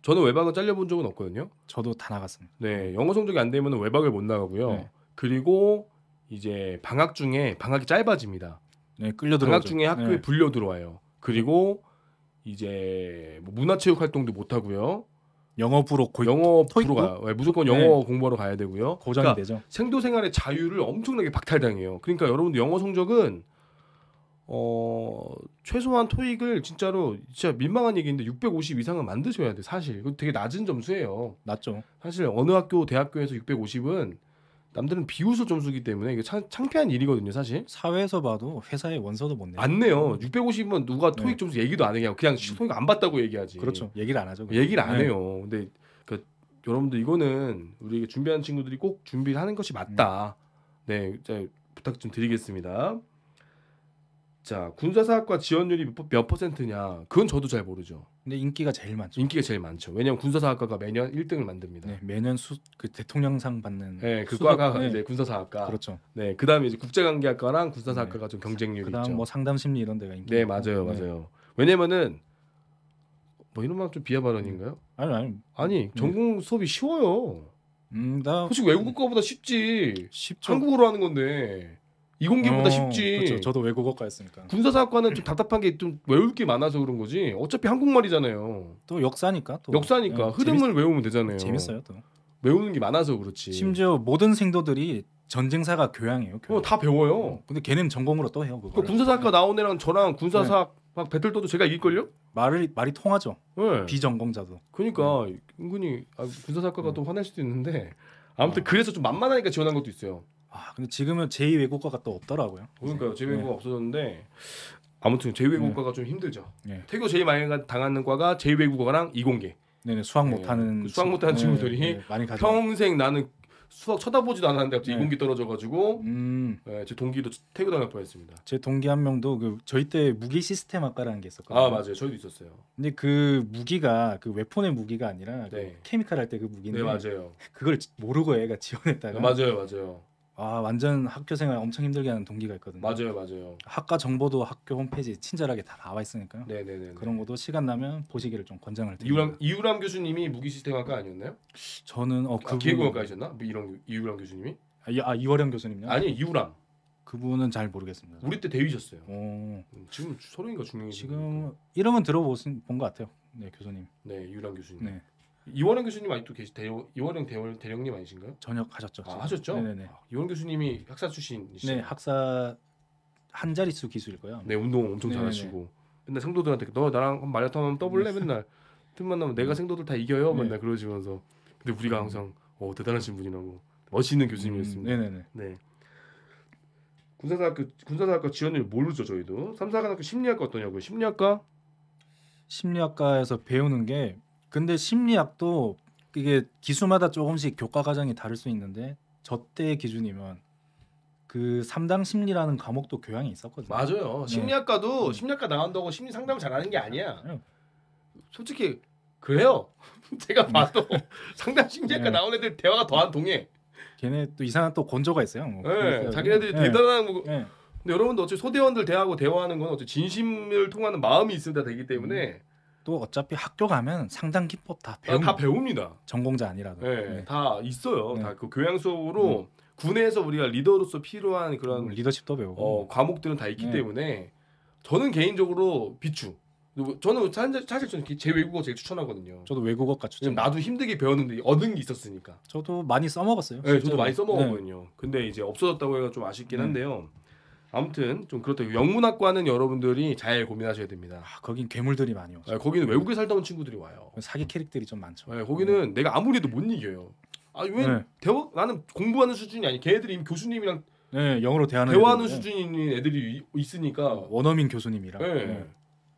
저는 외박은 잘려본 적은 없거든요. 저도 다 나갔습니다. 네, 영어 성적이 안 되면 외박을 못 나가고요. 네. 그리고 이제 방학 중에 방학이 짧아집니다. 네, 끌려 들어. 방학 중에 학교에 네. 불려 들어와요. 그리고 이제 뭐 문화체육 활동도 못 하고요. 영어부로 고, 영어 프로가 네, 무조건 영어 네. 공부하러 가야 되고요. 고장이 그러니까 되죠. 생도 생활의 자유를 엄청나게 박탈당해요. 그러니까 여러분들 영어 성적은 어 최소한 토익을 진짜로 진짜 민망한 얘기인데 650 이상은 만드셔야 돼 사실. 그 되게 낮은 점수예요. 낮죠. 사실 어느 학교 대학교에서 650은 남들은 비웃을 점수기 때문에 이게 창, 창피한 일이거든요, 사실. 사회에서 봐도 회사의 원서도 못 내요. 안 내요. 650면 누가 네. 토익 네. 점수 얘기도 안 해요. 그냥 음. 토익 안 봤다고 얘기하지. 그렇죠. 얘기를 안 하죠. 그냥. 얘기를 안 네. 해요. 근데 그 여러분들 이거는 우리 준비한 친구들이 꼭 준비를 하는 것이 맞다. 음. 네, 자, 부탁 좀 드리겠습니다. 자, 군사사학과 지원율이 몇, 몇 퍼센트냐? 그건 저도 잘 모르죠. 근데 인기가 제일 많죠. 인기가 제일 많죠. 왜냐하면 군사사학과가 매년 1등을 만듭니다. 네, 매년 수, 그 대통령상 받는 네, 그 수석, 과가 네. 이제 군사사학과. 그렇죠. 네, 그다음에 이제 국제관계학과랑 군사사학과가 네. 좀 경쟁률이 그다음 있죠. 그다음 뭐 상담심리 이런 데가 인기. 네, 네, 맞아요, 맞아요. 네. 왜냐면은 뭐 이런 말 좀 비하 발언인가요? 음. 아니 아니. 아니 네. 전공 수업이 쉬워요. 음, 나 솔직히 외국 거보다 쉽지. 쉽죠. 한국어로 하는 건데. 이공계보다 어, 쉽지. 그렇죠. 저도 외국어과였으니까. 군사사학과는 좀 답답한 게 좀 외울 게 많아서 그런 거지. 어차피 한국말이잖아요. 또 역사니까. 또 역사니까 예, 흐름을 재밌... 외우면 되잖아요. 재밌어요 또. 외우는 게 많아서 그렇지. 심지어 모든 생도들이 전쟁사가 교양이에요. 교양. 어, 다 배워요. 어, 근데 걔는 전공으로 또 해요. 그 그러니까 군사사학과 네. 나온 애랑 저랑 군사사학 네. 막 배틀도도 제가 이길걸요? 말을 말이 통하죠. 네. 비전공자도. 그러니까 네. 은근히 아, 군사사학과가 네. 또 화낼 수도 있는데 네. 아무튼 아. 그래서 좀 만만하니까 지원한 것도 있어요. 아 근데 지금은 제2 외국가가 또 없더라고요. 그러니까 제2 외국가 네. 없어졌는데 아무튼 제2 외국가가 네. 좀 힘들죠. 네. 태교 제일 많이 당하는 과가 제2 외국어랑 이공계. 네네 수학 네. 못하는 그 수학 못하는 친구들이 많이 가 평생 나는 수학 쳐다보지도 않았는데 갑자기 이공기 떨어져가지고 음. 제 동기도 태교 당할 뻔했습니다. 제 동기 한 명도 그 저희 때 무기 시스템 학과라는 게 있었거든요. 아 맞아요, 저희도 있었어요. 근데 그 무기가 그 웨폰의 무기가 아니라 그 케미칼 할때 그 무기인데 네, 맞아요. 그걸 모르고 애가 지원했다가 네, 맞아요, 맞아요. 아 완전 학교 생활 엄청 힘들게 하는 동기가 있거든요. 맞아요, 맞아요. 학과 정보도 학교 홈페이지 친절하게 다 나와 있으니까요. 네, 네, 네. 그런 것도 시간 나면 보시기를 좀 권장을 드립니다. 이유람 이유람 교수님이 무기 시스템학과 아니었나요? 저는 어 아, 그분 기획공학과이셨나? 뭐 이런 이유람 교수님이? 아, 아 이월영 교수님요? 아니 이유람. 그분은 잘 모르겠습니다. 우리 때 대위셨어요. 어, 지금 서른인가 중년이 지금 이름은 들어보신 본것 같아요. 네 교수님. 네 이유람 교수님. 네. 이원영 교수님 아직도 계시 대 이원영 대원 대령님 아니신가요? 전역 하셨죠. 아, 하셨죠? 네네네. 아, 이원영 교수님이 학사 출신이시죠? 네, 학사 한 자릿수 기술일 거예요. 네, 운동 엄청 네네네. 잘하시고 맨날 생도들한테 너 나랑 마라톤 한번 떠볼래 네. 맨날 틈 만나면 내가 음. 생도들 다 이겨요 네. 맨날 그러시면서 근데 우리가 음. 항상 어 대단하신 분이라고 멋있는 교수님이었습니다. 음, 네네네. 네. 군사사학교 군사사학과 지원을 모르죠 저희도 삼사관학교 심리학과 어떠냐고요? 심리학과 심리학과에서 배우는 게 근데 심리학도 이게 기수마다 조금씩 교과 과정이 다를 수 있는데 저 때 기준이면 그 삼당 심리라는 과목도 교양이 있었거든요. 맞아요. 네. 심리학과도 음. 심리학과 나온다고 심리 상담 잘하는 게 아니야. 네. 솔직히 그래요. 제가 음. 봐도 상담 심리학과 네. 나온 애들 대화가 더 안 동해. 걔네 또 이상한 또 건조가 있어요. 뭐. 네, 자기네들이 네. 대단한 뭐. 네. 근데 여러분도 어차피 소대원들 대하고 대화하는 건 어차피 진심을 통하는 마음이 있어야 되기 때문에 음. 또 어차피 학교 가면 상당 기법 다 배우 아, 다 배웁니다. 전공자 아니라도. 네, 네. 다 있어요. 네. 다그 교양 수업으로 음. 군에서 우리가 리더로서 필요한 그런 음, 리더십도 배우고 어, 과목들은 다 있기 네. 때문에 저는 개인적으로 비추. 저는 사실 저는 제 외국어 제일 추천하거든요. 저도 외국어가 추천. 나도 힘들게 배웠는데 얻은 게 있었으니까. 저도 많이 써먹었어요. 네, 저도 많이 써먹었거든요. 네. 근데 이제 없어졌다고 해가 좀 아쉽긴 음. 한데요. 아무튼 좀 그렇다고 영문학과는 여러분들이 잘 고민하셔야 됩니다. 아, 거긴 괴물들이 많이 아, 오죠. 네, 거기는 외국에 살다 온 친구들이 와요. 사기 캐릭들이 좀 많죠. 네, 거기는 네. 내가 아무리 해못 이겨요. 아왜 네. 대화 나는 공부하는 수준이 아니 걔들이 이미 교수님이랑 네, 영어로 대하는 대화하는 애들이 수준인 애들이 있으니까 원어민 교수님이랑 네. 네.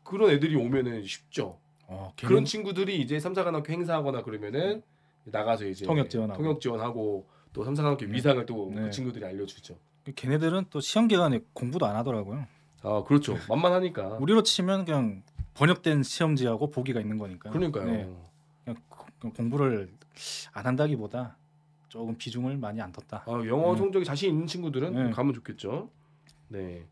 그런 애들이 오면은 쉽죠. 어, 걔는... 그런 친구들이 이제 삼사관학교 행사하거나 그러면은 네. 나가서 이제 통역 지원하고 통역 지원하고 또 삼사관학교 위상을 또 그 친구들이 알려주죠. 걔네들은 또 시험 기간에 공부도 안 하더라고요. 아 그렇죠. 만만하니까. 우리로 치면 그냥 번역된 시험지하고 보기가 있는 거니까. 그러니까요. 네. 그냥, 그냥 공부를 안 한다기보다 조금 비중을 많이 안 뒀다. 아, 영어 음. 성적이 네. 자신 있는 친구들은 네. 가면 좋겠죠. 네.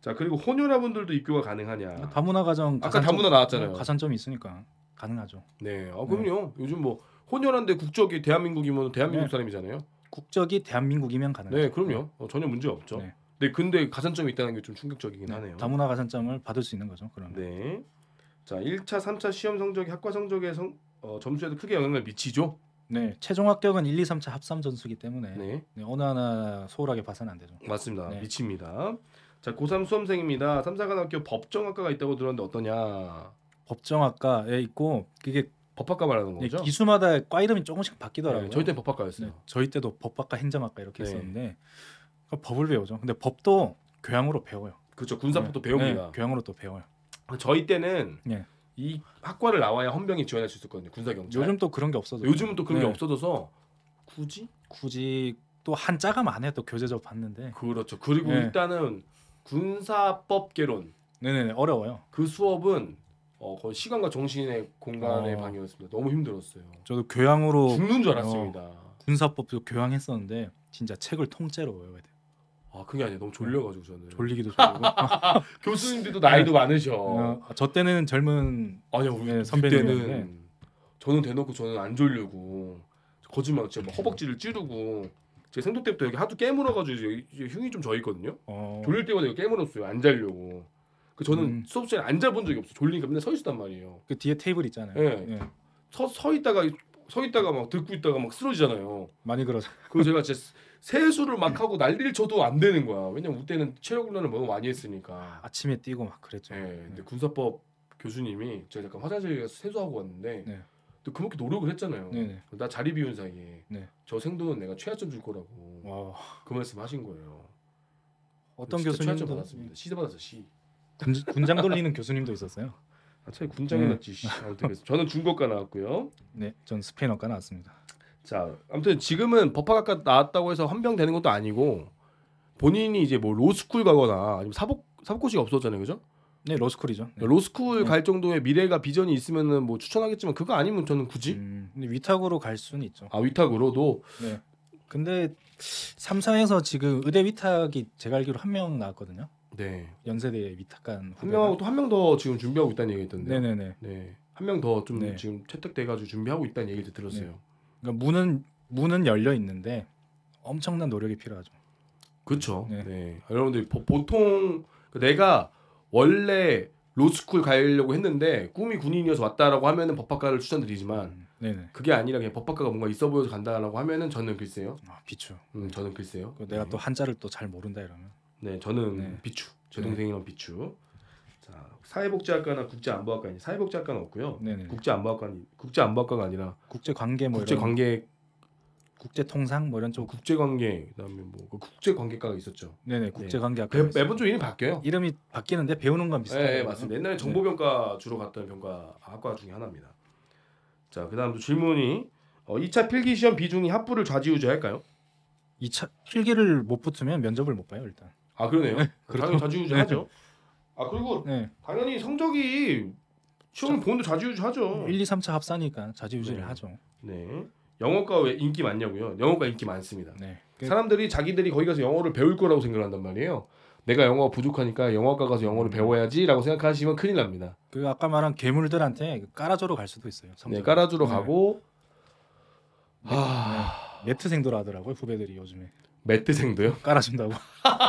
자 그리고 혼혈아분들도 입교가 가능하냐? 아, 다문화 가정 아까 다문화 나왔잖아요. 네, 가산점이 있으니까 가능하죠. 네. 아 그럼요. 요즘 뭐 혼혈한데 국적이 대한민국이면 대한민국 네. 사람이잖아요. 국적이 대한민국이면 가능해죠 네, 그럼요. 어, 전혀 문제 없죠. 네. 네, 근데 가산점이 있다는 게 좀 충격적이긴 네, 하네요. 다문화 가산점을 받을 수 있는 거죠. 그러 네. 자, 1차, 3차 시험 성적이 학과 성적의 성, 어, 점수에도 크게 영향을 미치죠. 네, 최종 합격은 1, 2, 3차 합삼 전수기 때문에 네. 네, 어느 하나 소홀하게 봐서는 안 되죠. 맞습니다. 네. 미칩니다. 자, 고3 수험생입니다. 삼사관학교 법정학과가 있다고 들었는데 어떠냐? 법정학과에 있고 그게 법학과 말하는 네, 거죠? 기수마다 과 이름이 조금씩 바뀌더라고요. 네, 저희 때 법학과였어요. 네, 저희 때도 법학과 행정학과 이렇게 했었는데 그러니까 법을 배우죠. 근데 법도 교양으로 배워요. 그렇죠. 군사법도 배우기가 교양으로 또 배워요. 저희 때는 이 학과를 나와야 헌병이 지원할 수 있었거든요. 군사 경찰. 요즘 또 그런 게 없어져. 요즘은 또 그런 게 없어져서 굳이 굳이 또 한자가 많아요. 또 교재적 봤는데. 그렇죠. 그리고 일단은 군사법 개론. 네네네 어려워요. 그 수업은 어, 거의 시간과 정신의 공간의 어. 방이었습니다. 너무 힘들었어요. 저도 교양으로 죽는 줄 알았습니다. 어, 군사법도 교양했었는데 진짜 책을 통째로 외워야 돼. 아 그게 아니에요. 너무 졸려가지고 저는 졸리기도 졸리고 교수님들도 나이도 네. 많으셔. 어, 아, 저 때는 젊은 아니요 우리 네, 선배들은 저는 대놓고 저는 안 졸려고 거짓말 제가 음. 허벅지를 찌르고 제 생도 때부터 여기 하도 깨물어가지고 흉이 좀 져 있거든요. 어. 졸릴 때마다 여기 깨물었어요. 안 자려고. 그 저는 음. 수업 시간에 앉아본 적이 없어. 졸리니까 맨날 서 있었단 말이에요. 그 뒤에 테이블 있잖아요. 예. 예. 서, 서 있다가 서 있다가 막 듣고 있다가 막 쓰러지잖아요. 많이 그러죠. 그 제가 진 세수를 막 하고 난리를 쳐도 안 되는 거야. 왜냐면 우때는 체력 훈련을 너무 많이 했으니까. 아침에 뛰고 막 그랬죠. 예. 예. 근데 군사법 교수님이 제가 잠깐 화장실 가서 세수하고 왔는데 네. 또 그렇게 노력을 했잖아요. 네네. 네. 나 자리 비운 사이에 네. 저 생도는 내가 최하점 줄 거라고 와. 그 말씀 하신 거예요. 어떤 교수님도 받았습니다. 시 받았어 시. 군장 돌리는 교수님도 있었어요. 아, 차라리 군장이 네. 낫지. 저는 중국과 나왔고요. 네, 전 스페인어과 나왔습니다. 자, 아무튼 지금은 법학학과 나왔다고 해서 헌병되는 것도 아니고 본인이 이제 뭐 로스쿨 가거나 아니면 사복 사복고시가 없었잖아요, 그죠? 네, 로스쿨이죠. 네. 로스쿨 네. 갈 정도의 미래가 비전이 있으면은 뭐 추천하겠지만 그거 아니면 저는 굳이 음, 근데 위탁으로 갈 수는 있죠. 아 위탁으로도 네. 근데 삼사에서 지금 의대 위탁이 제가 알기로 한 명 나왔거든요. 네. 연세대 위탁한 한 명하고 또 한 명 더 지금 준비하고 있다는 얘기 있던데. 네네네. 네. 한 명 더좀 네. 지금 채택돼가지고 준비하고 있다는 얘기를 들었어요. 네. 그러니까 문은 문은 열려 있는데 엄청난 노력이 필요하죠. 그렇죠. 네. 네. 여러분들 보통 그러니까 내가 원래 로스쿨 가려고 했는데 꿈이 군인이어서 왔다라고 하면은 법학과를 추천드리지만 음, 그게 아니라 그냥 법학과가 뭔가 있어 보여서 간다라고 하면은 저는 글쎄요. 아, 비추. 음, 저는 글쎄요. 내가 네. 또 한자를 또 잘 모른다 이러면. 네, 저는 네. 비추. 제 네. 동생이랑 비추. 자, 사회복지학과나 국제안보학과는 사회복지학과는 없고요. 네네. 네. 국제안보학과는 국제안보학과가 아니라 국제관계 뭐 국제관계 국제통상 뭐 이런 쪽 국제관계 그다음에 뭐 그 국제관계과가 있었죠. 네네 네, 국제관계학과. 네. 매번 좀 이름 바뀌어요. 이름이 바뀌는데 배우는 건 비슷해요. 네, 맞습니다. 옛날에 정보병과 네. 주로 갔던 병과 학과 중에 하나입니다. 자 그다음 또 질문이 어, 2차 필기 시험 비중이 합부를 좌지우지할까요? 2차 필기를 못 붙으면 면접을 못 봐요 일단. 아 그러네요. 네, 그렇죠. 당연히 자주유지하죠. 네. 아 그리고 네. 당연히 성적이 시험 본도 자주유지하죠. 1, 2, 3차 합사니까 자주 유지를 네. 하죠. 네. 영어과 왜 인기 많냐고요? 영어과 인기 많습니다. 네. 그 사람들이 자기들이 거기 가서 영어를 배울 거라고 생각을 한단 말이에요. 내가 영어 부족하니까 영어과 가서 영어를 음. 배워야지라고 생각하시면 큰일 납니다. 그 아까 말한 괴물들한테 깔아줘로 갈 수도 있어요. 네, 성적. 깔아주러 네. 가고 아, 네트생도라 하더라고요 후배들이 요즘에. 매트생도요? 깔아준다고.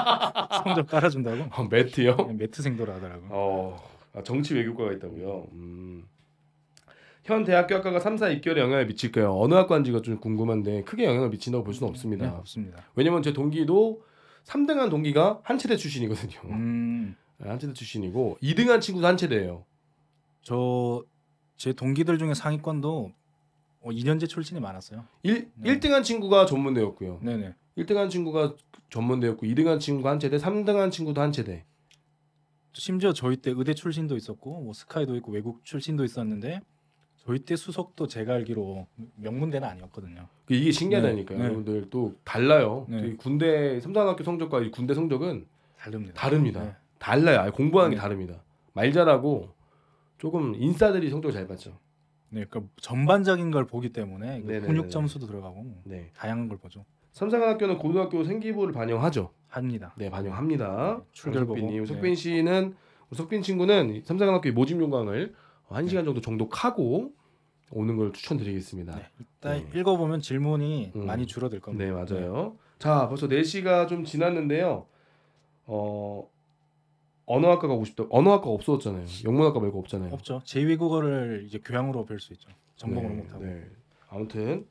성적 깔아준다고? 어, 매트요? 네, 매트생도라 하더라고. 어, 아, 정치 외교과가 있다고요. 음. 현 대학교 학과가 3, 4 입결에 영향을 미칠까요? 어느 학과인지가 좀 궁금한데 크게 영향을 미친다고 볼 수는 없습니다. 네, 없습니다. 왜냐면 제 동기도 3등한 동기가 한체대 출신이거든요. 음. 네, 한체대 출신이고 2등한 친구도 한체대예요. 저 제 동기들 중에 상위권도 2년제 어, 출신이 많았어요. 1, 네. 1등한 친구가 전문대였고요. 네네. 1등한 친구가 전문대였고 2등한 친구가 한채대 3등한 친구도 한채대 심지어 저희 때 의대 출신도 있었고 뭐 스카이도 있고 외국 출신도 있었는데 저희 때 수석도 제가 알기로 명문대는 아니었거든요. 그 이게 신기하다니까요. 네. 네, 여러분들 또 달라요. 네. 군대 삼단학교 성적과 군대 성적은 다릅니다. 다릅니다. 네. 달라요. 공부하는 게 네. 다릅니다. 말 잘하고 조금 인싸들이 성적을 잘봤죠 네, 그러니까 전반적인 걸 보기 때문에 근육 점수도 들어가고 다양한 걸 보죠. 삼성관학교는 고등학교 생기부를 반영하죠. 합니다. 네, 반영합니다. 네, 출결보고. 석빈 네. 씨는 석빈 친구는 삼성관학교 모집 요강을 한 네. 시간 정도 정독하고 오는 걸 추천드리겠습니다. 네, 이따 네. 읽어보면 질문이 음. 많이 줄어들 겁니다. 네, 맞아요. 네. 자, 벌써 4시가 좀 지났는데요. 어, 언어학과가 고 싶다. 언어학과 없어졌잖아요. 영문학과 말고 없잖아요. 없죠. 제2외국어를 이제 교양으로 배울 수 있죠. 전공을 못하고. 아무튼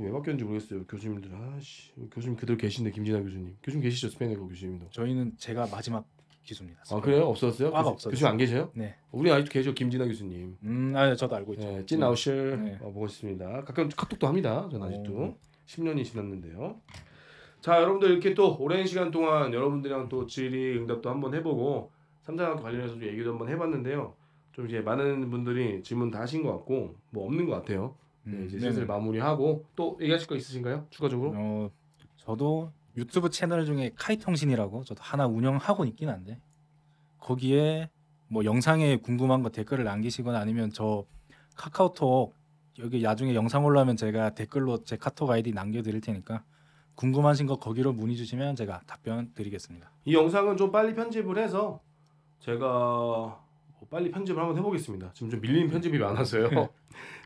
왜 바뀌었는지 모르겠어요. 교수님들 아씨 교수님 그대로 계신데 김진아 교수님 교수님 계시죠 스페인어가 교수님도. 저희는 제가 마지막 기수입니다. 아 그래요? 없었어요? 아 없었어요. 교수님 안 계세요? 네. 우리 아직도 계셔 김진아 교수님. 음, 아 네, 저도 알고 있죠. 네, 찐 아우실 네. 네. 어, 보고 있습니다. 가끔 카톡도 합니다. 전 아직도 오. 10년이 지났는데요. 자 여러분들 이렇게 또 오랜 시간 동안 여러분들이랑 또 질의응답도 한번 해보고 삼성학 관련해서 좀 얘기도 한번 해봤는데요. 좀 이제 많은 분들이 질문 다 하신 것 같고 뭐 없는 것 같아요. 네, 음, 이제 네. 슬슬 마무리하고 또 얘기하실 거 있으신가요? 추가적으로? 어, 저도 유튜브 채널 중에 카이통신이라고 저도 하나 운영하고 있긴 한데 거기에 뭐 영상에 궁금한 거 댓글을 남기시거나 아니면 저 카카오톡 여기 나중에 영상 올라오면 제가 댓글로 제 카톡 아이디 남겨드릴 테니까 궁금하신 거 거기로 문의 주시면 제가 답변 드리겠습니다. 이 영상은 좀 빨리 편집을 해서 제가 어, 빨리 편집을 한번 해보겠습니다. 지금 좀 밀린 음. 편집이 많아서요.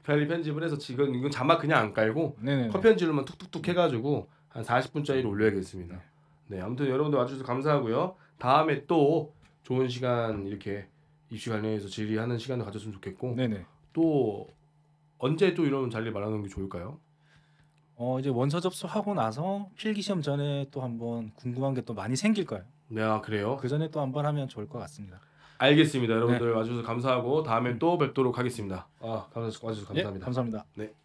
빨리 편집을 해서 지금 이건 자막 그냥 안 깔고 컷 편집을만 툭툭툭 해가지고 한 40분짜리로 올려야겠습니다. 네. 네, 아무튼 여러분들 와주셔서 감사하고요. 다음에 또 좋은 시간 이렇게 입시 관련해서 질의하는 시간을 가졌으면 좋겠고 네네. 또 언제 또 이런 자리 마련하는 게 좋을까요? 어 이제 원서 접수하고 나서 필기 시험 전에 또 한번 궁금한 게 또 많이 생길 거예요. 네, 아, 그래요. 그 전에 또 한번 하면 좋을 것 같습니다. 알겠습니다. 여러분들 네. 와주셔서 감사하고 다음에 음. 또 뵙도록 하겠습니다. 아, 감사, 와주셔서 감사합니다. 예, 감사합니다. 네.